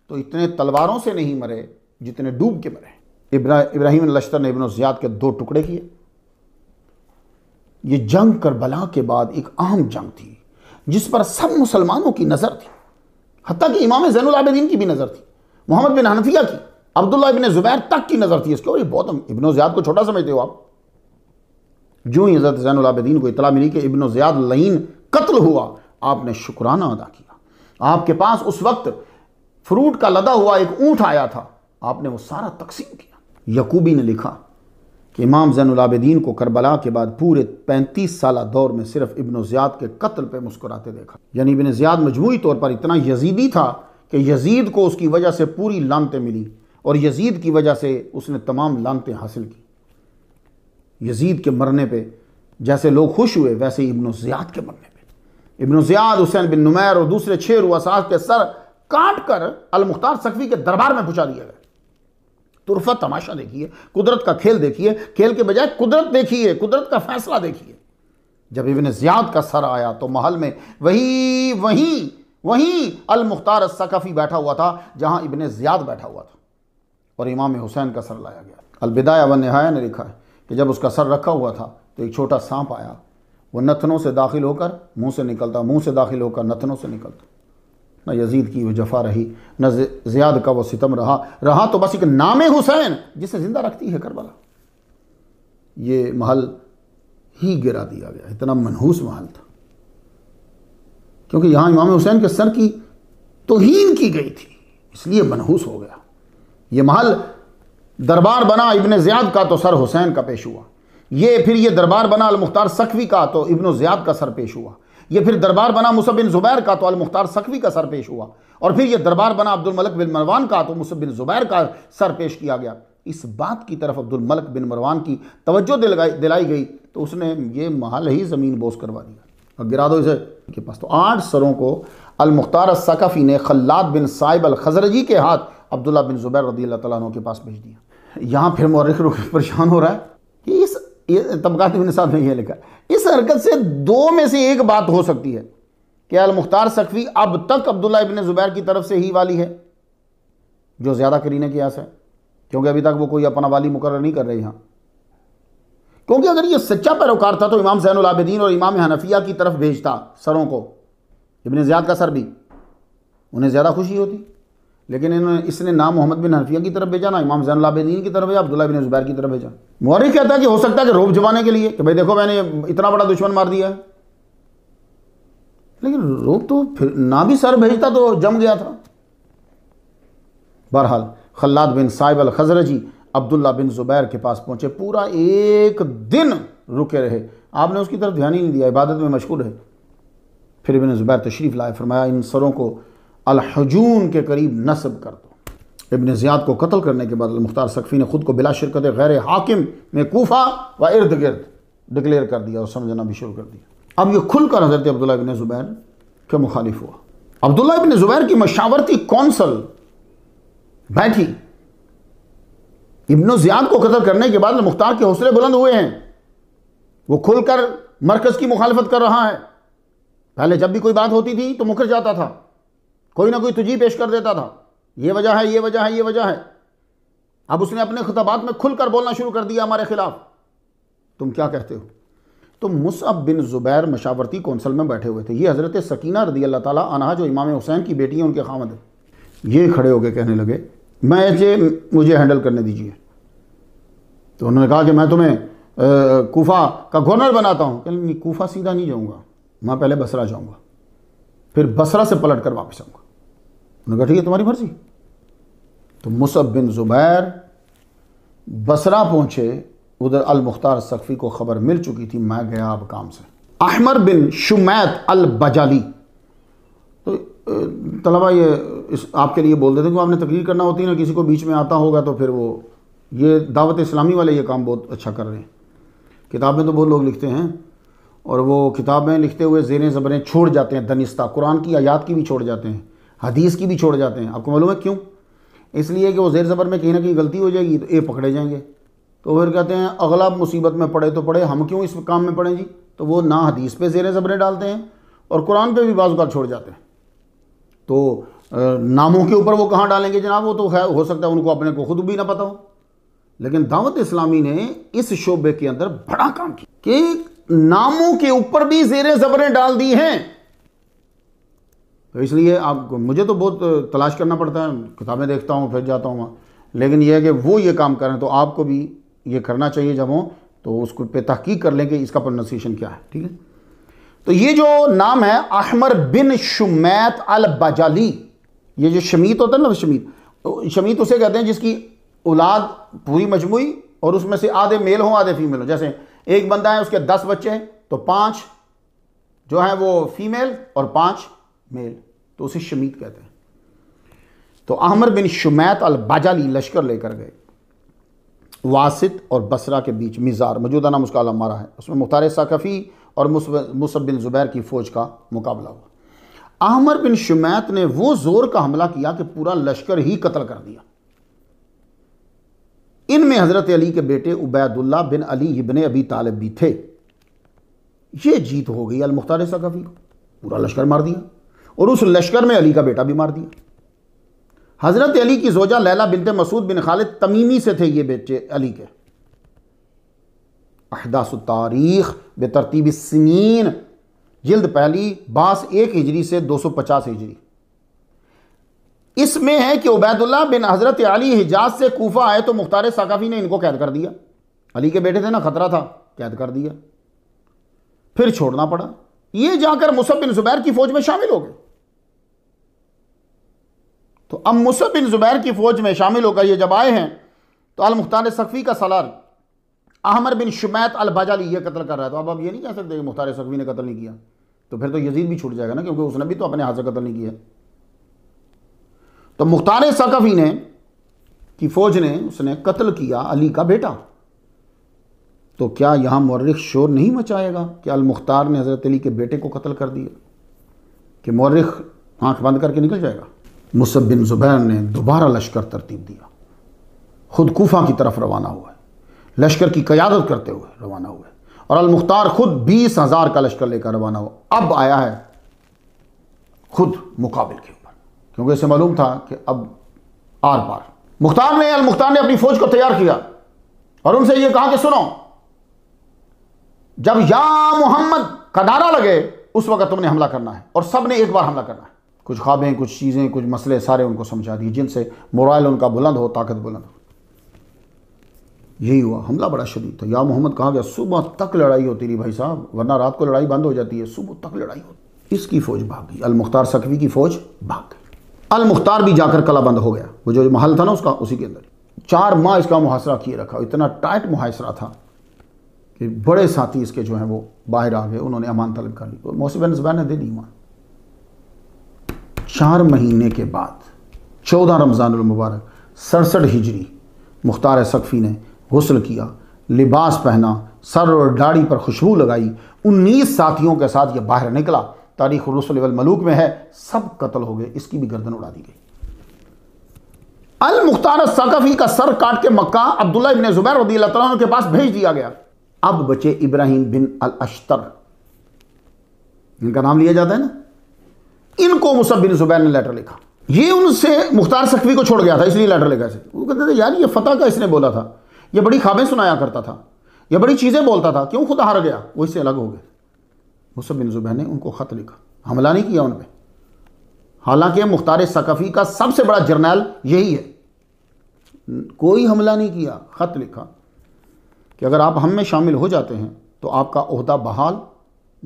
تو اتنے تلواروں سے نہیں مرے جتنے ڈوب کے مرے ابراہیم لشکر نے ابن زیاد کے دو ٹکڑے کیے یہ جنگ کربلا کے بعد ایک عام جنگ تھی جس پر سب مسلمانوں کی نظر تھی حتیٰ کہ امام زین العابدین کی بھی نظر تھی محمد بن حنفیہ کی عبداللہ ابن زبیر تک کی نظر تھی اس کے اور یہ بہت ابن زیاد کو چھوٹا سمجھتے ہو آپ جو ہی حضرت زین العابدین کو اطلاع ملی کہ ابن زیاد لہین قتل ہوا آپ نے شکرانہ ادا کیا آپ کے پاس اس وقت فروٹ کا لدا ہوا ایک اونٹ آیا تھا آپ نے وہ سارا تقسیم کیا یقوبی نے لکھا کہ امام زین العابدین کو کربلا کے بعد پورے پینتیس سالہ دور میں صرف ابن زیاد کے قتل پہ مسکراتے دیکھا یعنی ابن زیاد مجموعی طور پر اتنا یزیدی تھا کہ یزید کو اس کی وجہ سے پوری لانتیں ملی اور یزید کی وجہ سے اس نے تمام لانتیں حاصل کی یزید کے مرنے پہ جیسے لوگ خوش ہوئے ویسے ہی ابن زیاد کے مرنے پہ ابن زیاد حسین بن نمیر اور دوسرے چھ واسعت کے سر کاٹ کر المختار سخی کے دربار میں پچھا دیا گیا ترفت تماشا دیکھیے قدرت کا کھیل دیکھیے کھیل کے بجائے قدرت دیکھیے قدرت کا فیصلہ دیکھیے جب ابن زیاد کا سر آیا تو محل میں وہی وہی وہی المختار سخفی بیٹھا ہوا تھا جہاں ابن زیاد بیٹھا ہوا تھا اور امام حسین کا سر لایا گیا و نہایا نے لکھا ہے کہ جب اس کا سر رکھا ہوا تھا تو ایک چھوٹا سانپ آیا وہ نتنوں سے داخل ہو کر منہ سے نکلتا منہ سے داخل ہو کر نتنوں سے نکلتا نہ یزید کی وہ جفا رہی نہ زیاد کا وہ ستم رہا رہا تو بس ایک نام حسین جسے زندہ رکھتی ہے کربلا یہ محل ہی گرا دیا گیا اتنا منحوس محل تھا کیونکہ یہاں امام حسین کے سر کی توہین کی گئی تھی اس لیے منحوس ہو گیا یہ محل دربار بنا ابن زیاد کا تو سر حسین کا پیش ہوا یہ پھر یہ دربار بنا المختار سخوی کا تو ابن زیاد کا سر پیش ہوا یہ پھر دربار بنا مصب بن زبیر کا تو المختار سخوی کا سر پیش ہوا اور پھر یہ دربار بنا عبد الملک بن مروان کا تو مصب بن زبیر کا سر پیش کیا گیا اس بات کی طرف عبد الملک بن مروان کی توجہ دلائی گئی تو اس نے یہ محل ہی زمین بوس کروا دیا گرا دو اسے کے پاس تو آٹھ سروں کو المختار سخفی نے خلاد بن صاحب الخضرجی کے ہاتھ عبداللہ بن زبیر رضی اللہ تعالیٰ عنہ کے پاس بھیج دیا یہاں پھر پریشان ہو رہا ہے کہ اس یہ لکھا اس حرکت سے دو میں سے ایک بات ہو سکتی ہے کہ المختار سخوی اب تک عبداللہ ابن زبیر کی طرف سے ہی والی ہے جو زیادہ کرینے کی آس ہے کیونکہ ابھی تک وہ کوئی اپنا والی مقرر نہیں کر رہی یہاں کیونکہ اگر یہ سچا پیروکار تھا تو امام زین العابدین اور امام حنفیہ کی طرف بھیجتا سروں کو ابن زیاد کا سر بھی انہیں زیادہ خوشی ہوتی لیکن انہوں نے اس نے نام محمد بن حنفیہ کی طرف بھیجا نا امام زین اللہ بدین کی طرف بھیجا عبداللہ بن زبیر کی طرف بھیجا مورخ کہتا ہے کہ ہو سکتا ہے کہ روب جبانے کے لیے کہ بھئی دیکھو میں نے اتنا بڑا دشمن مار دیا ہے لیکن روب تو پھر نہ بھی سر بھیجتا تو جم گیا تھا بہرحال خلاد بن صاحب الخزرجی عبداللہ بن زبیر کے پاس پہنچے پورا ایک دن رکے رہے آپ نے اس کی طرف دھیان ہی نہیں دیا عبادت میں مشغول ہے پھر ابن زبیر تشریف لائے فرمایا ان سروں کو الحجون کے قریب نصب کر دو ابن زیاد کو قتل کرنے کے بعد مختار سقفی نے خود کو بلا شرکت غیر حاکم میں کوفا و ارد گرد ڈکلیئر کر دیا اور سمجھنا بھی شروع کر دیا اب یہ کھل کر حضرت عبداللہ ابن زبیر کے مخالف ہوا عبداللہ ابن زبیر کی مشاورتی کونسل بیٹھی ابن زیاد کو قتل کرنے کے بعد مختار کے حوصلے بلند ہوئے ہیں وہ کھل کر مرکز کی مخالفت کر رہا ہے پہلے جب بھی کوئی بات ہوتی تھی تو مکر جاتا تھا کوئی نہ کوئی تجھی پیش کر دیتا تھا یہ وجہ ہے یہ وجہ ہے یہ وجہ ہے اب اس نے اپنے خطابات میں کھل کر بولنا شروع کر دیا ہمارے خلاف تم کیا کہتے ہو تو مصعب بن زبیر مشاورتی کونسل میں بیٹھے ہوئے تھے یہ حضرت سکینہ رضی اللہ تعالیٰ عنہ جو امام حسین کی بیٹی ہیں ان کے خامد ہیں یہ کھڑے ہو کے کہنے لگے میں چیزیں مجھے ہینڈل کرنے دیجیے تو انہوں نے کہا کہ میں تمہیں کوفہ کا گورنر بناتا ہوں کہ کوفہ سیدھا نہیں جاؤں گا میں پہلے بسرا جاؤں گا پھر بسرا سے پلٹ کر واپس آؤں گا انہوں نے کہا ٹھیک ہے تمہاری مرضی تو مصعب بن زبیر بسرا پہنچے ادھر المختار سقفی کو خبر مل چکی تھی میں گیا اب کام سے احمر بن شمیت البجالی تو طلبہ یہ اس آپ کے لیے دیتے ہیں کہ آپ نے تقریر کرنا ہوتی ہے نا کسی کو بیچ میں آتا ہوگا تو پھر وہ یہ دعوت اسلامی والے یہ کام بہت اچھا کر رہے ہیں کتابیں تو بہت لوگ لکھتے ہیں اور وہ کتابیں لکھتے ہوئے زیریں زبریں چھوڑ جاتے ہیں دنستہ قرآن کی آیات کی بھی چھوڑ جاتے ہیں حدیث کی بھی چھوڑ جاتے ہیں آپ کو معلوم ہے کیوں اس لیے کہ وہ زیر زبر میں کہیں نہ کہیں غلطی ہو جائے گی تو اے پکڑے جائیں گے تو پھر کہتے ہیں اگلا مصیبت میں پڑھے تو پڑھے ہم کیوں اس کام میں پڑھیں جی تو وہ نہ حدیث پہ زیر زبریں ڈالتے ہیں اور قرآن پہ بھی بعض اوقات چھوڑ جاتے ہیں تو ناموں کے اوپر وہ کہاں ڈالیں گے جناب وہ تو خیر ہو سکتا ہے ان کو اپنے کو خود بھی نہ پتا ہو لیکن دعوت اسلامی نے اس شعبے کے اندر بڑا کام کیا کہ ناموں کے اوپر بھی زیر زبریں ڈال دی ہیں تو اس لیے آپ مجھے تو بہت تلاش کرنا پڑتا ہے کتابیں دیکھتا ہوں پھر جاتا ہوں لیکن یہ ہے کہ وہ یہ کام کریں تو آپ کو بھی یہ کرنا چاہیے جب ہوں تو اس کو پہ تحقیق کر لیں کہ اس کا پروننسیشن کیا ہے ٹھیک ہے تو یہ جو نام ہے احمر بن شمیت البجالی یہ جو شمیت ہوتا ہے نا شمیت شمیت اسے کہتے ہیں جس کی اولاد پوری مجموعی اور اس میں سے آدھے میل ہوں آدھے فیمیل ہوں جیسے ایک بندہ ہے اس کے دس بچے ہیں تو پانچ جو ہیں وہ فیمیل اور پانچ میل تو اسے شمید کہتے ہیں تو احمر بن شمیت الباجالی لشکر لے کر گئے واسط اور بسرہ کے بیچ مزار موجودہ نام اس کا علم مارا ہے اس میں مختار ساکفی اور مصب بن زبیر کی فوج کا مقابلہ ہوا احمر بن شمیت نے وہ زور کا حملہ کیا کہ پورا لشکر ہی قتل کر دیا ان میں حضرت علی کے بیٹے عبید اللہ بن علی ابن ابی طالب بھی تھے یہ جیت ہو گئی المختار ثقفی پورا لشکر مار دیا اور اس لشکر میں علی کا بیٹا بھی مار دیا حضرت علی کی زوجہ لیلہ بنت مسعود بن خالد تمیمی سے تھے یہ بیٹے علی کے احداث تاریخ بے ترتیب سنین جلد پہلی باس ایک ہجری سے دو سو پچاس ہجری اس میں ہے کہ عبید اللہ بن حضرت علی حجاز سے کوفہ آئے تو مختار ثقافی نے ان کو قید کر دیا علی کے بیٹے تھے نا خطرہ تھا قید کر دیا پھر چھوڑنا پڑا یہ جا کر مصب بن زبیر کی فوج میں شامل ہو گئے تو اب مسب بن زبیر کی فوج میں شامل ہو کر یہ جب آئے ہیں تو المختار سقفی کا سلار احمر بن شمیت یہ یہ قتل کر رہا ہے تو اب آپ نہیں کہہ سکتے کہ مختار نے قتل نہیں کیا تو پھر تو یزید بھی چھوٹ جائے گا نا کیونکہ اس نے بھی تو اپنے قتل نہیں کیا تو مختار نے نے نے کی فوج اس قتل کیا علی کا بیٹا تو کیا یہاں مورخ شور نہیں مچائے گا کہ المختار نے حضرت علی کے بیٹے کو قتل کر دیا کہ مورخ آنکھ بند کر کے نکل جائے گا مصب بن زبیر نے دوبارہ لشکر ترتیب دیا خود کوفہ کی طرف روانہ ہوا ہے لشکر کی قیادت کرتے ہوئے روانہ ہوئے اور المختار خود بیس ہزار کا لشکر لے کر روانہ ہوا اب آیا ہے خود مقابل کے اوپر کیونکہ اسے معلوم تھا کہ اب آر پار مختار نے المختار نے اپنی فوج کو تیار کیا اور ان سے یہ کہا کہ سنو جب یا محمد کا نعرہ لگے اس وقت تم نے حملہ کرنا ہے اور سب نے ایک بار حملہ کرنا ہے کچھ خوابیں کچھ چیزیں کچھ مسئلے سارے ان کو سمجھا دیے جن سے مورائل ان کا بلند ہو طاقت بلند ہو یہی ہوا حملہ بڑا شدید تھا یا محمد کہا گیا صبح تک لڑائی ہوتی رہی بھائی صاحب ورنہ رات کو لڑائی بند ہو جاتی ہے صبح تک لڑائی ہوتی اس کی فوج بھاگ گئی المختار سکوی کی فوج بھاگ گئی المختار بھی جا کر کلا بند ہو گیا وہ جو محل تھا نا اس کا اسی کے اندر چار ماہ اس کا محاصرہ کیے رکھا اتنا ٹائٹ محاصرہ تھا کہ بڑے ساتھی اس کے جو ہیں وہ باہر آ گئے انہوں نے امان طلب کر لی بین زبان نے دے دی دیمان چار مہینے کے بعد چودہ رمضان المبارک سرسٹھ ہجری مختار سقفی نے غسل کیا لباس پہنا سر اور ڈاڑی پر خوشبو لگائی انیس ساتھیوں کے ساتھ یہ باہر نکلا تاریخ الرسل والملوک میں ہے سب قتل ہو گئے اس کی بھی گردن اڑا دی گئی المختار ثقفی کا سر کاٹ کے مکہ عبداللہ ابن زبیر رضی اللہ تعالیٰ کے پاس بھیج دیا گیا اب بچے ابراہیم بن الاشتر ان کا نام لیا جاتا ہے نا ان کو بن زبین نے لیٹر لکھا یہ ان سے مختار سخوی کو چھوڑ گیا تھا اس لیے لیٹر لکھا وہ کہتے تھے یار یہ فتح کا اس نے بولا تھا یہ بڑی خوابیں سنایا کرتا تھا یہ بڑی چیزیں بولتا تھا کیوں خدا ہار گیا وہ اس سے الگ ہو گئے مصب بن زبین نے ان کو خط لکھا حملہ نہیں کیا ان پہ حالانکہ مختار سکفی کا سب سے بڑا جرنیل یہی ہے کوئی حملہ نہیں کیا خط لکھا کہ اگر آپ ہم میں شامل ہو جاتے ہیں تو آپ کا عہدہ بحال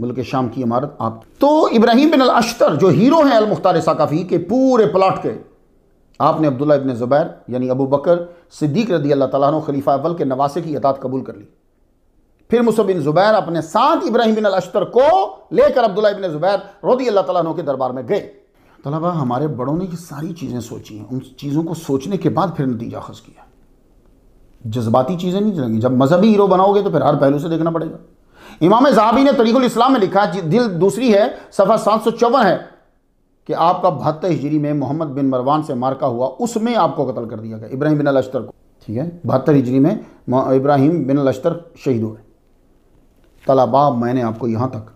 ملک شام کی عمارت آپ تو ابراہیم بن الاشتر جو ہیرو ہیں المختار ثقافی کے پورے پلاٹ کے آپ نے عبداللہ ابن زبیر یعنی ابو بکر صدیق رضی اللہ تعالیٰ عنہ خلیفہ اول کے نواسے کی اطاعت قبول کر لی پھر بن زبیر اپنے ساتھ ابراہیم بن الاشتر کو لے کر عبداللہ ابن زبیر رضی اللہ تعالیٰ عنہ کے دربار میں گئے طلبا ہمارے بڑوں نے یہ ساری چیزیں سوچی ہیں ان چیزوں کو سوچنے کے بعد پھر نتیجہ خز کیا جذباتی چیزیں نہیں گی جب مذہبی ہیرو بناؤ گے تو پھر ہر پہلو سے دیکھنا پڑے گا امام زہابی نے طریق الاسلام میں لکھا جی، دل دوسری ہے صفحہ سات سو چون ہے کہ آپ کا بہتر ہجری میں محمد بن مروان سے مارکا ہوا اس میں آپ کو قتل کر دیا گیا ابراہیم بن الشتر کو ٹھیک ہے بہتر ہجری میں ابراہیم بن الشتر شہید ہوئے طالاب میں نے آپ کو یہاں تک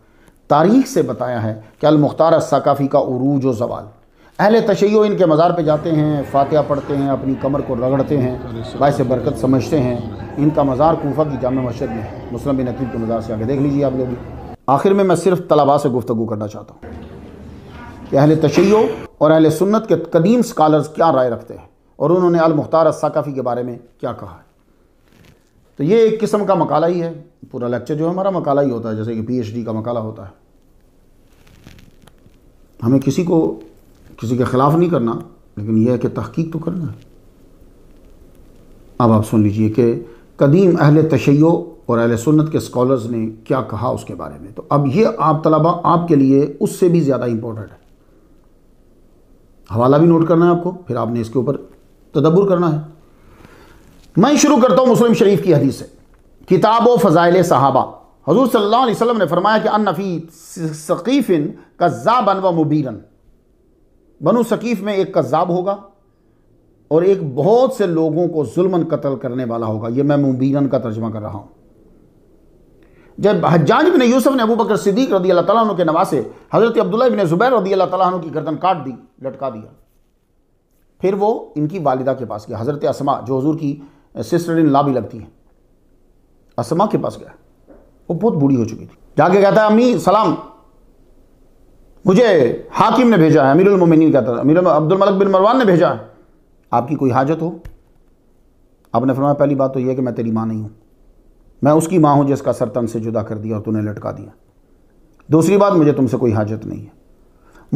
تاریخ سے بتایا ہے کہ المختار السقافی کا عروج و زوال اہل تشیع ان کے مزار پہ جاتے ہیں فاتحہ پڑھتے ہیں اپنی کمر کو رگڑتے ہیں باعث برکت سمجھتے ہیں ان کا مزار کوفہ کی جامع مسجد میں مسلم بن عقیب کے مزار سے آگے دیکھ لیجیے آپ لوگ آخر میں میں صرف طلباء سے گفتگو کرنا چاہتا ہوں کہ اہل تشیع اور اہل سنت کے قدیم سکالرز کیا رائے رکھتے ہیں اور انہوں نے المختار الثقافی کے بارے میں کیا کہا ہے تو یہ ایک قسم کا مقالہ ہی ہے پورا لیکچر جو ہے ہمارا مقالہ ہی ہوتا ہے جیسے کہ پی ایچ ڈی کا مقالہ ہوتا ہے ہمیں کسی کو کسی کے خلاف نہیں کرنا لیکن یہ ہے کہ تحقیق تو کرنا ہے اب آپ سن لیجئے کہ قدیم اہل تشیع اور اہل سنت کے سکولرز نے کیا کہا اس کے بارے میں تو اب یہ آپ طلبہ آپ کے لیے اس سے بھی زیادہ امپورٹنٹ ہے حوالہ بھی نوٹ کرنا ہے آپ کو پھر آپ نے اس کے اوپر تدبر کرنا ہے میں شروع کرتا ہوں مسلم شریف کی حدیث سے کتاب و فضائل صحابہ حضور صلی اللہ علیہ وسلم نے فرمایا کہ ان نفی ثقیف کا ذا مبیرن بنو سقیف میں ایک قذاب ہوگا اور ایک بہت سے لوگوں کو ظلمن قتل کرنے والا ہوگا یہ میں مبینن کا ترجمہ کر رہا ہوں جب حجان بن یوسف نے ابو بکر صدیق رضی اللہ تعالیٰ عنہ کے نواسے حضرت عبداللہ بن زبیر رضی اللہ تعالیٰ عنہ کی گردن کاٹ دی لٹکا دیا پھر وہ ان کی والدہ کے پاس گیا حضرت اسما جو حضور کی سسٹر ان لا بھی لگتی ہے اسما کے پاس گیا وہ بہت بوڑھی ہو چکی تھی جا کے کہتا ہے امی سلام مجھے حاکم نے بھیجا ہے امیر المومنین کہتا تھا امیر عبد الملک بن مروان نے بھیجا ہے آپ کی کوئی حاجت ہو آپ نے فرمایا پہلی بات تو یہ کہ میں تیری ماں نہیں ہوں میں اس کی ماں ہوں جس کا سر تن سے جدا کر دیا اور نے لٹکا دیا دوسری بات مجھے تم سے کوئی حاجت نہیں ہے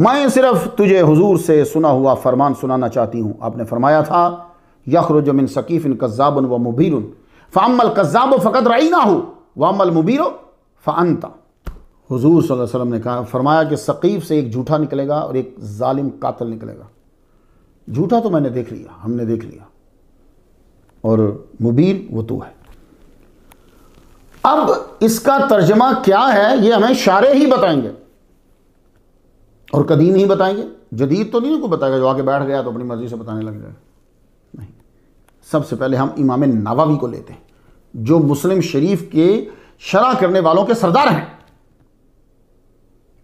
میں صرف تجھے حضور سے سنا ہوا فرمان سنانا چاہتی ہوں آپ نے فرمایا تھا یخرج من ثقیف ان قذاب و مبیر فام القذاب و فقط رعینہ ہو وام المبیر فانتا حضور صلی اللہ علیہ وسلم نے کہا فرمایا کہ ثقیف سے ایک جھوٹا نکلے گا اور ایک ظالم قاتل نکلے گا جھوٹا تو میں نے دیکھ لیا ہم نے دیکھ لیا اور مبین وہ تو ہے اب اس کا ترجمہ کیا ہے یہ ہمیں شارے ہی بتائیں گے اور قدیم ہی بتائیں گے جدید تو نہیں کوئی بتائے گا جو آگے بیٹھ گیا تو اپنی مرضی سے بتانے لگ جائے نہیں سب سے پہلے ہم امام نواوی کو لیتے ہیں جو مسلم شریف کے شرح کرنے والوں کے سردار ہیں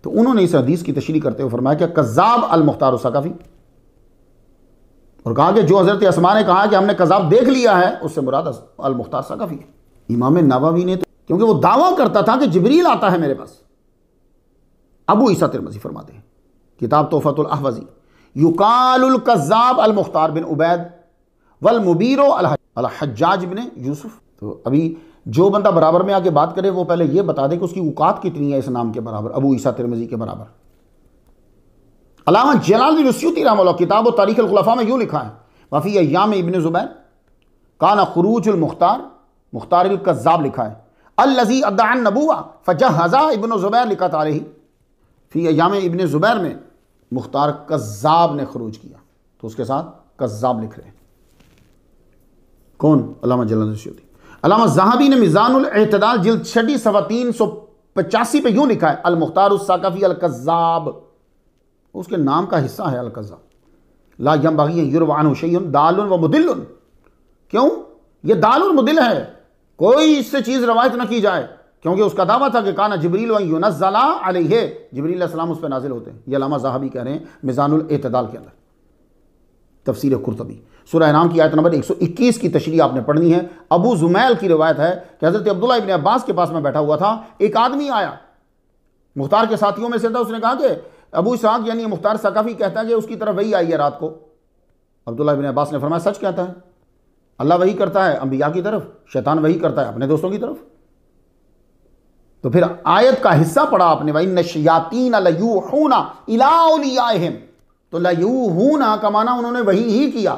تو انہوں نے اس حدیث کی تشریح کرتے ہوئے فرمایا کہ قذاب المختار السقفی اور کہا کہ جو حضرت اسما نے کہا کہ ہم نے قذاب دیکھ لیا ہے اس سے مراد المختار السقفی ہے امام نواوی نے تو کیونکہ وہ دعویٰ کرتا تھا کہ جبریل آتا ہے میرے پاس ابو عیسیٰ ترمزی فرماتے ہیں کتاب توفت الاحوزی یقال القذاب المختار بن عبید والمبیر الحجاج بن یوسف تو ابھی جو بندہ برابر میں آ کے بات کرے وہ پہلے یہ بتا دے کہ اس کی اوقات کتنی ہے اس نام کے برابر ابو عیسیٰ ترمزی کے برابر علامہ جلال اللہ کتاب و تاریخ الخلفاء میں یوں لکھا ہے وفی ایام ابن زبیر کان خروج المختار مختار القذاب لکھا ہے الزی ادعن نبوہ فجہزا ابن زبیر لکھا تاریخ فی ایام ابن زبیر میں مختار قذاب نے خروج کیا تو اس کے ساتھ قذاب لکھ رہے ہیں کون علامہ جلال رسیوتی علامہ زہابی نے میزان جلد چھٹی سوا تین سو پچاسی پہ یوں لکھا ہے المختار الساقفی القذاب اس کے نام کا حصہ ہے القذاب لا یمبغی یروعن شیئن دال و مدل کیوں یہ دار المدل ہے کوئی اس سے چیز روایت نہ کی جائے کیونکہ اس کا دعویٰ تھا کہ کانا جبریل و علیہ جبریل علیہ السلام اس پہ نازل ہوتے ہیں یہ علامہ زہابی کہہ رہے ہیں میزان الاعتدال کے اندر تفسیر قرطبی سورہ نام کی آیت نمبر 121 کی تشریح آپ نے پڑھنی ہے ابو زمیل کی روایت ہے کہ حضرت عبداللہ ابن عباس کے پاس میں بیٹھا ہوا تھا ایک آدمی آیا مختار کے ساتھیوں میں سے تھا اس نے کہا کہ ابو اسحاق یعنی مختار سقفی کہتا ہے کہ اس کی طرف وہی آئی ہے رات کو عبداللہ ابن عباس نے فرمایا سچ کہتا ہے اللہ وہی کرتا ہے انبیاء کی طرف شیطان وہی کرتا ہے اپنے دوستوں کی طرف تو پھر آیت کا حصہ پڑھا آپ نے بھائی تو کا معنی انہوں نے وہی کیا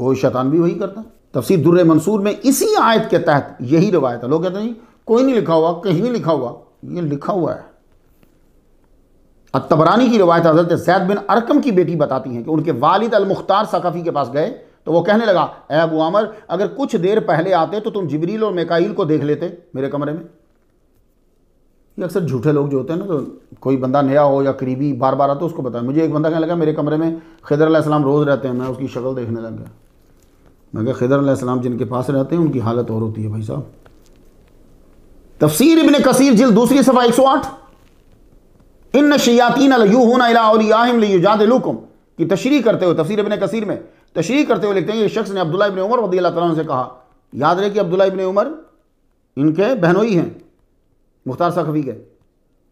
وہ شیطان بھی وہی کرتا ہے تفسیر در منصور میں اسی آیت کے تحت یہی روایت ہے لوگ کہتے ہیں کوئی نہیں لکھا ہوا کہیں نہیں لکھا ہوا یہ لکھا ہوا ہے اتبرانی کی روایت حضرت زید بن ارکم کی بیٹی بتاتی ہیں کہ ان کے والد المختار ثقافی کے پاس گئے تو وہ کہنے لگا اے ابو عامر اگر کچھ دیر پہلے آتے تو تم جبریل اور میکائل کو دیکھ لیتے میرے کمرے میں یہ اکثر جھوٹے لوگ جو ہوتے ہیں نا تو کوئی بندہ نیا ہو یا قریبی بار بار آتا ہے اس کو بتایا مجھے ایک بندہ کہنے لگا میرے کمرے میں خیدر السلام روز رہتے ہیں میں اس کی شکل دیکھنے لگ گیا میں خضر خیدر السلام جن کے پاس رہتے ہیں ان کی حالت اور ہوتی ہے بھائی صاحب تفسیر ابن کثیر جل دوسری صفحہ ایک سو آٹھ کی تشریح کرتے ہوئے تفسیر ابن کثیر میں تشریح کرتے ہوئے لکھتے ہیں یہ شخص نے عبداللہ ابن عمر رضی اللہ تعالیٰ سے کہا یاد رہے کہ عبداللہ ابن عمر ان کے بہنوئی ہیں مختار کے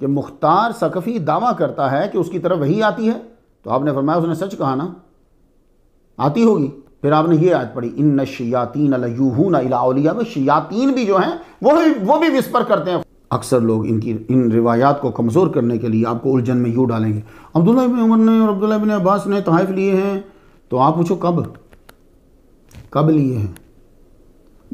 کہ مختار سقفی دعویٰ کرتا ہے کہ اس کی طرف وہی آتی ہے تو آپ نے فرمایا اس نے سچ کہا نا آتی ہوگی پھر آپ نے یہ آیت پڑھی ان الیوہون اولیاء میں شیاطین بھی جو ہیں وہ بھی وہ بھی وسپر کرتے ہیں اکثر لوگ ان کی ان روایات کو کمزور کرنے کے لیے آپ کو الجھن میں یوں ڈالیں گے عبداللہ ابن عمر نے اور عبداللہ ابن عباس نے تحائف لیے ہیں تو آپ پوچھو کب کب لیے ہیں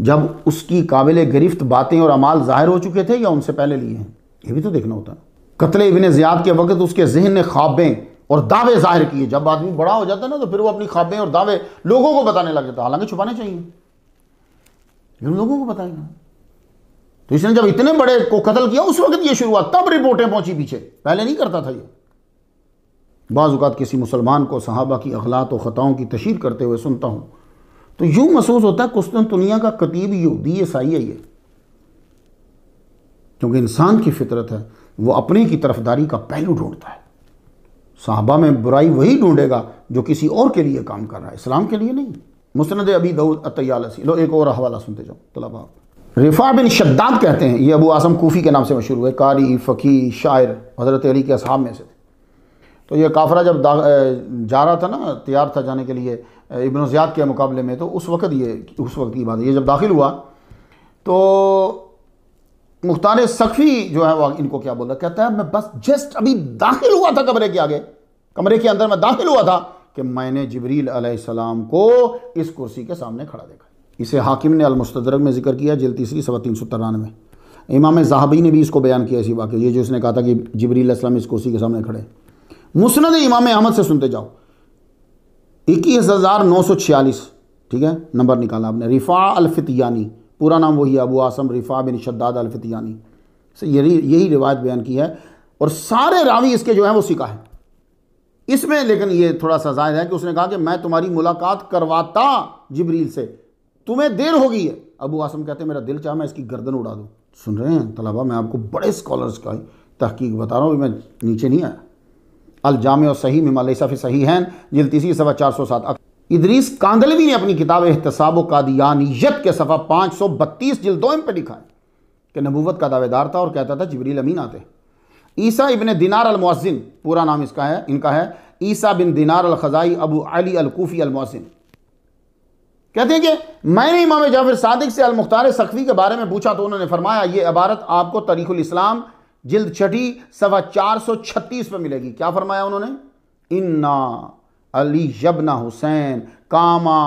جب اس کی قابل گرفت باتیں اور عمال ظاہر ہو چکے تھے یا ان سے پہلے لیے ہیں یہ بھی تو دیکھنا ہوتا ہے قتل ابن زیاد کے وقت اس کے ذہن نے خوابیں اور دعوے ظاہر کیے جب آدمی بڑا ہو جاتا نا تو پھر وہ اپنی خوابیں اور دعوے لوگوں کو بتانے لگ جاتا حالانکہ چھپانے چاہیے لوگوں کو بتائے گا تو اس نے جب اتنے بڑے کو قتل کیا اس وقت یہ شروع ہوا تب رپورٹیں پہنچی پیچھے پہلے نہیں کرتا تھا یہ بعض اوقات کسی مسلمان کو صحابہ کی اخلاط و خطاؤں کی تشہیر کرتے ہوئے سنتا ہوں تو یوں محسوس ہوتا ہے قسطنطنیہ کا قطیب ہے یہ کیونکہ انسان کی فطرت ہے وہ اپنے کی طرف داری کا پہلو ڈھونڈتا ہے صحابہ میں برائی وہی ڈھونڈے گا جو کسی اور کے لیے کام کر رہا ہے اسلام کے لیے نہیں مسند ابی دعودی لو ایک اور حوالہ سنتے جاؤ طلبا رفا بن شداد کہتے ہیں یہ ابو اعظم کوفی کے نام سے مشہور ہوئے قاری فقی شاعر حضرت علی کے اصحاب میں سے تو یہ کافرہ جب جا رہا تھا نا تیار تھا جانے کے لیے ابن زیاد کے مقابلے میں تو اس وقت یہ اس وقت کی بات ہے یہ جب داخل ہوا تو مختار سخی جو ہے وہ ان کو کیا بول رہا کہتا ہے میں بس جسٹ ابھی داخل ہوا تھا کمرے کے آگے کمرے کے اندر میں داخل ہوا تھا کہ میں نے جبریل علیہ السلام کو اس کرسی کے سامنے کھڑا دیکھا اسے حاکم نے المستدرک میں ذکر کیا جلد تیسری سوا تین سو ترانوے امام زاہبی نے بھی اس کو بیان کیا اسی واقعی یہ جو اس نے کہا تھا کہ جبریل علیہ السلام اس کرسی کے سامنے کھڑے مسند امام احمد سے سنتے جاؤ اکیس ہزار نو سو چھیالیس ٹھیک ہے نمبر نکالا آپ نے رفا الفتیانی پورا نام وہی ہے ابو آسم رفا بن شداد الفتیانی سے یہی روایت بیان کی ہے اور سارے راوی اس کے جو ہیں وہ سکھا ہے اس میں لیکن یہ تھوڑا سا زائد ہے کہ اس نے کہا کہ میں تمہاری ملاقات کرواتا جبریل سے تمہیں دیر ہو گئی ہے ابو آسم کہتے ہیں میرا دل چاہ میں اس کی گردن اڑا دوں سن رہے ہیں طلبہ میں آپ کو بڑے اسکالرس کا تحقیق بتا رہا ہوں میں نیچے نہیں آیا الجامع و صحیح میں ملیہ صفی صحیح ہیں جلد صفحہ چار سو سات ادریس کاندلوی نے اپنی کتاب احتساب و قادیانیت کے صفحہ پانچ سو بتیس جلدوئم پہ لکھا ہے کہ نبوت کا دعوے دار تھا اور کہتا تھا جبریل امین آتے عیسیٰ ابن دینار المعزن پورا نام اس کا ہے ان کا ہے عیسیٰ بن دینار الخزائی ابو علی الکوفی المعزن کہتے ہیں کہ میں نے امام جعفر صادق سے المختار سخفی کے بارے میں پوچھا تو انہوں نے فرمایا یہ عبارت آپ کو تاریخ الاسلام جلد چھٹی سوا چار سو چھتیس پہ ملے گی کیا فرمایا انہوں نے انا علی یبنا حسین کاما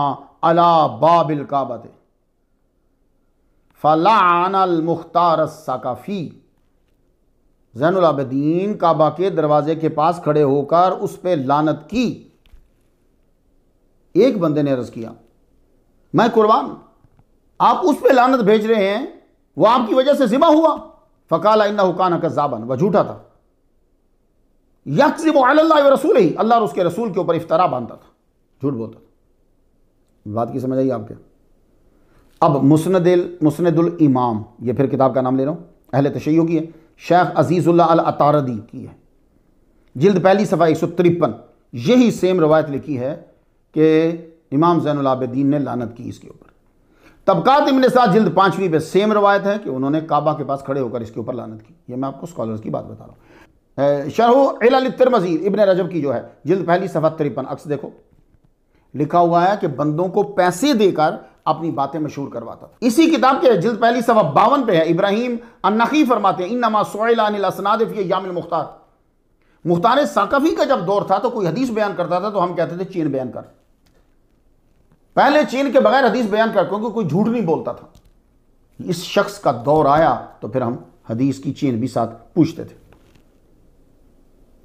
القابت فلعن المختار فلاں زین العبدین کعبہ کے دروازے کے پاس کھڑے ہو کر اس پہ لانت کی ایک بندے نے عرض کیا میں قربان آپ اس پہ لانت بھیج رہے ہیں وہ آپ کی وجہ سے ذبح ہوا فکال انکان کا زابن وہ جھوٹا تھا اللہ رسول ہی اللہ اور اس کے رسول کے اوپر افطرا باندھتا تھا جھوٹ بولتا تھا بات کی سمجھ آئی آپ کے اب مسندل مسند الامام یہ پھر کتاب کا نام لے رہا ہوں اہل تشید کی ہے شیخ عزیز اللہ العطاردی کی ہے جلد پہلی صفحہ ایک سو ترپن یہی سیم روایت لکھی ہے کہ امام زین العابدین نے لانت کی اس کے اوپر طبقات ابن سعد جلد پانچویں پہ سیم روایت ہے کہ انہوں نے کعبہ کے پاس کھڑے ہو کر اس کے اوپر لانت کی یہ میں آپ کو سکولرز کی بات بتا رہا ہوں شرح علیل ترمزیر ابن رجب کی جو ہے جلد پہلی صفحہ تریپن اکس دیکھو لکھا ہوا ہے کہ بندوں کو پیسے دے کر اپنی باتیں مشہور کرواتا تھا اسی کتاب کے جلد پہلی صفحہ باون پہ ہے ابراہیم النخی فرماتے ہیں انما سعیل عن الاسناد فی ایام المختار مختار ساکفی کا جب دور تھا تو کوئی حدیث بیان کرتا تھا تو ہم کہتے تھے چین بیان کر پہلے چین کے بغیر حدیث بیان کر کیونکہ کہ کوئی جھوٹ نہیں بولتا تھا اس شخص کا دور آیا تو پھر ہم حدیث کی چین بھی ساتھ پوچھتے تھے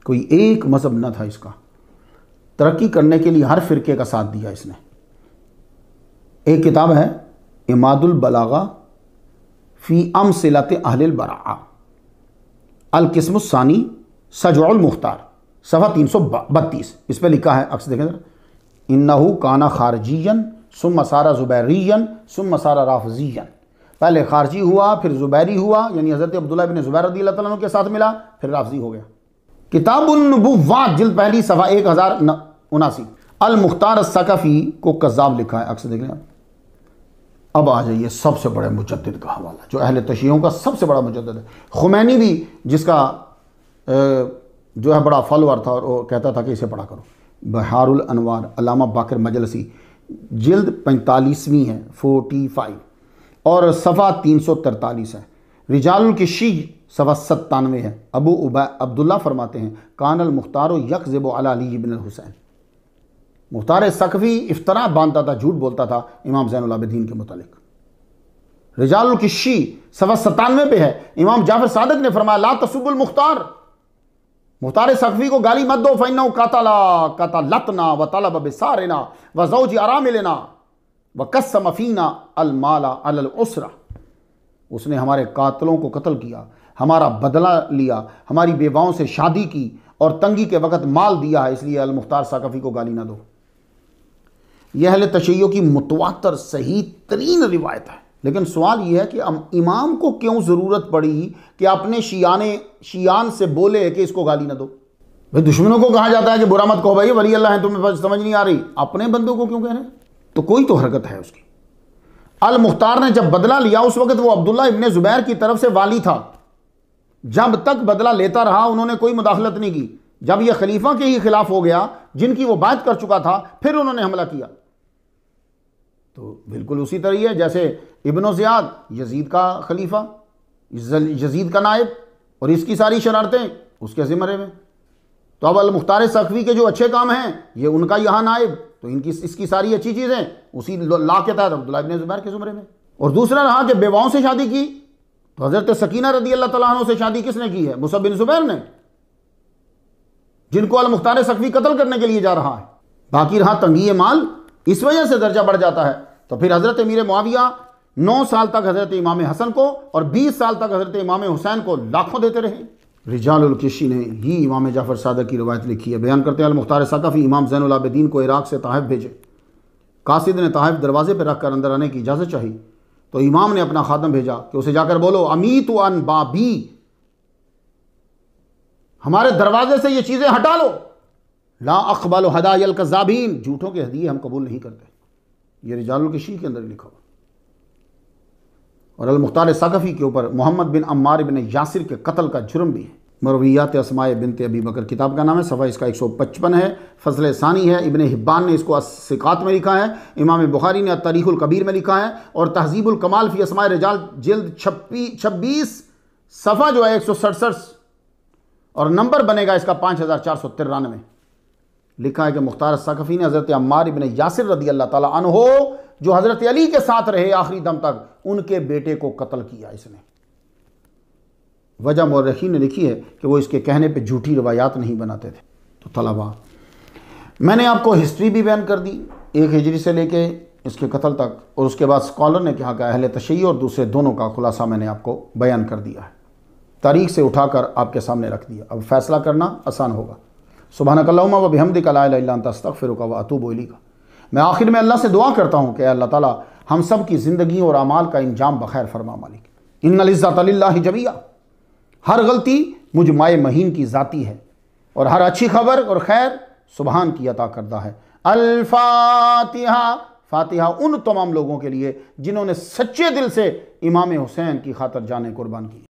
کوئی ایک مذہب نہ تھا اس کا ترقی کرنے کے لیے ہر فرقے کا ساتھ دیا اس نے ایک کتاب ہے اماد البلاغا فی ام اہل البرا القسم الثانی سجع المختار صفحہ تین سو بتیس اس پہ لکھا ہے اکثر دیکھیں انہو کانا سم مسارہ زبیرین سم مسارہ رافضین پہلے خارجی ہوا پھر زبیری ہوا یعنی حضرت عبداللہ بن زبیر رضی اللہ تعالیٰ کے ساتھ ملا پھر رافضی ہو گیا کتاب النبوات پہلی صفحہ ایک ہزار اناسی المختار کو قذاب لکھا ہے اکثر دیکھ لیں اب آ جائیے سب سے بڑے مجدد کا حوالہ جو اہل تشیعوں کا سب سے بڑا مجدد ہے خمینی بھی جس کا جو ہے بڑا فالوور تھا اور کہتا تھا کہ اسے پڑھا کرو بہار الانوار علامہ باقر مجلسی جلد پینتالیسویں ہے فورٹی فائیو اور صفحہ تین سو ترتالیس ہے رجال الکشی صفحہ ستانوے ہے ابو عبا عبداللہ فرماتے ہیں کان المختار و یکزب علی علی ببن الحسین مختار سخوی افطرا باندھتا تھا جھوٹ بولتا تھا امام زین العابدین کے متعلق رجال الکشی صفحہ ستانوے پہ ہے امام جعفر صادق نے فرمایا لا تصب المختار مختار سخفی کو گالی مت دو فینو قتلا قتلتنا و طلب بسارنا و زوج جی آرام لینا وہ المالا السرا اس نے ہمارے قاتلوں کو قتل کیا ہمارا بدلہ لیا ہماری بیواؤں سے شادی کی اور تنگی کے وقت مال دیا ہے اس لیے المختار ثقفی کو گالی نہ دو یہ اہل تشیعوں کی متواتر صحیح ترین روایت ہے لیکن سوال یہ ہے کہ امام کو کیوں ضرورت پڑی کہ اپنے شیانے شیان سے بولے کہ اس کو گالی نہ دو دشمنوں کو کہا جاتا ہے کہ برا مت کہو ولی اللہ برامت تمہیں سمجھ نہیں آ رہی اپنے بندوں کو کیوں تو کوئی تو حرکت ہے اس کی المختار نے جب بدلہ لیا اس وقت وہ عبداللہ ابن زبیر کی طرف سے والی تھا جب تک بدلہ لیتا رہا انہوں نے کوئی مداخلت نہیں کی جب یہ خلیفہ کے ہی خلاف ہو گیا جن کی وہ بات کر چکا تھا پھر انہوں نے حملہ کیا تو بالکل اسی طرح ہے جیسے ابن و زیاد یزید کا خلیفہ یزید کا نائب اور اس کی ساری شرارتیں اس کے زمرے میں تو اب المختار سخوی کے جو اچھے کام ہیں یہ ان کا یہاں نائب تو ان کی اس کی ساری اچھی چیزیں اسی لا کے تحت عبداللہ ابن زبیر کے زمرے میں اور دوسرا رہا کہ بیواؤں سے شادی کی تو حضرت سکینہ رضی اللہ تعالیٰ عنہ سے شادی کس نے کی ہے مصب زبیر نے جن کو المختار سخوی قتل کرنے کے لیے جا رہا ہے باقی رہا تنگی مال اس وجہ سے درجہ بڑھ جاتا ہے تو پھر حضرت امیر معاویہ نو سال تک حضرت امام حسن کو اور بیس سال تک حضرت امام حسین کو لاکھوں دیتے رہے رجال الکشی نے ہی امام جعفر صادق کی روایت لکھی ہے بیان کرتے ہیں المختار ثقافی امام زین العابدین کو عراق سے تحائف بھیجے قاصد نے تحائف دروازے پہ رکھ کر اندر آنے کی اجازت چاہی تو امام نے اپنا خادم بھیجا کہ اسے جا کر بولو امیت ان بابی ہمارے دروازے سے یہ چیزیں ہٹا لو لا اقبل ہدایل کا جھوٹوں کے حدیعے ہم قبول نہیں کرتے یہ رجال الکشی کے اندر لکھا ہوا اور المختار ثقفی کے اوپر محمد بن عمار بن یاسر کے قتل کا جرم بھی ہے مرویات اسماء بنت ابی بکر کتاب کا نام ہے صفحہ اس کا ایک سو پچپن ہے فضل ثانی ہے ابن حبان نے اس کو اسقات میں لکھا ہے امام بخاری نے تاریخ القبیر میں لکھا ہے اور تہذیب الکمال فی اسماء رجال جلد چھبیس صفحہ جو ہے ایک سو سڑسٹھ اور نمبر بنے گا اس کا پانچ ہزار چار سو ترانوے لکھا ہے کہ مختار السقفی نے حضرت عمار یاسر رضی اللہ تعالیٰ عنہ جو حضرت علی کے ساتھ رہے آخری دم تک ان کے بیٹے کو قتل کیا اس نے وجہ مورخی نے لکھی ہے کہ وہ اس کے کہنے پہ جھوٹی روایات نہیں بناتے تھے تو طلبا میں نے آپ کو ہسٹری بھی بیان کر دی ایک ہجری سے لے کے اس کے قتل تک اور اس کے بعد سکولر نے کہا کہ اہل تشیع اور دوسرے دونوں کا خلاصہ میں نے آپ کو بیان کر دیا ہے تاریخ سے اٹھا کر آپ کے سامنے رکھ دیا اب فیصلہ کرنا آسان ہوگا سبحانک اللہم و بحمدک اللہ علیہ اللہ انتا استغفرک و اتوب بولی میں آخر میں اللہ سے دعا کرتا ہوں کہ اے اللہ تعالی ہم سب کی زندگی اور عمال کا انجام بخیر فرما مالک ان العزت للہ جبیہ ہر غلطی مجھ مہین کی ذاتی ہے اور ہر اچھی خبر اور خیر سبحان کی عطا کردہ ہے الفاتحہ فاتحہ ان تمام لوگوں کے لیے جنہوں نے سچے دل سے امام حسین کی خاطر جانے قربان کی